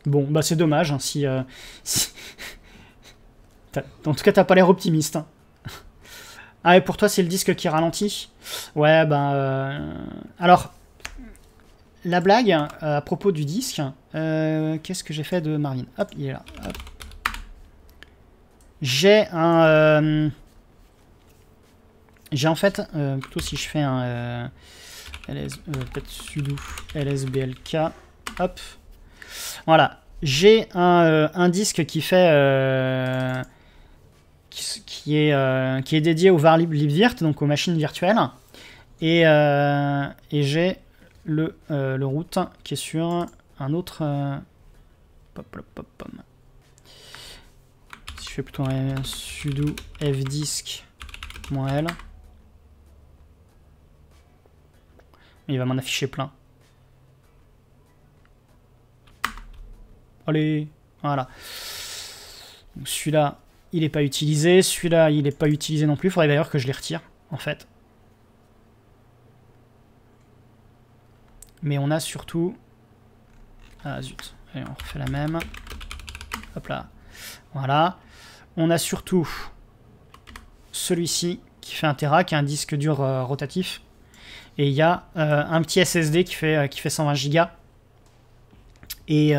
Bon, bah c'est dommage, hein, euh, si... en tout cas, t'as pas l'air optimiste. Hein. Ah, et pour toi, c'est le disque qui ralentit Ouais, ben... Alors, la blague euh, à propos du disque, euh, qu'est-ce que j'ai fait de Marvin Hop, il est là. J'ai un... Euh, j'ai en fait, plutôt euh, si je fais un LS, peut-être sudo LSBLK, hop, voilà, j'ai un, disque qui fait, qui, est, qui est dédié au var libvirt, donc aux machines virtuelles, et, et j'ai le, le route qui est sur un autre... Euh, si je fais plutôt un sudo fdisk -l, il va m'en afficher plein. Allez, voilà. Celui-là, il n'est pas utilisé. Celui-là, il n'est pas utilisé non plus. Il faudrait d'ailleurs que je les retire, en fait. Mais on a surtout ah zut, allez, on refait la même. Hop là. Voilà. On a surtout celui-ci qui fait un Tera, qui est un disque dur euh, rotatif. Et il y a euh, un petit SSD qui fait, euh, qui fait 120 Go. Et,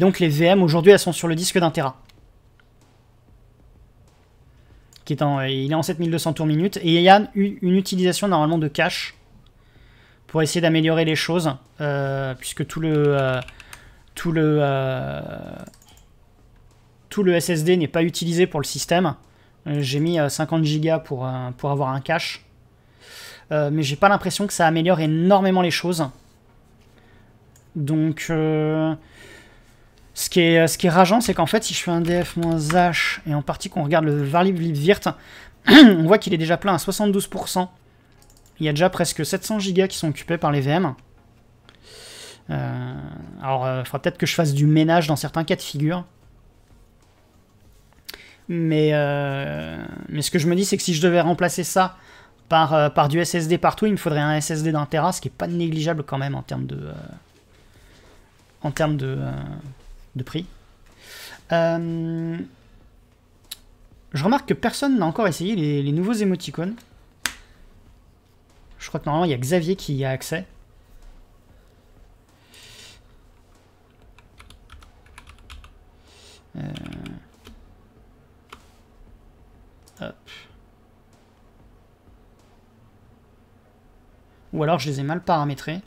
donc les VM aujourd'hui elles sont sur le disque d'un Tera. Qui est il est en 7200 tours minute. Et il y a une utilisation normalement de cache pour essayer d'améliorer les choses, euh, puisque tout le, euh, tout, le, euh, tout le SSD n'est pas utilisé pour le système. J'ai mis 50 Go pour, pour avoir un cache, mais j'ai pas l'impression que ça améliore énormément les choses. Donc, ce qui, est, ce qui est rageant, c'est qu'en fait, si je fais un df-h, et en partie qu'on regarde le varlib on voit qu'il est déjà plein à 72%. Il y a déjà presque 700 gigas qui sont occupés par les VM. Euh, alors, il euh, faudra peut-être que je fasse du ménage dans certains cas de figure. Mais, euh, mais ce que je me dis, c'est que si je devais remplacer ça par, par du SSD partout, il me faudrait un SSD d'un Tera, ce qui est pas négligeable quand même en termes de, en termes de, de prix. je remarque que personne n'a encore essayé les, les nouveaux émoticônes. Je crois que normalement, il y a Xavier qui y a accès. Euh, hop. Ou alors je les ai mal paramétrés.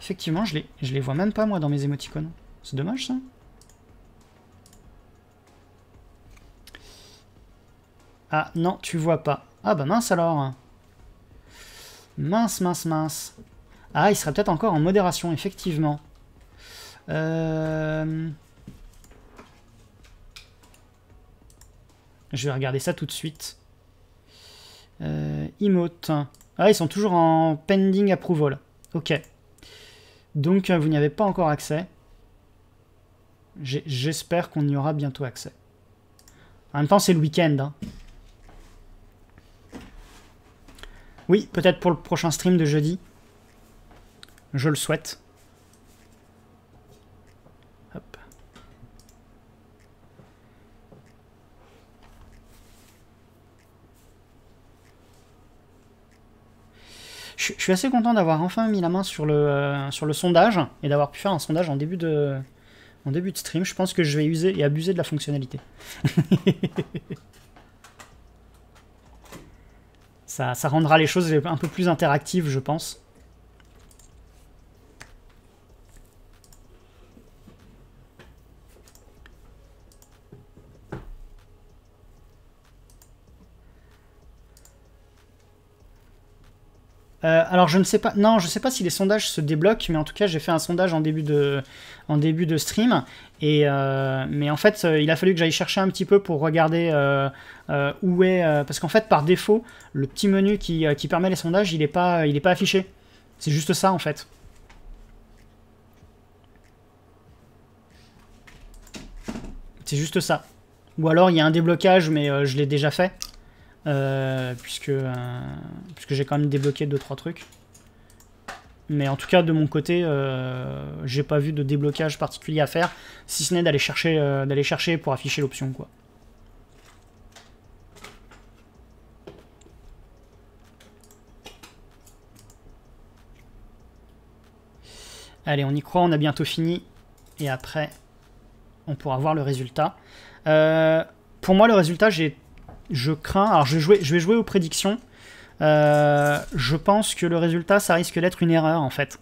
Effectivement, je les, je les vois même pas moi dans mes émoticônes. C'est dommage ça. Ah non, tu vois pas. Ah bah mince alors. Mince, mince, mince. Ah, il serait peut-être encore en modération, effectivement. Euh, je vais regarder ça tout de suite. Euh, emote. Ah, ils sont toujours en pending approval. Ok. Donc, euh, vous n'y avez pas encore accès. J'espère qu'on y aura bientôt accès. En même temps, c'est le week-end. Hein. Oui, peut-être pour le prochain stream de jeudi. Je le souhaite. Je, suis assez content d'avoir enfin mis la main sur le, euh, sur le sondage et d'avoir pu faire un sondage en début de, en début de stream. Je pense que je vais user et abuser de la fonctionnalité. Ça, rendra les choses un peu plus interactives, je pense. Euh, alors je ne sais pas, non, je sais pas si les sondages se débloquent, mais en tout cas j'ai fait un sondage en début de, en début de stream euh, mais en fait, euh, il a fallu que j'aille chercher un petit peu pour regarder euh, où est... parce qu'en fait, par défaut, le petit menu qui, permet les sondages, il n'est pas, il est pas affiché. C'est juste ça, en fait. C'est juste ça. Ou alors, il y a un déblocage, mais je l'ai déjà fait. puisque puisque j'ai quand même débloqué 2-3 trucs. Mais en tout cas, de mon côté, euh, j'ai pas vu de déblocage particulier à faire, si ce n'est d'aller chercher, euh, chercher pour afficher l'option, quoi. Allez, on y croit, on a bientôt fini. Et après, on pourra voir le résultat. Euh, pour moi, le résultat, j'ai, je crains... Alors, je je vais jouer aux prédictions. Euh, je pense que le résultat, ça risque d'être une erreur en fait.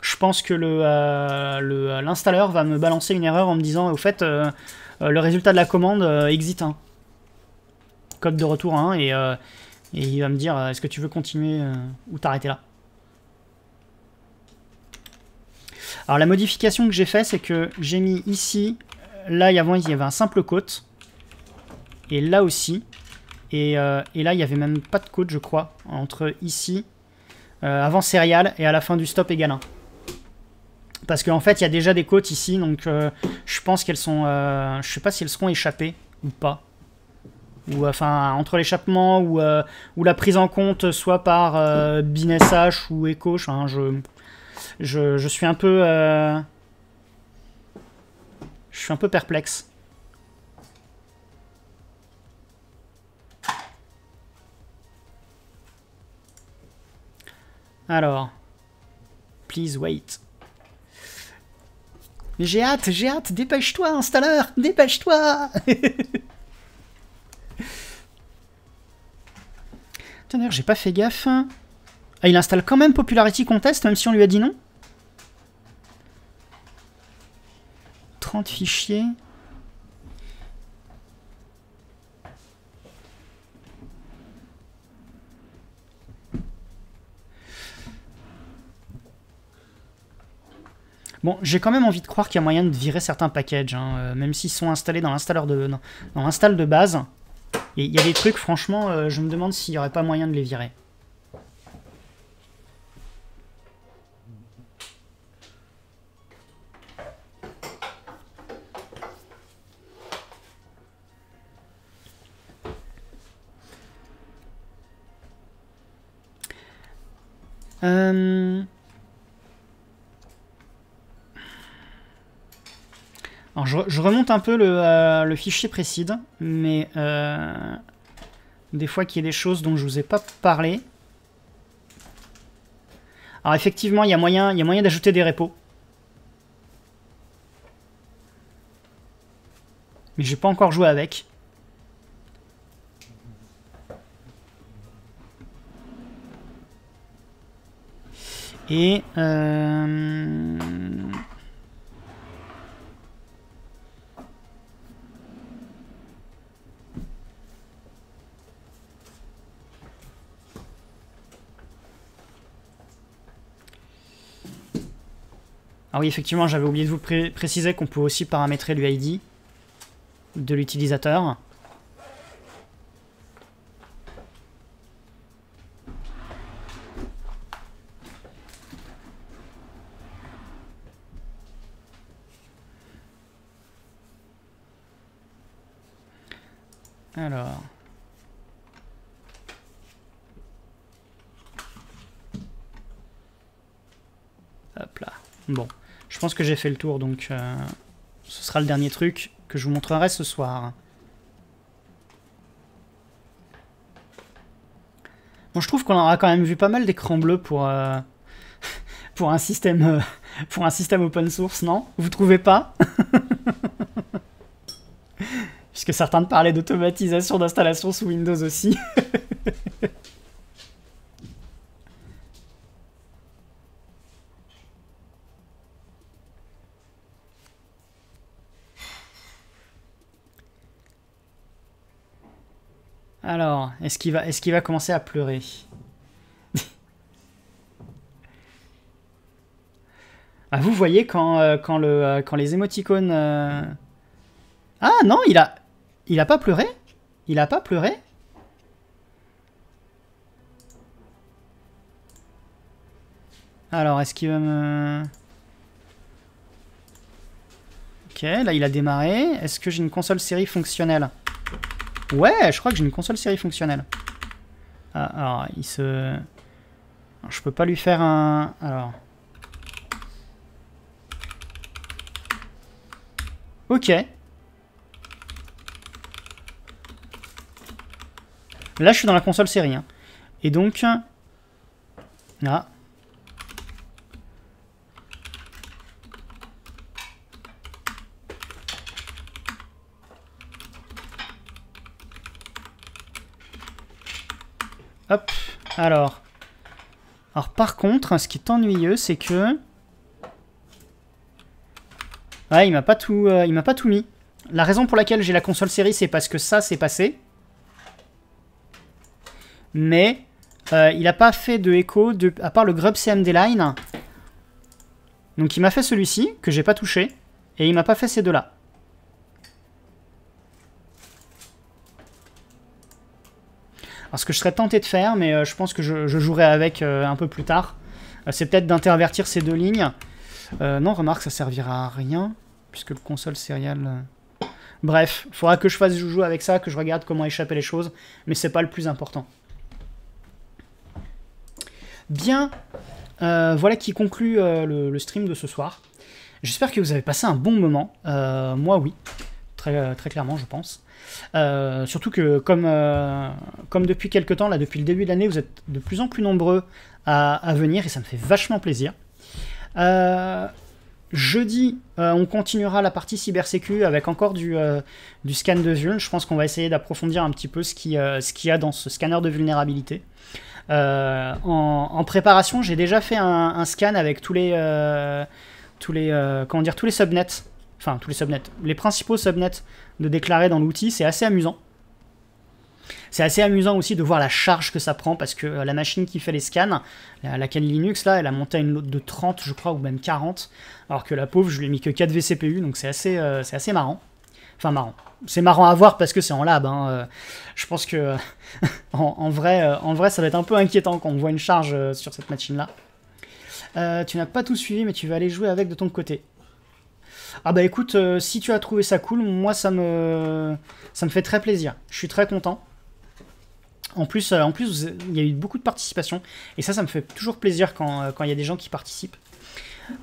Je pense que euh, euh, l'installeur le, va me balancer une erreur en me disant au fait le résultat de la commande exit 1. Code de retour 1 et, il va me dire est-ce que tu veux continuer ou t'arrêter là. Alors la modification que j'ai fait, c'est que j'ai mis ici, là avant il y avait un simple code et là aussi, euh, et, là, il n'y avait même pas de côte, je crois, entre ici, euh, avant Serial, et à la fin du stop égal Parce qu'en fait, il y a déjà des côtes ici, donc euh, je pense qu'elles sont... je sais pas si elles seront échappées ou pas. Ou enfin, entre l'échappement ou, ou la prise en compte, soit par BinSH ou Echo, je, je, je, suis un peu... je suis un peu perplexe. Alors. Please wait. J'ai hâte, j'ai hâte, dépêche-toi, installeur, dépêche-toi D'ailleurs, j'ai pas fait gaffe. Ah, il installe quand même Popularity Contest, même si on lui a dit non 30 fichiers. Bon, j'ai quand même envie de croire qu'il y a moyen de virer certains packages, hein, euh, même s'ils sont installés dans l'installeur de l'install de base. Et il y a des trucs, franchement, euh, je me demande s'il n'y aurait pas moyen de les virer. Euh... Alors je, remonte un peu le, euh, fichier précide, mais euh, des fois qu'il y a des choses dont je vous ai pas parlé. Alors effectivement, il y a moyen, moyen d'ajouter des repos. Mais j'ai pas encore joué avec. Et euh, Ah oui, effectivement, j'avais oublié de vous préciser qu'on peut aussi paramétrer l'UID de l'utilisateur. Alors... Hop là. Bon. Je pense que j'ai fait le tour, donc euh, ce sera le dernier truc que je vous montrerai ce soir. Bon, je trouve qu'on aura quand même vu pas mal d'écrans bleus pour, euh, pour, un système, euh, pour un système open source, non Vous trouvez pas Puisque certains parlaient d'automatisation d'installation sous Windows aussi. Alors, est-ce qu'il va, est va commencer à pleurer Ah, vous voyez quand, euh, le, euh, quand les émoticônes... Euh, ah non, il a... Il a pas pleuré Il a pas pleuré Alors, est-ce qu'il va me... Ok, là il a démarré. Est-ce que j'ai une console série fonctionnelle Ouais, je crois que j'ai une console série fonctionnelle. Ah, alors, il se... Je peux pas lui faire un... Alors... Ok. Là, je suis dans la console série. Hein. Et donc... Là... Hop, alors. Alors par contre, hein, ce qui est ennuyeux, c'est que... Ouais, il m'a pas tout, euh, il m'a pas tout mis. La raison pour laquelle j'ai la console série, c'est parce que ça s'est passé. Mais euh, il n'a pas fait de écho, de, à part le Grub CMD Line. Donc il m'a fait celui-ci, que j'ai pas touché, et il m'a pas fait ces deux-là. Alors, ce que je serais tenté de faire, mais euh, je pense que je, jouerai avec euh, un peu plus tard, euh, c'est peut-être d'intervertir ces deux lignes. non, remarque, ça servira à rien, puisque le console serial... Bref, il faudra que je fasse joujou avec ça, que je regarde comment échapper les choses, mais c'est pas le plus important. Bien, voilà qui conclut le, stream de ce soir. J'espère que vous avez passé un bon moment. moi, oui très, clairement, je pense. Euh, surtout que, comme, euh, depuis quelques temps, là, depuis le début de l'année, vous êtes de plus en plus nombreux à, venir et ça me fait vachement plaisir. Euh, jeudi, on continuera la partie cybersécu avec encore du, scan de vuln. Je pense qu'on va essayer d'approfondir un petit peu ce qu'il y a dans ce scanner de vulnérabilité. En, préparation, j'ai déjà fait un, scan avec tous les tous les tous les subnets enfin tous les subnets, les principaux subnets de déclarer dans l'outil, c'est assez amusant. C'est assez amusant aussi de voir la charge que ça prend parce que euh, la machine qui fait les scans, la, can Linux, là, elle a monté une note de 30, je crois, ou même 40, alors que la pauvre, je lui ai mis que 4 vCPU, donc c'est assez, euh, c'est assez marrant. Enfin, marrant. C'est marrant à voir parce que c'est en lab. Hein, euh, je pense que en, vrai, en vrai, ça va être un peu inquiétant quand on voit une charge sur cette machine-là. tu n'as pas tout suivi, mais tu vas aller jouer avec de ton côté. Ah bah écoute, euh, si tu as trouvé ça cool, moi ça me, fait très plaisir. Je suis très content. En plus, euh, en plus, il y a eu beaucoup de participation. Et ça, ça me fait toujours plaisir quand euh, il y a des gens qui participent.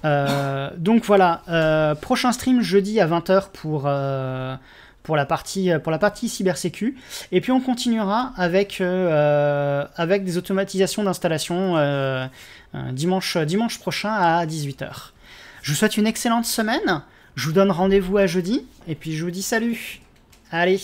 donc voilà, prochain stream jeudi à 20h pour la partie pour la partie cybersécu et puis on continuera avec avec des automatisations d'installation dimanche dimanche prochain à 18h. Je vous souhaite une excellente semaine. Je vous donne rendez-vous à jeudi, et puis je vous dis salut. Allez